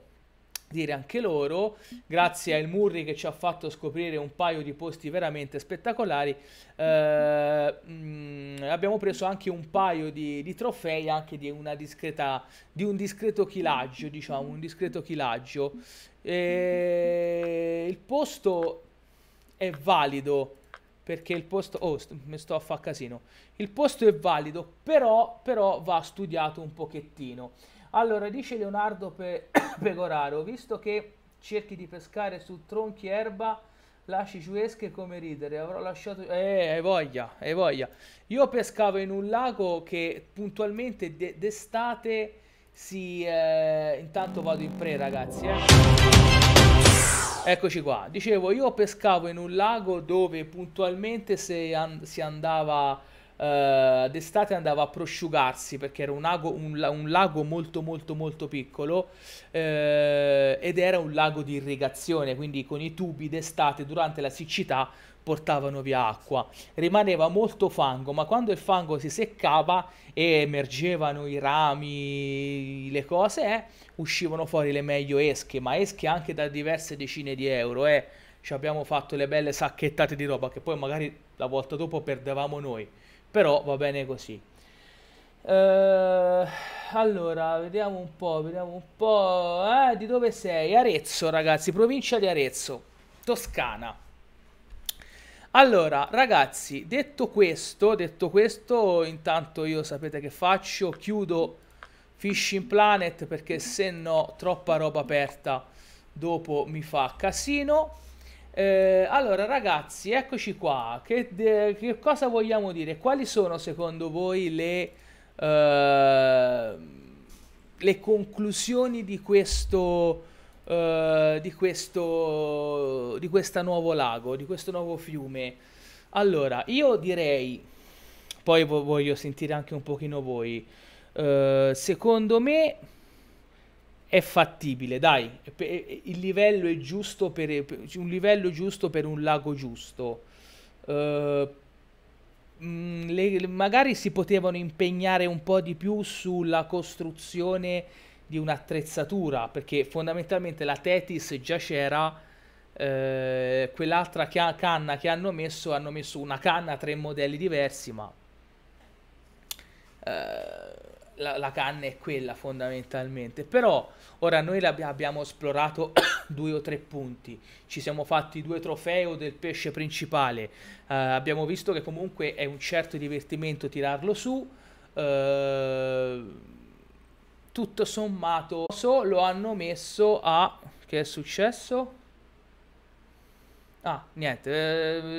dire anche loro, grazie al Murri che ci ha fatto scoprire un paio di posti veramente spettacolari, eh, mm, abbiamo preso anche un paio di, di trofei anche di, una discreta, di, un discreto chilaggio, diciamo, un discreto chilaggio. E il posto è valido perché il posto, oh, st mi sto a fare casino, il posto è valido, però, però va studiato un pochettino. Allora, dice Leonardo Pe- Pegoraro, visto che cerchi di pescare su tronchi erba, lasci giuesche come ridere, avrò lasciato... Eh, hai voglia, hai voglia. Io pescavo in un lago che puntualmente de- d'estate si... Eh... Intanto vado in pre, ragazzi, eh. Eccoci qua. Dicevo, io pescavo in un lago dove puntualmente an- si andava Uh, d'estate andava a prosciugarsi perché era un lago, un, un lago molto molto molto piccolo uh, ed era un lago di irrigazione, quindi con i tubi d'estate durante la siccità portavano via acqua. Rimaneva molto fango, ma quando il fango si seccava e emergevano i rami, le cose, eh, uscivano fuori le meglio esche, ma esche anche da diverse decine di euro. Eh. Ci abbiamo fatto le belle sacchettate di roba che poi magari la volta dopo perdevamo noi però va bene così. Uh, allora, vediamo un po', vediamo un po'. Eh, di dove sei? Arezzo, ragazzi, provincia di Arezzo, Toscana. Allora, ragazzi, detto questo, detto questo, intanto io sapete che faccio, chiudo Fishing Planet perché se no troppa roba aperta dopo mi fa casino. Eh, allora ragazzi, eccoci qua. Che, de, che, cosa vogliamo dire? Quali sono secondo voi le, eh, le conclusioni di questo, eh, di questo di questo nuovo lago, di questo nuovo fiume? Allora, io direi, poi voglio sentire anche un pochino voi, eh, secondo me è fattibile, dai, il livello è giusto per, un livello giusto per un lago giusto. Uh, le, magari si potevano impegnare un po' di più sulla costruzione di un'attrezzatura, perché fondamentalmente la Tetis già c'era, eh, quell'altra ca canna che hanno messo, hanno messo una canna, tre modelli diversi, ma... Eh, la, la, canna è quella fondamentalmente. Però ora noi abbiamo esplorato due o tre punti, ci siamo fatti due trofeo del pesce principale, uh, abbiamo visto che comunque è un certo divertimento tirarlo su. Uh, tutto sommato lo hanno messo a... che è successo? Ah, niente,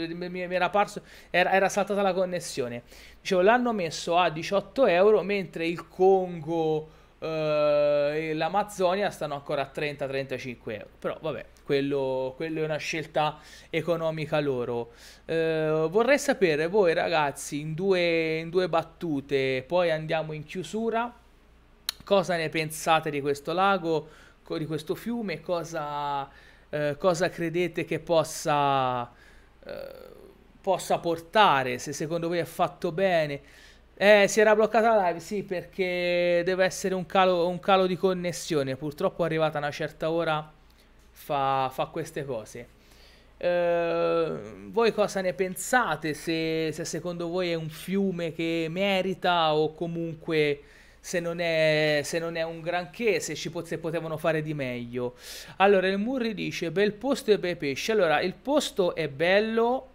eh, mi, era parso, era, era, saltata la connessione. Dicevo, l'hanno messo a 18 euro, mentre il Congo eh, e l'Amazzonia stanno ancora a 30-35 euro. Però vabbè, quello, quello, è una scelta economica loro. Eh, vorrei sapere voi ragazzi, in due, in due battute, poi andiamo in chiusura, cosa ne pensate di questo lago, di questo fiume, cosa eh, cosa credete che possa, eh, possa portare, se secondo voi è fatto bene. Eh, si era bloccata la live, sì, perché deve essere un calo, un calo di connessione. Purtroppo è arrivata una certa ora, fa, fa queste cose. Eh, voi cosa ne pensate? Se, se, secondo voi è un fiume che merita o comunque se non è, se non è un granché, se, ci pot- se potevano fare di meglio. Allora, il Murri dice, bel posto e bei pesci. Allora, il posto è bello,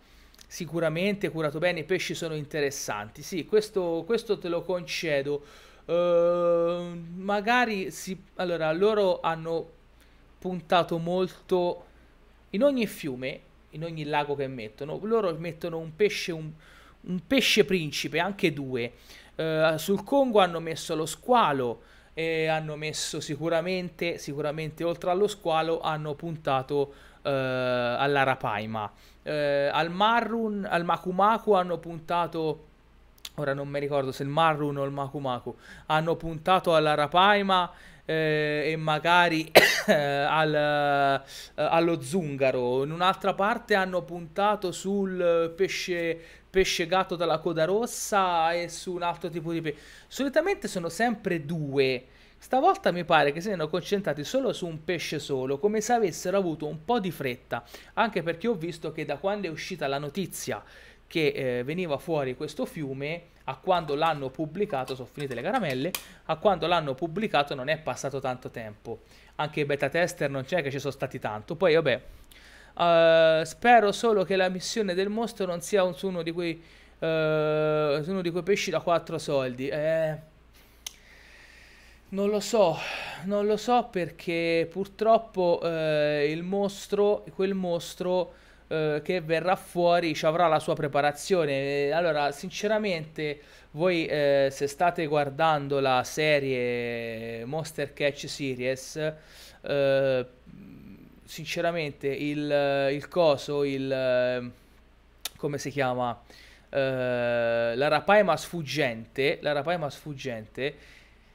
sicuramente curato bene, i pesci sono interessanti. Sì, questo, questo te lo concedo. Uh, magari si... Allora, loro hanno puntato molto in ogni fiume, in ogni lago che mettono, loro mettono un pesce, un, un pesce principe, anche due. Eh, sul Congo hanno messo lo squalo e hanno messo sicuramente, sicuramente oltre allo squalo, hanno puntato eh, alla Rapaima. Eh, al Marrun, al Makumaku hanno puntato... Ora non mi ricordo se il Marrun o il Makumaku hanno puntato alla Rapaima eh, e magari al, eh, allo zungaro. In un'altra parte hanno puntato sul pesce pesce gatto dalla coda rossa e su un altro tipo di pesce. Solitamente sono sempre due. Stavolta mi pare che siano concentrati solo su un pesce solo, come se avessero avuto un po' di fretta, anche perché ho visto che da quando è uscita la notizia che eh, veniva fuori questo fiume, a quando l'hanno pubblicato, sono finite le caramelle, a quando l'hanno pubblicato non è passato tanto tempo. Anche i beta tester non c'è che ci sono stati tanto, poi vabbè, Uh, spero solo che la missione del mostro non sia un, su uno di quei, uh, uno di quei pesci da 4 soldi. Eh, non lo so, non lo so perché purtroppo uh, il mostro, quel mostro che verrà fuori ci avrà la sua preparazione. Allora, sinceramente, voi eh, se state guardando la serie Monster Catch Series, eh, sinceramente il, il coso, il... come si chiama? Uh, la Rapaima sfuggente, la Rapaima sfuggente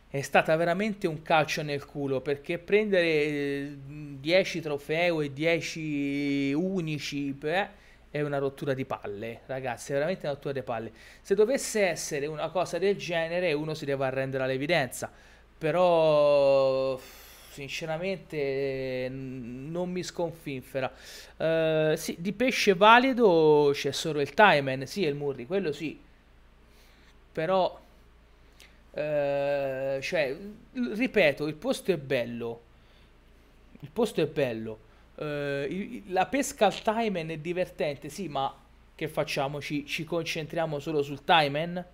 è stata veramente un calcio nel culo perché prendere 10 eh, trofeo e 10 unici beh, è una rottura di palle, ragazzi, è veramente una rottura di palle. Se dovesse essere una cosa del genere, uno si deve arrendere all'evidenza, però sinceramente non mi sconfinfera. Uh, sì, di pesce valido c'è solo il Timen, sì, e il Murri, quello sì. Però, uh, cioè, ripeto, il posto è bello. Il posto è bello. Uh, la pesca al Timen è divertente, sì, ma che facciamo? Ci, ci concentriamo solo sul Timen?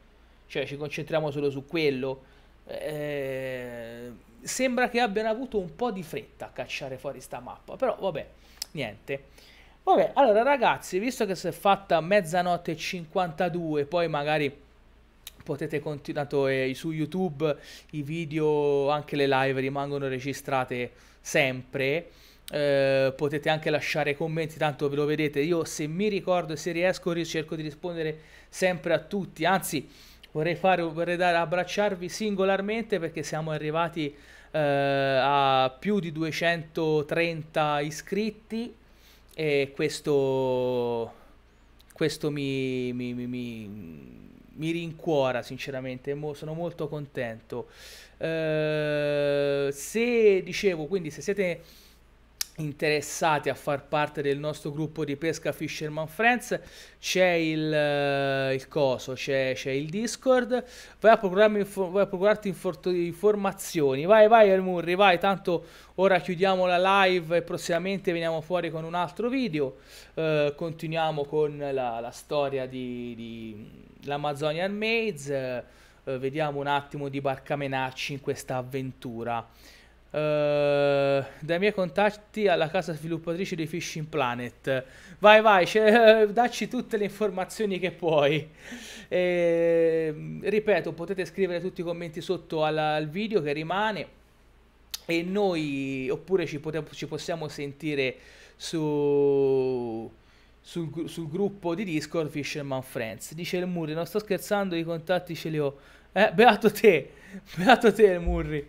Cioè, ci concentriamo solo su quello? Eh sembra che abbiano avuto un po' di fretta a cacciare fuori sta mappa, però vabbè, niente. Vabbè, allora ragazzi, visto che si è fatta mezzanotte e 52, poi magari potete continuare eh, su YouTube, i video, anche le live rimangono registrate sempre. Eh, potete anche lasciare commenti, tanto ve lo vedete. Io se mi ricordo e se riesco cerco di rispondere sempre a tutti. Anzi, Vorrei, fare, vorrei dare, abbracciarvi singolarmente perché siamo arrivati eh, a più di 230 iscritti e questo, questo mi, mi, mi, mi, rincuora sinceramente, Mo, sono molto contento. Eh, se dicevo, quindi se siete interessati a far parte del nostro gruppo di pesca Fisherman Friends c'è il, eh, il coso, c'è, il Discord vai a, vai a procurarti informazioni vai vai El Murri vai tanto ora chiudiamo la live e prossimamente veniamo fuori con un altro video eh, continuiamo con la, la storia di, di l'Amazonian Maze eh, vediamo un attimo di barcamenarci in questa avventura Uh, dai miei contatti alla casa sviluppatrice di Fishing Planet. Vai, vai, eh, dacci tutte le informazioni che puoi. E, ehm, ripeto, potete scrivere tutti i commenti sotto alla, al video che rimane. E noi, oppure ci, ci possiamo sentire su. Sul, sul, gruppo di Discord Fisherman Friends. Dice il Murri, non sto scherzando, i contatti ce li ho. Eh, beato te, beato te il Murri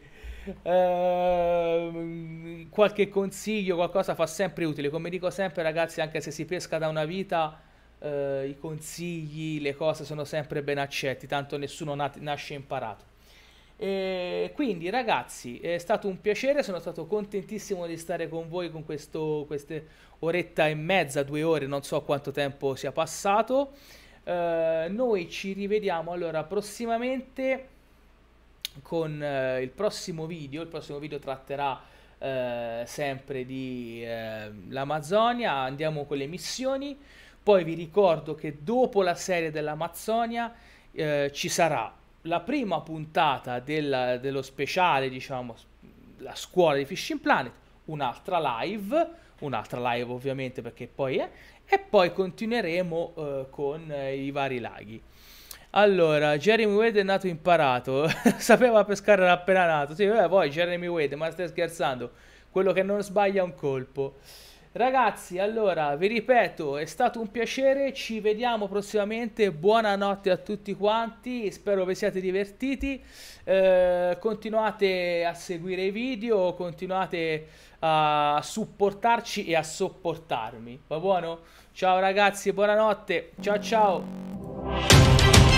eh, qualche consiglio, qualcosa fa sempre utile. Come dico sempre, ragazzi, anche se si pesca da una vita, eh, i consigli, le cose sono sempre ben accetti, tanto nessuno nat- nasce imparato. E quindi ragazzi è stato un piacere, sono stato contentissimo di stare con voi con questo, queste oretta e mezza, due ore, non so quanto tempo sia passato. Eh, noi ci rivediamo allora prossimamente con eh, il prossimo video. Il prossimo video tratterà eh, sempre di eh, l'Amazzonia. Andiamo con le missioni. Poi vi ricordo che dopo la serie dell'Amazzonia eh, ci sarà la prima puntata del, dello speciale, diciamo, la scuola di Fishing Planet, un'altra live, un'altra live ovviamente perché poi è, e poi continueremo eh, con eh, i vari laghi. Allora, Jeremy Wade è nato imparato, sapeva pescare era appena nato. Sì, vabbè, poi Jeremy Wade, ma stai scherzando? Quello che non sbaglia un colpo. Ragazzi, allora, vi ripeto, è stato un piacere, ci vediamo prossimamente, buonanotte a tutti quanti, spero vi siate divertiti, eh, continuate a seguire i video, continuate a supportarci e a sopportarmi, va buono? Ciao ragazzi, buonanotte, ciao ciao!